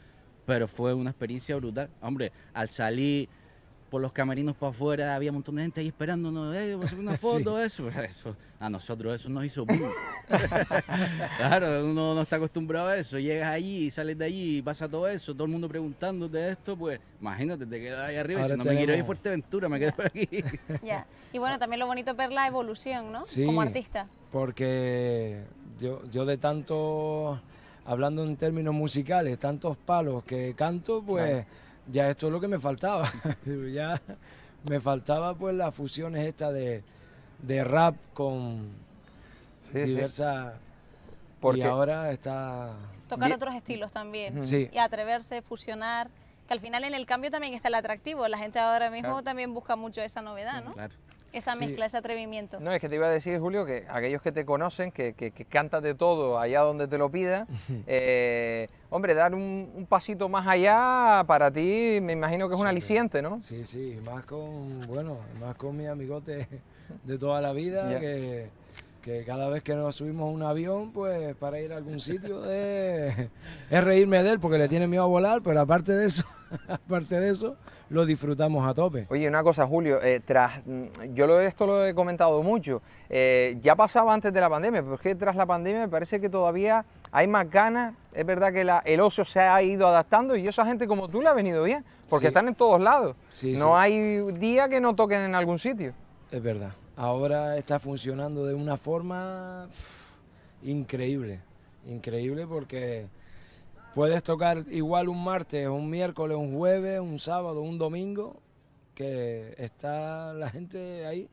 Speaker 13: pero fue una experiencia brutal. Hombre, al salir por los camerinos para afuera, había un montón de gente ahí esperándonos, eh, una foto, eso, A nosotros eso nos hizo claro, uno no está acostumbrado a eso. Llegas allí, sales de allí, ...y pasa todo eso, todo el mundo preguntándote esto, pues imagínate, te quedas ahí arriba y si no me quiero ir a
Speaker 5: Fuerteventura, me quedo aquí.
Speaker 2: ya. Y bueno, ah. también lo bonito es ver la evolución, ¿no? Como artista.
Speaker 5: Porque yo, yo de tanto, hablando en términos musicales, tantos palos que canto, pues ya esto es lo que me faltaba. ya me faltaba pues las fusiones estas de, de rap con diversas... Y ahora está... Tocar otros estilos
Speaker 2: también. Y atreverse, fusionar. Que al final en el cambio también está el atractivo. La gente ahora mismo también busca mucho esa novedad, ¿no? Claro esa mezcla, ese atrevimiento. No,
Speaker 1: es que te iba a decir, Julio, que aquellos que te conocen, que, que, que de todo allá donde te lo pida, eh, hombre, dar un, pasito más allá para ti me imagino que es un aliciente, ¿no? Sí,
Speaker 5: sí, más con, bueno, más con mi amigote de toda la vida, que que cada vez que nos subimos un avión, pues para ir a algún sitio es, reírme de él porque le tiene miedo a volar, pero aparte de eso, aparte de eso, lo disfrutamos a tope.
Speaker 1: Oye, una cosa, Julio, eh, tras, mm, yo esto lo he comentado mucho, eh, ya pasaba antes de la pandemia, pero es que tras la pandemia me parece que todavía hay más ganas, es verdad que la, el ocio se ha ido adaptando y esa gente como tú le ha venido bien, porque están en todos lados, no hay día que no toquen en algún sitio.
Speaker 5: Es verdad, ahora está funcionando de una forma increíble, increíble porque puedes tocar igual un martes, un miércoles, un jueves, un sábado, un domingo, que está la gente ahí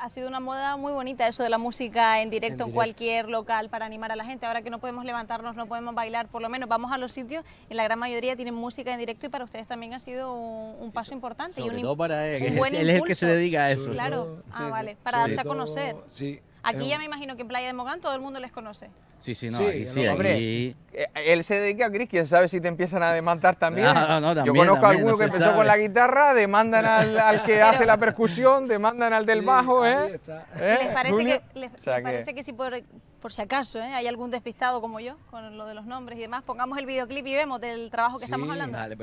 Speaker 2: ha sido una moda muy bonita eso de la música en directo en, cualquier local para animar a la gente. Ahora que no podemos levantarnos, no podemos bailar, por lo menos vamos a los sitios, en la gran mayoría tienen música en directo y para ustedes también ha sido un, paso importante. y
Speaker 5: un, para él, él es el que se dedica a eso. Claro,
Speaker 2: ah, para darse a conocer. Aquí ya me imagino que en Playa de Mogán todo el mundo les conoce.
Speaker 13: Sí, sí, no. Sí,
Speaker 1: Él se dedica a Cris quién sabe si te empiezan a demandar también. Yo conozco a alguno que empezó con la guitarra, demandan al, que hace la percusión, demandan al del bajo, ¿eh? ¿Eh? ¿Les parece,
Speaker 2: que, si por, si acaso ¿eh? hay algún despistado como yo con lo de los nombres y demás, pongamos el videoclip y vemos del trabajo que estamos hablando?
Speaker 1: Dale,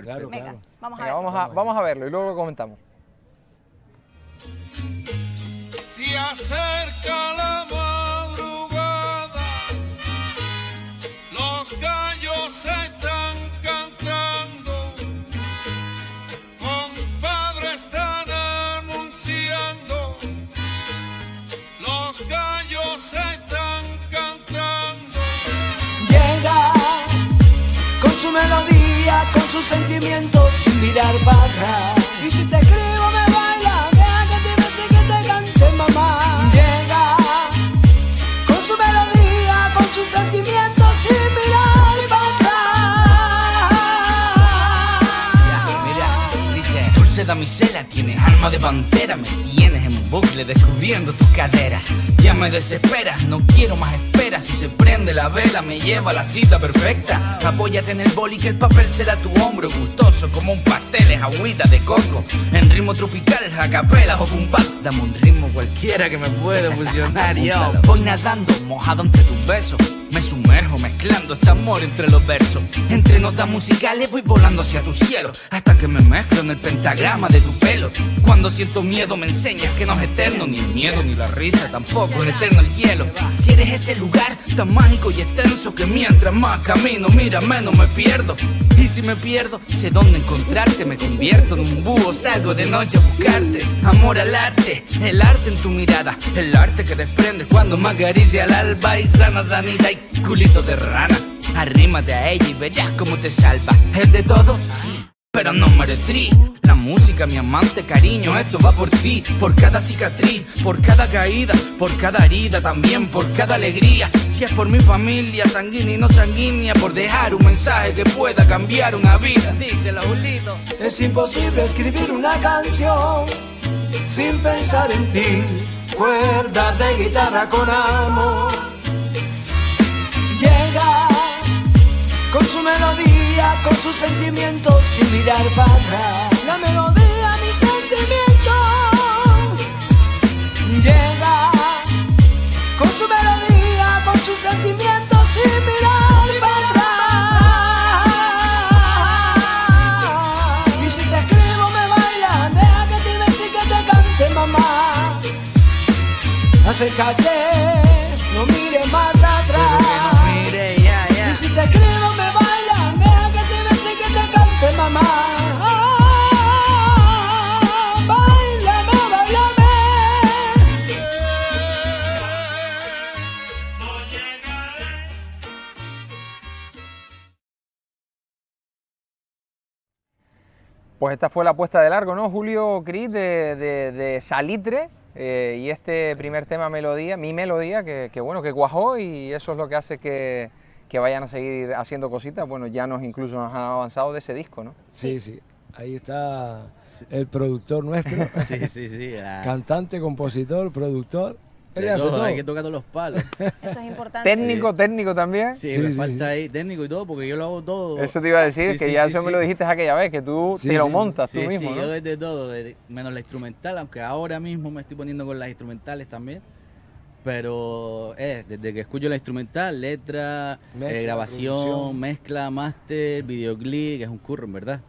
Speaker 1: Vamos, a vamos, a, verlo y luego lo comentamos.
Speaker 12: si
Speaker 5: acerca la mano. Los gallos están cantando, compadre están anunciando, los gallos están cantando. Llega con su melodía, con sus sentimientos, sin mirar para atrás. Y si te escribo me baila, vea que te dice que te cante mamá. Llega con su melodía, con sus sentimientos.
Speaker 6: Mira, Dulce damisela tienes arma de pantera Me tienes en un bucle descubriendo tus caderas Ya me desesperas, no quiero más esperas Si se prende la vela me lleva a la cita perfecta Apóyate en el boli que el papel será tu hombro Gustoso como un pastel, es agüita de coco En ritmo tropical, jacapelas o Dame un ritmo cualquiera que me pueda fusionar yo Voy nadando mojado entre tus besos me sumerjo mezclando este amor entre los versos. Entre notas musicales voy volando hacia tu cielo, hasta que me mezclo en el pentagrama de tu pelo. Cuando siento miedo me enseñas que no es eterno, ni el miedo ni la risa, tampoco es eterno el hielo. Si eres ese lugar tan mágico y extenso que mientras más camino, mira, menos me pierdo. Y si me pierdo, sé dónde encontrarte, me convierto en un búho, salgo de noche a buscarte. Amor al arte, el arte en tu mirada, el arte que desprendes cuando más acaricia al alba y sana sanita y culito de rana. Arrímate a ella y verás cómo te salva. Es de todo, sí. Pero no me la música, mi amante, cariño, esto va por ti, por cada cicatriz, por cada caída, por cada herida, también por cada alegría. Si es por mi familia, sanguínea y no sanguínea, por dejar un mensaje que pueda cambiar una vida. la Julito. Es imposible escribir una
Speaker 5: canción sin pensar en ti. Cuerda de guitarra con amor con su melodía, con sus sentimientos sin mirar para atrás. La melodía, mi sentimiento, llega con su melodía, con sus sentimientos sin mirar para Y si te escribo, me que sin te cante, mamá. acércate
Speaker 1: Pues esta fue la apuesta de largo, ¿no? Julio Cris de, Salitre eh, y este primer tema Melodía, mi melodía, que, bueno, que cuajó y eso es lo que hace que, vayan a seguir haciendo cositas. Bueno, ya nos incluso nos han avanzado de ese disco, ¿no?
Speaker 5: Sí, sí. Ahí está el productor nuestro. sí, sí, sí. Cantante, compositor, productor. Hay que
Speaker 1: tocar todos los palos. Eso es importante. Técnico, técnico también.
Speaker 5: Sí, me falta
Speaker 13: ahí técnico y todo, porque yo lo hago todo. Eso te iba a decir, que ya eso me lo dijiste
Speaker 1: aquella vez, que tú te lo montas tú mismo. Sí, yo desde
Speaker 13: todo, menos la instrumental, aunque ahora mismo me estoy poniendo con las instrumentales también. Pero eh, desde que escucho la instrumental, letra, eh, grabación, mezcla, máster, videoclip, es un curro, verdad.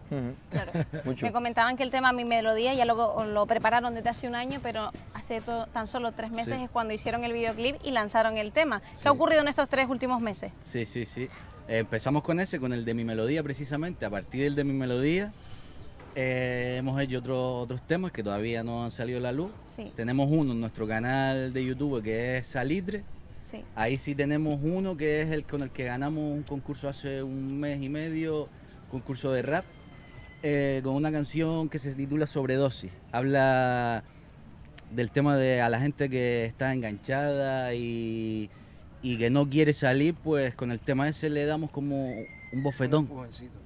Speaker 13: claro. Mucho. Me
Speaker 2: comentaban que el tema Mi Melodía ya lo, prepararon desde hace un año, pero hace tan solo tres meses es cuando hicieron el videoclip y lanzaron el tema. ¿Qué ha ocurrido en estos tres últimos meses?
Speaker 13: Sí, sí, sí. empezamos con ese, con el de Mi Melodía precisamente. A partir del de Mi Melodía eh, hemos hecho otros temas que todavía no han salido a la luz. Tenemos uno en nuestro canal de YouTube que es Salitre. Ahí sí tenemos uno que es el con el que ganamos un concurso hace un mes y medio, concurso de rap, eh, con una canción que se titula Sobredosis. Habla del tema de a la gente que está enganchada y, y que no quiere salir, pues con el tema ese le damos como un bofetón.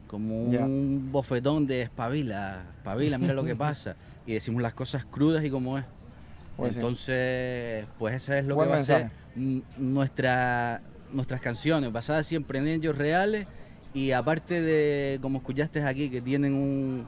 Speaker 13: como un bofetón de espabila, espabila, mira lo que pasa. Y decimos las cosas crudas y como es. Pues Entonces, pues eso es lo que va a ser nuestra, nuestras canciones, basadas siempre en ellos reales y aparte de, como escuchaste aquí, que tienen un,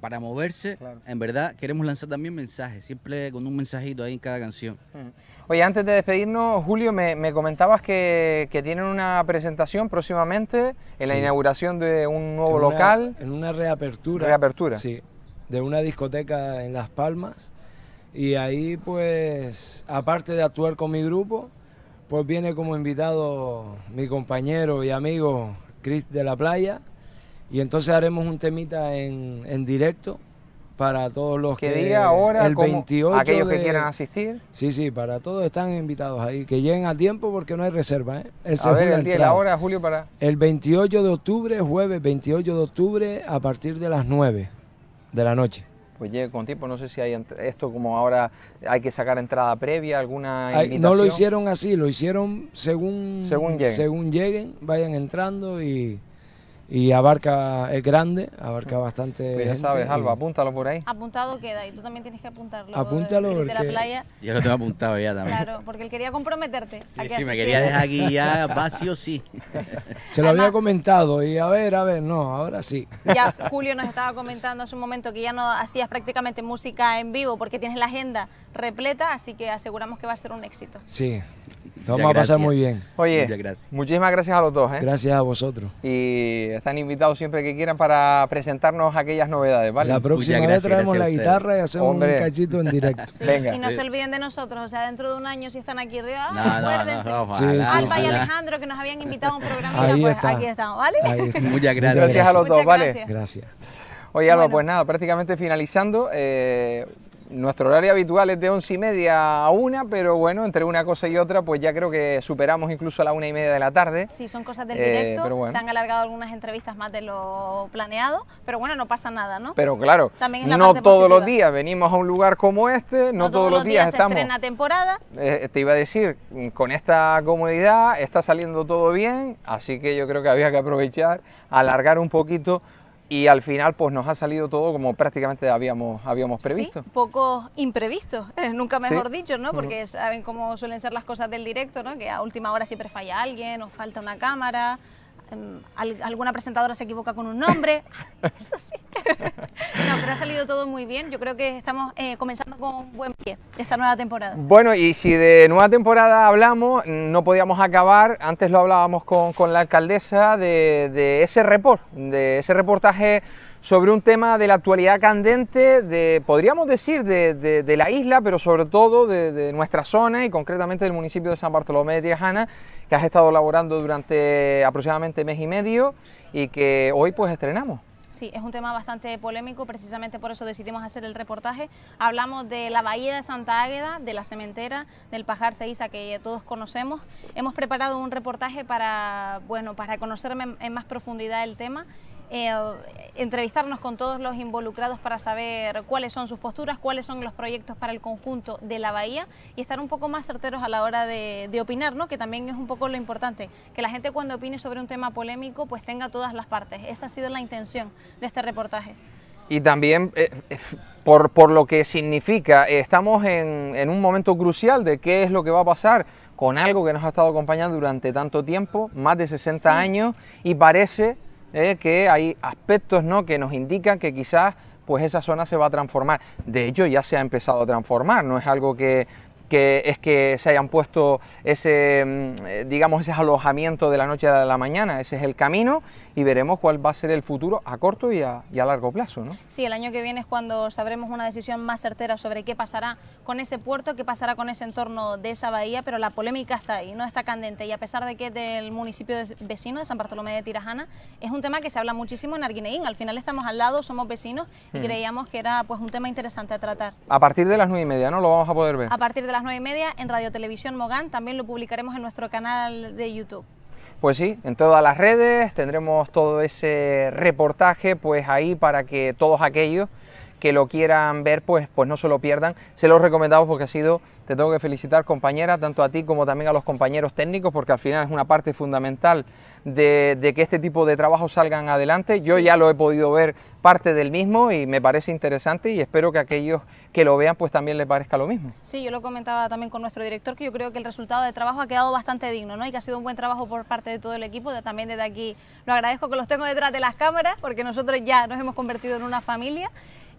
Speaker 13: para, moverse,
Speaker 1: en verdad queremos lanzar también mensajes,
Speaker 13: siempre con un mensajito ahí en cada canción. Mm.
Speaker 1: Oye, antes de despedirnos, Julio, me, comentabas que, tienen una presentación próximamente en la inauguración de un nuevo local.
Speaker 5: En una reapertura. Reapertura. Sí, de una discoteca en Las Palmas. Y ahí, pues, aparte de actuar con mi grupo, pues viene como invitado mi compañero y amigo Chris de la Playa y entonces haremos un temita en, en directo para todos los que, ahora el aquellos que quieran asistir. Sí, sí, para todos están invitados ahí, que lleguen a tiempo porque no hay reserva, ¿eh? a ver el día la hora, Julio, para El 28 de octubre, jueves 28 de octubre a partir de las 9 de la noche.
Speaker 1: Pues llegue con tiempo, no sé si hay esto como ahora hay que sacar entrada previa, alguna invitación. no lo
Speaker 5: hicieron así, lo hicieron según según según lleguen vayan entrando y y abarca, es grande, abarca bastante. Pues ya sabes, Alba,
Speaker 1: apúntalo por ahí.
Speaker 2: Apuntado queda y tú también tienes que apuntarlo. Eh, apúntalo. Porque...
Speaker 5: Yo lo tengo apuntado ya también.
Speaker 2: Claro, porque él quería comprometerte. Sí, sí, me
Speaker 13: quería dejar aquí ya vacío, sí.
Speaker 5: Se lo había comentado y a ver, a ver, no, ahora sí. Ya Julio
Speaker 2: nos estaba comentando hace un momento que ya no hacías prácticamente música en vivo porque tienes la agenda repleta, así que aseguramos que va a ser un éxito.
Speaker 1: Sí, vamos a pasar muy bien. Oye, muchísimas gracias a los dos. ¿eh? Gracias a vosotros. Y están invitados siempre que quieran para presentarnos aquellas novedades, ¿vale? La próxima vez traemos la guitarra
Speaker 5: y hacemos un cachito en directo. Venga. Y no se
Speaker 2: olviden de nosotros, o sea, dentro de un año si están aquí
Speaker 1: arriba, acuérdense.
Speaker 5: Alba y Alejandro
Speaker 2: que nos habían invitado a un programita, pues aquí estamos, ¿vale?
Speaker 1: Muchas gracias. Muchas gracias a los dos, ¿vale? Gracias. Oye, Alba, pues nada, prácticamente finalizando. Eh, nuestro horario habitual es de once y media a una, pero bueno, entre una cosa y otra, pues ya creo que superamos incluso a la una y media de la tarde. Sí, son
Speaker 2: cosas del eh, directo. Se han alargado algunas entrevistas más de lo planeado, pero bueno, no pasa nada, ¿no?
Speaker 1: Pero claro, También no todos los días venimos a un lugar como este, no, todos, los días, estamos. se en
Speaker 2: temporada.
Speaker 1: Eh, te iba a decir, con esta comodidad está saliendo todo bien, así que yo creo que había que aprovechar, alargar un poquito y al final pues nos ha salido todo como prácticamente habíamos, habíamos previsto. Sí,
Speaker 2: poco imprevisto, nunca mejor dicho, ¿no? Porque saben cómo suelen ser las cosas del directo, ¿no? Que a última hora siempre falla alguien, o falta una cámara, Em, alguna presentadora se equivoca con un nombre, eso sí. no, pero ha salido todo muy bien, yo creo que estamos eh, comenzando con buen pie esta nueva temporada.
Speaker 1: Bueno, y si de nueva temporada hablamos, no podíamos acabar, antes lo hablábamos con, con la alcaldesa de ese report, de ese reportaje sobre un tema de la actualidad candente, de, podríamos decir, de, la isla, pero sobre todo de, nuestra zona y concretamente del municipio de San Bartolomé de Tirajana, que has estado laborando durante aproximadamente mes y medio y que hoy pues estrenamos.
Speaker 2: Sí, es un tema bastante polémico, precisamente por eso decidimos hacer el reportaje. Hablamos de la Bahía de Santa Águeda, de la cementera, del Pajar Seiza que todos conocemos. Hemos preparado un reportaje para, bueno, para conocer en más profundidad el tema eh, entrevistarnos con todos los involucrados para saber cuáles son sus posturas, cuáles son los proyectos para el conjunto de la Bahía y estar un poco más certeros a la hora de, opinar, ¿no? que también es un poco lo importante, que la gente cuando opine sobre un tema polémico pues tenga todas las partes. Esa ha sido la intención de este reportaje.
Speaker 1: Y también... Eh, eh, por, lo que significa, estamos en, un momento crucial de qué es lo que va a pasar con algo que nos ha estado acompañando durante tanto tiempo, más de 60 años, y parece eh, que hay aspectos ¿no? que nos indican que quizás pues esa zona se va a transformar. De hecho, ya se ha empezado a transformar, no es algo que que es que se hayan puesto ese, mm, eh, digamos, ese alojamiento de la noche a la mañana. Ese es el camino y veremos cuál va a ser el futuro a corto y a, largo plazo. ¿no?
Speaker 2: Sí, el año que viene es cuando sabremos una decisión más certera sobre qué pasará con ese puerto, qué pasará con ese entorno de esa bahía, pero la polémica está ahí, no está candente. Y a pesar de que es del municipio de vecino de San Bartolomé de Tirajana, es un tema que se habla muchísimo en Arguineín. Al final estamos al lado, somos vecinos y hmm. creíamos que era pues un tema interesante a tratar.
Speaker 1: A partir de las nueve y media, ¿no? Lo vamos a poder ver. A
Speaker 2: partir las 9 y media en Radio Televisión Mogán. También lo publicaremos en nuestro canal de YouTube.
Speaker 1: Pues sí, en todas las redes tendremos todo ese reportaje pues ahí para que todos aquellos que lo quieran ver pues, pues no se lo pierdan. Se lo recomendamos porque ha sido, te tengo que felicitar compañera, tanto a ti como también a los compañeros técnicos porque al final es una parte fundamental de, que este tipo de trabajos salgan adelante. Yo ya lo he podido ver parte del mismo y me parece interesante y espero que aquellos que lo vean pues también les parezca lo mismo.
Speaker 2: Sí, yo lo comentaba también con nuestro director que yo creo que el resultado de trabajo ha quedado bastante digno ¿no? y que ha sido un buen trabajo por parte de todo el equipo. también desde aquí lo agradezco que los tengo detrás de las cámaras porque nosotros ya nos hemos convertido en una familia.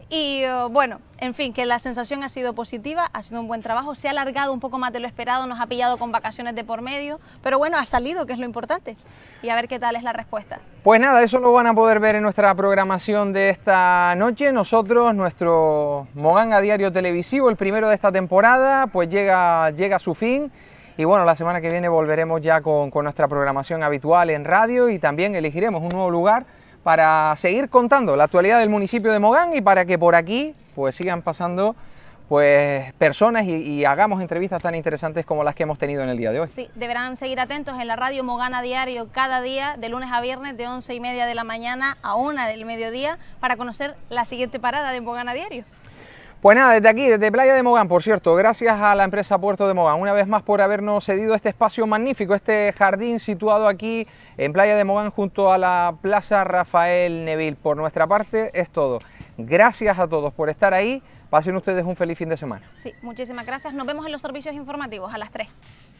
Speaker 2: Y eh, bueno, en fin, que la sensación ha sido positiva, ha sido un buen trabajo, se ha alargado un poco más de lo esperado, nos ha pillado con vacaciones de por medio, pero bueno, ha salido, que es lo importante, y a ver qué tal es la respuesta.
Speaker 1: Pues nada, eso lo van a poder ver en nuestra programación de esta noche. Nosotros, nuestro Moganga Diario Televisivo, el primero de esta temporada, pues llega, llega a su fin. Y bueno, la semana que viene volveremos ya con nuestra programación habitual en radio y también elegiremos un nuevo lugar para seguir contando la actualidad del municipio de Mogán y para que por aquí pues sigan pasando pues personas y, y, hagamos entrevistas tan interesantes como las que hemos tenido en el día de hoy. Sí,
Speaker 2: deberán seguir atentos en la radio Mogana Diario cada día, de lunes a viernes, de 11 y media de la mañana a 1 del mediodía, para conocer la siguiente parada de Mogana Diario.
Speaker 1: Pues nada, desde aquí, desde Playa de Mogán, por cierto, gracias a la empresa Puerto de Mogán, una vez más por habernos cedido este espacio magnífico, este jardín situado aquí en Playa de Mogán junto a la Plaza Rafael Neville. Por nuestra parte es todo. Gracias a todos por estar ahí. Pasen ustedes un feliz fin de semana.
Speaker 2: Sí, muchísimas gracias. Nos vemos en los servicios informativos a las 3.